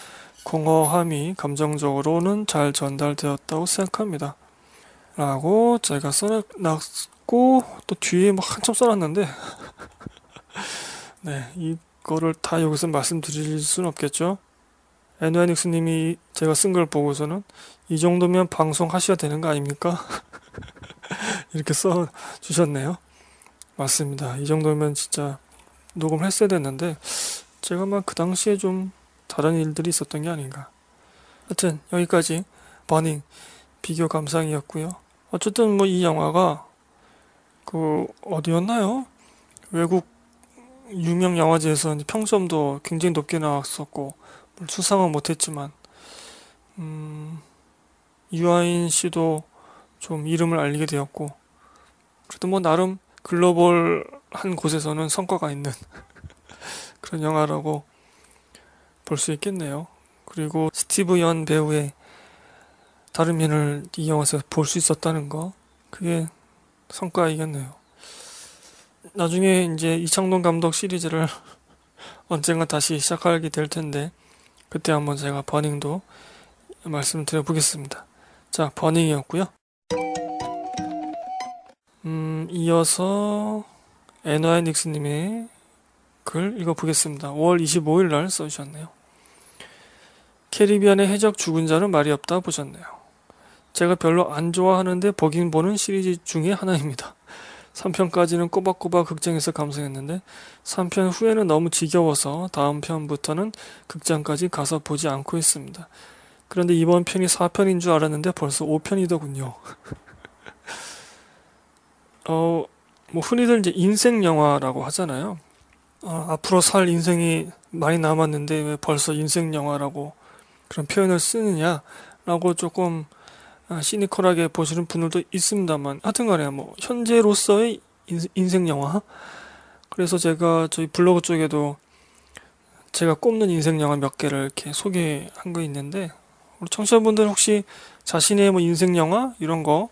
공허함이 감정적으로는 잘 전달되었다고 생각합니다. 라고 제가 써놨고, 또 뒤에 막 뭐 한참 써놨는데, 네, 이거를 다 여기서 말씀드릴 수는 없겠죠. 에누아닉스님이 제가 쓴 걸 보고서는 이 정도면 방송하셔야 되는 거 아닙니까? 이렇게 써주셨네요. 맞습니다. 이 정도면 진짜 녹음 했어야 됐는데 제가 막그 당시에 좀 다른 일들이 있었던 게 아닌가. 하여튼 여기까지 버닝 비교 감상이었고요. 어쨌든 뭐 이 영화가 그 어디였나요? 외국 유명 영화제에서 평점도 굉장히 높게 나왔었고 뭐 수상은 못했지만 음, 유아인 씨도 좀 이름을 알리게 되었고 그래도 뭐 나름 글로벌한 곳에서는 성과가 있는 그런 영화라고 볼 수 있겠네요. 그리고 스티브 연 배우의 다른 면을 이 영화에서 볼 수 있었다는 거 그게 성과이겠네요. 나중에 이제 이창동 감독 시리즈를 언젠가 다시 시작하게 될 텐데 그때 한번 제가 버닝도 말씀드려 보겠습니다. 자, 버닝이었고요. 음, 이어서 에 n 이 닉스님의 글 읽어보겠습니다. 5월 25일 날 써주셨네요. 캐리비안의 해적 죽은 자는 말이 없다 보셨네요. 제가 별로 안 좋아하는데 보긴 보는 시리즈 중에 하나입니다. 3편까지는 꼬박꼬박 극장에서 감상했는데 3편 후에는 너무 지겨워서 다음 편부터는 극장까지 가서 보지 않고 있습니다. 그런데 이번 편이 4편인 줄 알았는데 벌써 5편이더군요. 어, 뭐 흔히들 이제 인생 영화라고 하잖아요. 어, 앞으로 살 인생이 많이 남았는데 왜 벌써 인생 영화라고 그런 표현을 쓰느냐라고 조금 아, 시니컬하게 보시는 분들도 있습니다만 하여튼간에 뭐 현재로서의 인생 영화 그래서 제가 저희 블로그 쪽에도 제가 꼽는 인생 영화 몇 개를 이렇게 소개한 거 있는데 우리 청취자분들 혹시 자신의 뭐 인생 영화 이런 거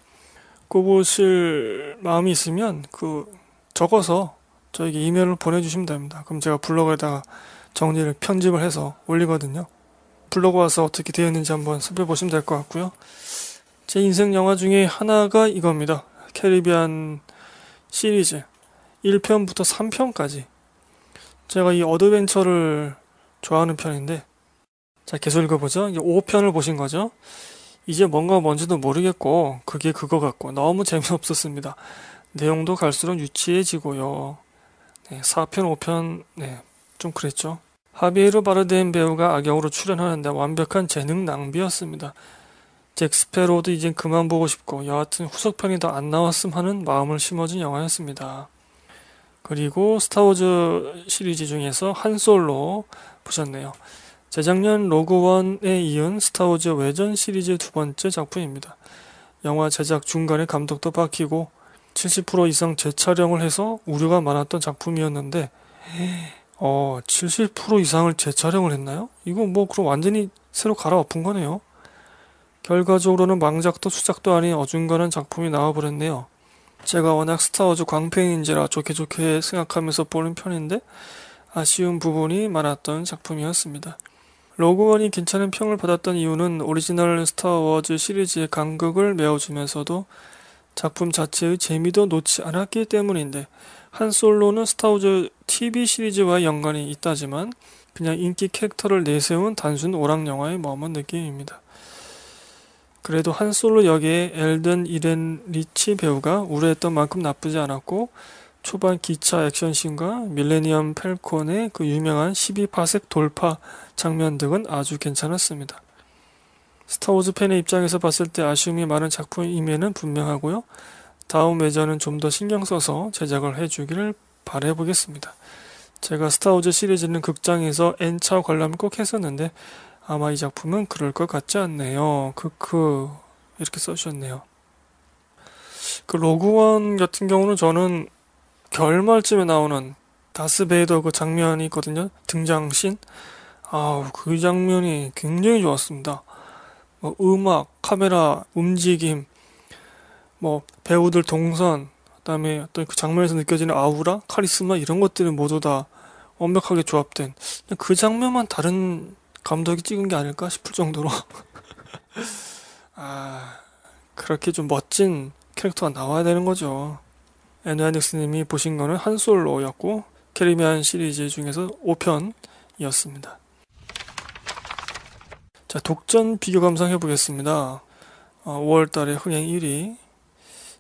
꼽으실 마음이 있으면 그 적어서 저에게 이메일로 보내주시면 됩니다. 그럼 제가 블로그에다가 정리를 편집을 해서 올리거든요. 블로그 와서 어떻게 되었는지 한번 살펴보시면 될 것 같고요. 제 인생 영화 중에 하나가 이겁니다. 캐리비안 시리즈 1편부터 3편까지 제가 이 어드벤처를 좋아하는 편인데 자 계속 읽어보죠. 5편을 보신 거죠. 이제 뭔가 뭔지도 모르겠고 그게 그거 같고 너무 재미없었습니다. 내용도 갈수록 유치해지고요. 네, 4편, 5편 네, 좀 그랬죠. 하비에르 바르덴 배우가 악역으로 출연하는데 완벽한 재능 낭비였습니다. 잭스페로도 이젠 그만 보고 싶고 여하튼 후속편이 더 안 나왔음 하는 마음을 심어준 영화였습니다. 그리고 스타워즈 시리즈 중에서 한솔로 보셨네요. 재작년 로그원에 이은 스타워즈 외전 시리즈 두 번째 작품입니다. 영화 제작 중간에 감독도 바뀌고 70% 이상 재촬영을 해서 우려가 많았던 작품이었는데 어, 70% 이상을 재촬영을 했나요? 이거 뭐 그럼 완전히 새로 갈아엎은 거네요. 결과적으로는 망작도 수작도 아닌 어중간한 작품이 나와버렸네요. 제가 워낙 스타워즈 광팬인지라 좋게 좋게 생각하면서 보는 편인데 아쉬운 부분이 많았던 작품이었습니다. 로그원이 괜찮은 평을 받았던 이유는 오리지널 스타워즈 시리즈의 간극을 메워주면서도 작품 자체의 재미도 놓지 않았기 때문인데 한 솔로는 스타워즈 TV 시리즈와 연관이 있다지만 그냥 인기 캐릭터를 내세운 단순 오락 영화의 머문 느낌입니다. 그래도 한 솔로 역의 엘든 이렌 리치 배우가 우려했던 만큼 나쁘지 않았고 초반 기차 액션씬과 밀레니엄 펠콘의 그 유명한 12파색 돌파 장면 등은 아주 괜찮았습니다. 스타워즈 팬의 입장에서 봤을 때 아쉬움이 많은 작품임에는 분명하고요. 다음 외전은 좀 더 신경 써서 제작을 해주기를 바라보겠습니다 제가 스타워즈 시리즈는 극장에서 N차 관람을 꼭 했었는데 아마 이 작품은 그럴 것 같지 않네요. 크크 이렇게 써주셨네요. 그 로그원 같은 경우는 저는 결말쯤에 나오는 다스베이더 그 장면이 있거든요. 등장신. 아우, 그 장면이 굉장히 좋았습니다. 뭐 음악, 카메라, 움직임, 뭐 배우들 동선, 그다음에 어떤 그 장면에서 느껴지는 아우라, 카리스마 이런 것들은 모두 다 완벽하게 조합된 그 장면만 다른 감독이 찍은 게 아닐까 싶을 정도로 아 그렇게 좀 멋진 캐릭터가 나와야 되는 거죠. 앤드 앤닉스님이 보신 거는 한솔로였고 캐리비안 시리즈 중에서 5편이었습니다. 자, 독전 비교 감상 해보겠습니다. 어, 5월 달에 흥행 1위.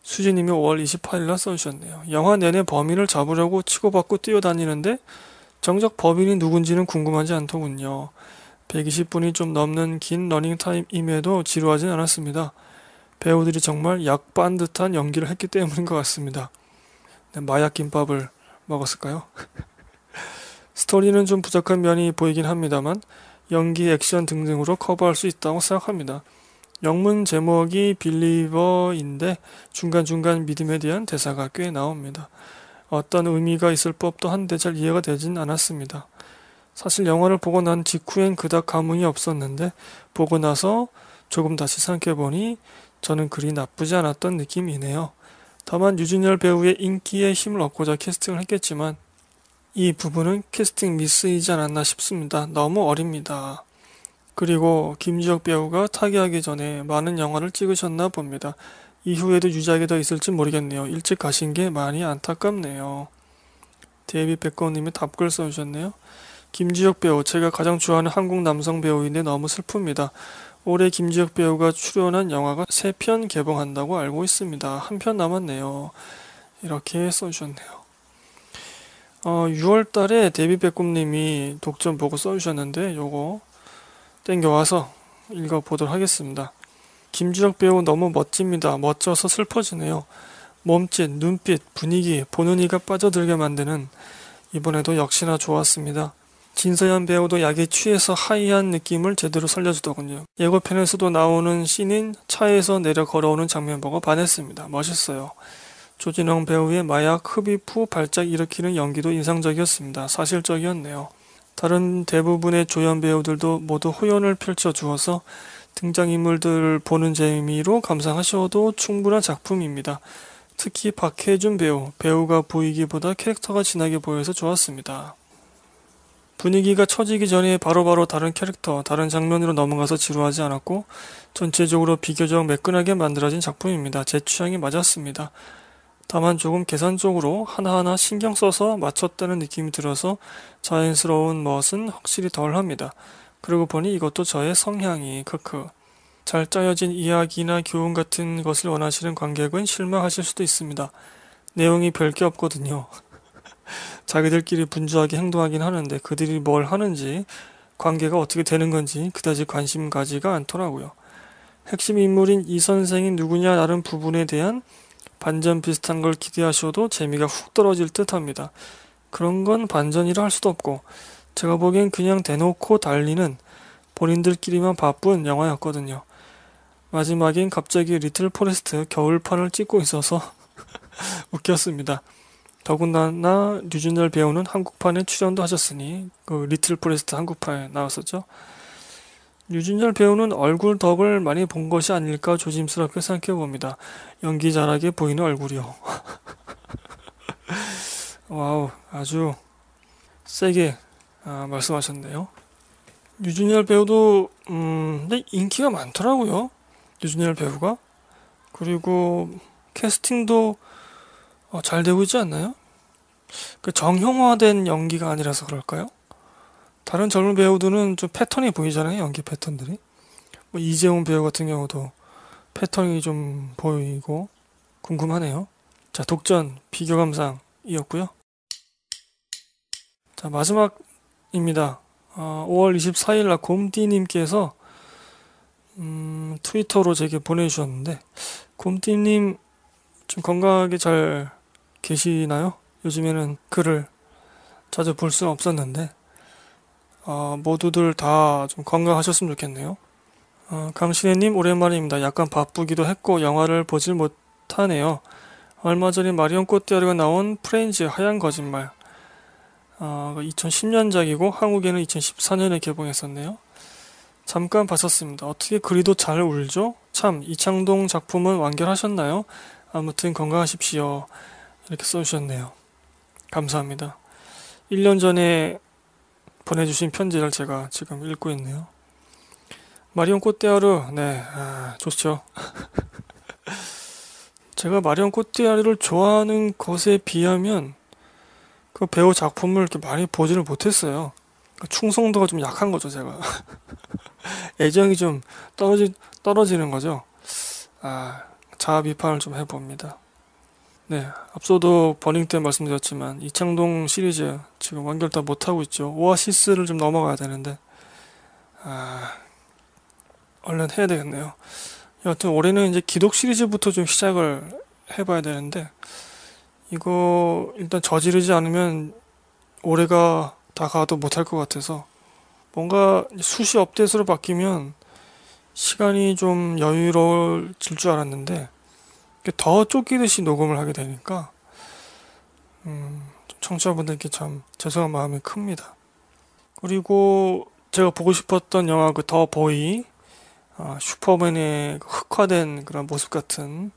수진님이 5월 28일날 써주셨네요. 영화 내내 범인을 잡으려고 치고받고 뛰어다니는데 정작 범인이 누군지는 궁금하지 않더군요. 120분이 좀 넘는 긴 러닝타임임에도 지루하진 않았습니다. 배우들이 정말 약반 듯한 연기를 했기 때문인 것 같습니다. 네, 마약 김밥을 먹었을까요? 스토리는 좀 부족한 면이 보이긴 합니다만 연기, 액션 등등으로 커버할 수 있다고 생각합니다. 영문 제목이 빌리버인데 중간중간 믿음에 대한 대사가 꽤 나옵니다. 어떤 의미가 있을 법도 한데 잘 이해가 되진 않았습니다. 사실 영화를 보고 난 직후엔 그닥 감흥이 없었는데 보고 나서 조금 다시 생각해보니 저는 그리 나쁘지 않았던 느낌이네요. 다만 유진열 배우의 인기에 힘을 얻고자 캐스팅을 했겠지만 이 부분은 캐스팅 미스이지 않았나 싶습니다. 너무 어립니다. 그리고 김지혁 배우가 타계하기 전에 많은 영화를 찍으셨나 봅니다. 이후에도 유작이 더 있을지 모르겠네요. 일찍 가신 게 많이 안타깝네요. 데이비 백거님이 답글 써주셨네요. 김지혁 배우, 제가 가장 좋아하는 한국 남성 배우인데 너무 슬픕니다. 올해 김지혁 배우가 출연한 영화가 3편 개봉한다고 알고 있습니다. 한 편 남았네요. 이렇게 써주셨네요. 어, 6월 달에 데뷔배꼽님이 독점 보고 써주셨는데 요거 땡겨와서 읽어보도록 하겠습니다. 김주혁 배우 너무 멋집니다. 멋져서 슬퍼지네요. 몸짓, 눈빛, 분위기, 보는 이가 빠져들게 만드는 이번에도 역시나 좋았습니다. 진서연 배우도 약에 취해서 하이한 느낌을 제대로 살려주더군요. 예고편에서도 나오는 씬인 차에서 내려 걸어오는 장면 보고 반했습니다. 멋있어요. 조진영 배우의 마약 흡입 후 발작 일으키는 연기도 인상적이었습니다. 사실적이었네요. 다른 대부분의 조연 배우들도 모두 호연을 펼쳐주어서 등장인물들을 보는 재미로 감상하셔도 충분한 작품입니다. 특히 박해준 배우, 배우가 보이기보다 캐릭터가 진하게 보여서 좋았습니다. 분위기가 처지기 전에 바로바로 바로 다른 캐릭터, 다른 장면으로 넘어가서 지루하지 않았고 전체적으로 비교적 매끈하게 만들어진 작품입니다. 제 취향이 맞았습니다. 다만 조금 계산적으로 하나하나 신경 써서 맞췄다는 느낌이 들어서 자연스러운 멋은 확실히 덜 합니다. 그러고 보니 이것도 저의 성향이 크크. 잘 짜여진 이야기나 교훈 같은 것을 원하시는 관객은 실망하실 수도 있습니다. 내용이 별 게 없거든요. 자기들끼리 분주하게 행동하긴 하는데 그들이 뭘 하는지 관계가 어떻게 되는 건지 그다지 관심 가지가 않더라고요. 핵심 인물인 이 선생이 누구냐 라는 부분에 대한 반전 비슷한 걸 기대하셔도 재미가 훅 떨어질 듯 합니다. 그런 건 반전이라 할 수도 없고, 제가 보기엔 그냥 대놓고 달리는 본인들끼리만 바쁜 영화였거든요. 마지막엔 갑자기 리틀 포레스트 겨울판을 찍고 있어서 웃겼습니다. 더군다나 류준열 배우는 한국판에 출연도 하셨으니 그 리틀 포레스트 한국판에 나왔었죠. 유준열 배우는 얼굴 덕을 많이 본 것이 아닐까 조심스럽게 생각해 봅니다. 연기 잘하게 보이는 얼굴이요. 와우, 아주 세게 아, 말씀하셨네요. 유준열 배우도 음, 근데 인기가 많더라고요. 유준열 배우가 그리고 캐스팅도 어, 잘 되고 있지 않나요? 그 정형화된 연기가 아니라서 그럴까요? 다른 젊은 배우들은 좀 패턴이 보이잖아요. 연기 패턴들이. 뭐 이재훈 배우 같은 경우도 패턴이 좀 보이고 궁금하네요. 자, 독전 비교 감상이었고요. 자, 마지막입니다. 어, 5월 24일 날 곰띠님께서 음, 트위터로 제게 보내주셨는데 곰띠님 좀 건강하게 잘 계시나요? 요즘에는 글을 자주 볼 수는 없었는데 아, 모두들 다 좀 건강하셨으면 좋겠네요. 아, 강신혜님 오랜만입니다. 약간 바쁘기도 했고 영화를 보질 못하네요. 얼마 전에 마리온 꽃대아르가 나온 프렌즈 하얀 거짓말. 아, 어, 2010년작이고 한국에는 2014년에 개봉했었네요. 잠깐 봤었습니다. 어떻게 그리도 잘 울죠? 참 이창동 작품은 완결하셨나요? 아무튼 건강하십시오. 이렇게 써주셨네요. 감사합니다. 1년 전에 보내주신 편지를 제가 지금 읽고 있네요. 마리온 꼬띠아르, 네, 아, 좋죠. 제가 마리온 꼬띠아르를 좋아하는 것에 비하면 그 배우 작품을 이렇게 많이 보지를 못했어요. 그 충성도가 좀 약한 거죠, 제가. 애정이 좀 떨어지, 떨어지는 거죠. 아, 자아 비판을 좀 해봅니다. 네, 앞서도 버닝 때 말씀드렸지만 이창동 시리즈 지금 완결 다 못하고 있죠. 오아시스를 좀 넘어가야 되는데 아, 얼른 해야 되겠네요. 여하튼 올해는 이제 기독 시리즈부터 좀 시작을 해봐야 되는데 이거 일단 저지르지 않으면 올해가 다 가도 못할 것 같아서 뭔가 수시 업데이트로 바뀌면 시간이 좀 여유로워질 줄 알았는데 더 쫓기듯이 녹음을 하게 되니까 음, 청취자분들께 참 죄송한 마음이 큽니다. 그리고 제가 보고 싶었던 영화 그 더 보이 아, 슈퍼맨의 그 흑화된 그런 모습 같은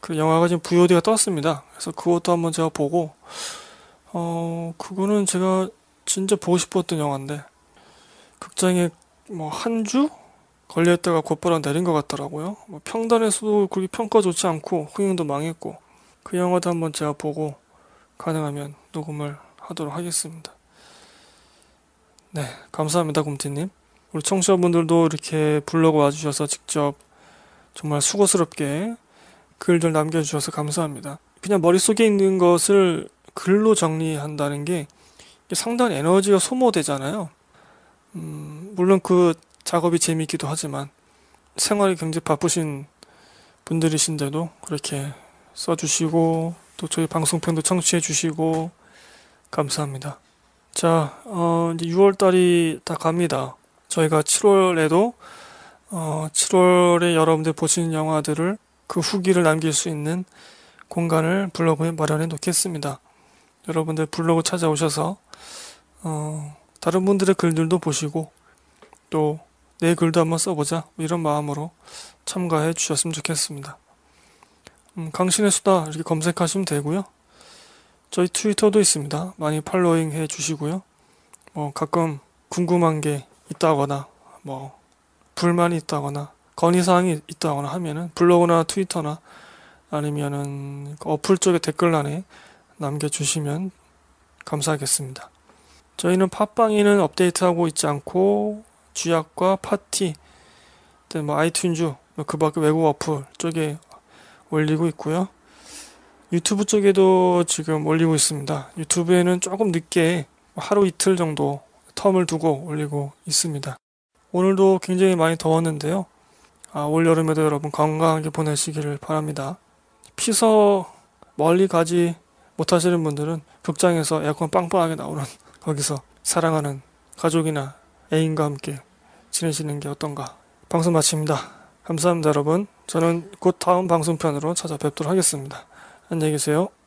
그 영화가 지금 VOD가 떴습니다. 그래서 그것도 한번 제가 보고 어 그거는 제가 진짜 보고 싶었던 영화인데 극장에 뭐한주 걸려있다가 곧바로 내린 것 같더라고요. 뭐 평단에서도 그렇게 평가 좋지 않고 흥행도 망했고 그 영화도 한번 제가 보고 가능하면 녹음을 하도록 하겠습니다. 네, 감사합니다, 곰티님. 우리 청취자분들도 이렇게 블로그 와주셔서 직접 정말 수고스럽게 글들 남겨주셔서 감사합니다. 그냥 머릿속에 있는 것을 글로 정리한다는 게 상당히 에너지가 소모되잖아요. 음, 물론 그 작업이 재미있기도 하지만 생활이 굉장히 바쁘신 분들이신데도 그렇게 써주시고 또 저희 방송편도 청취해 주시고 감사합니다. 자, 어, 이제 6월달이 다 갑니다. 저희가 7월에도 어, 7월에 여러분들 보시는 영화들을 그 후기를 남길 수 있는 공간을 블로그에 마련해 놓겠습니다. 여러분들 블로그 찾아오셔서 어, 다른 분들의 글들도 보시고 또내 글도 한번 써보자 이런 마음으로 참가해 주셨으면 좋겠습니다. 음, 강신의 수다 이렇게 검색하시면 되고요. 저희 트위터도 있습니다. 많이 팔로잉 해 주시고요. 뭐 가끔 궁금한 게 있다거나 뭐 불만이 있다거나 건의사항이 있다거나 하면은 블로그나 트위터나 아니면은 어플 쪽에 댓글란에 남겨주시면 감사하겠습니다. 저희는 팟빵이는 업데이트하고 있지 않고 쥐약과 파티, 뭐 아이튠즈, 뭐 그 밖에 외국 어플 쪽에 올리고 있고요. 유튜브 쪽에도 지금 올리고 있습니다. 유튜브에는 조금 늦게 하루 이틀 정도 텀을 두고 올리고 있습니다. 오늘도 굉장히 많이 더웠는데요. 아, 올 여름에도 여러분 건강하게 보내시기를 바랍니다. 피서 멀리 가지 못하시는 분들은 극장에서 에어컨 빵빵하게 나오는 거기서 사랑하는 가족이나 애인과 함께 지내시는 게 어떤가. 방송 마칩니다. 감사합니다, 여러분. 저는 곧 다음 방송편으로 찾아뵙도록 하겠습니다. 안녕히 계세요.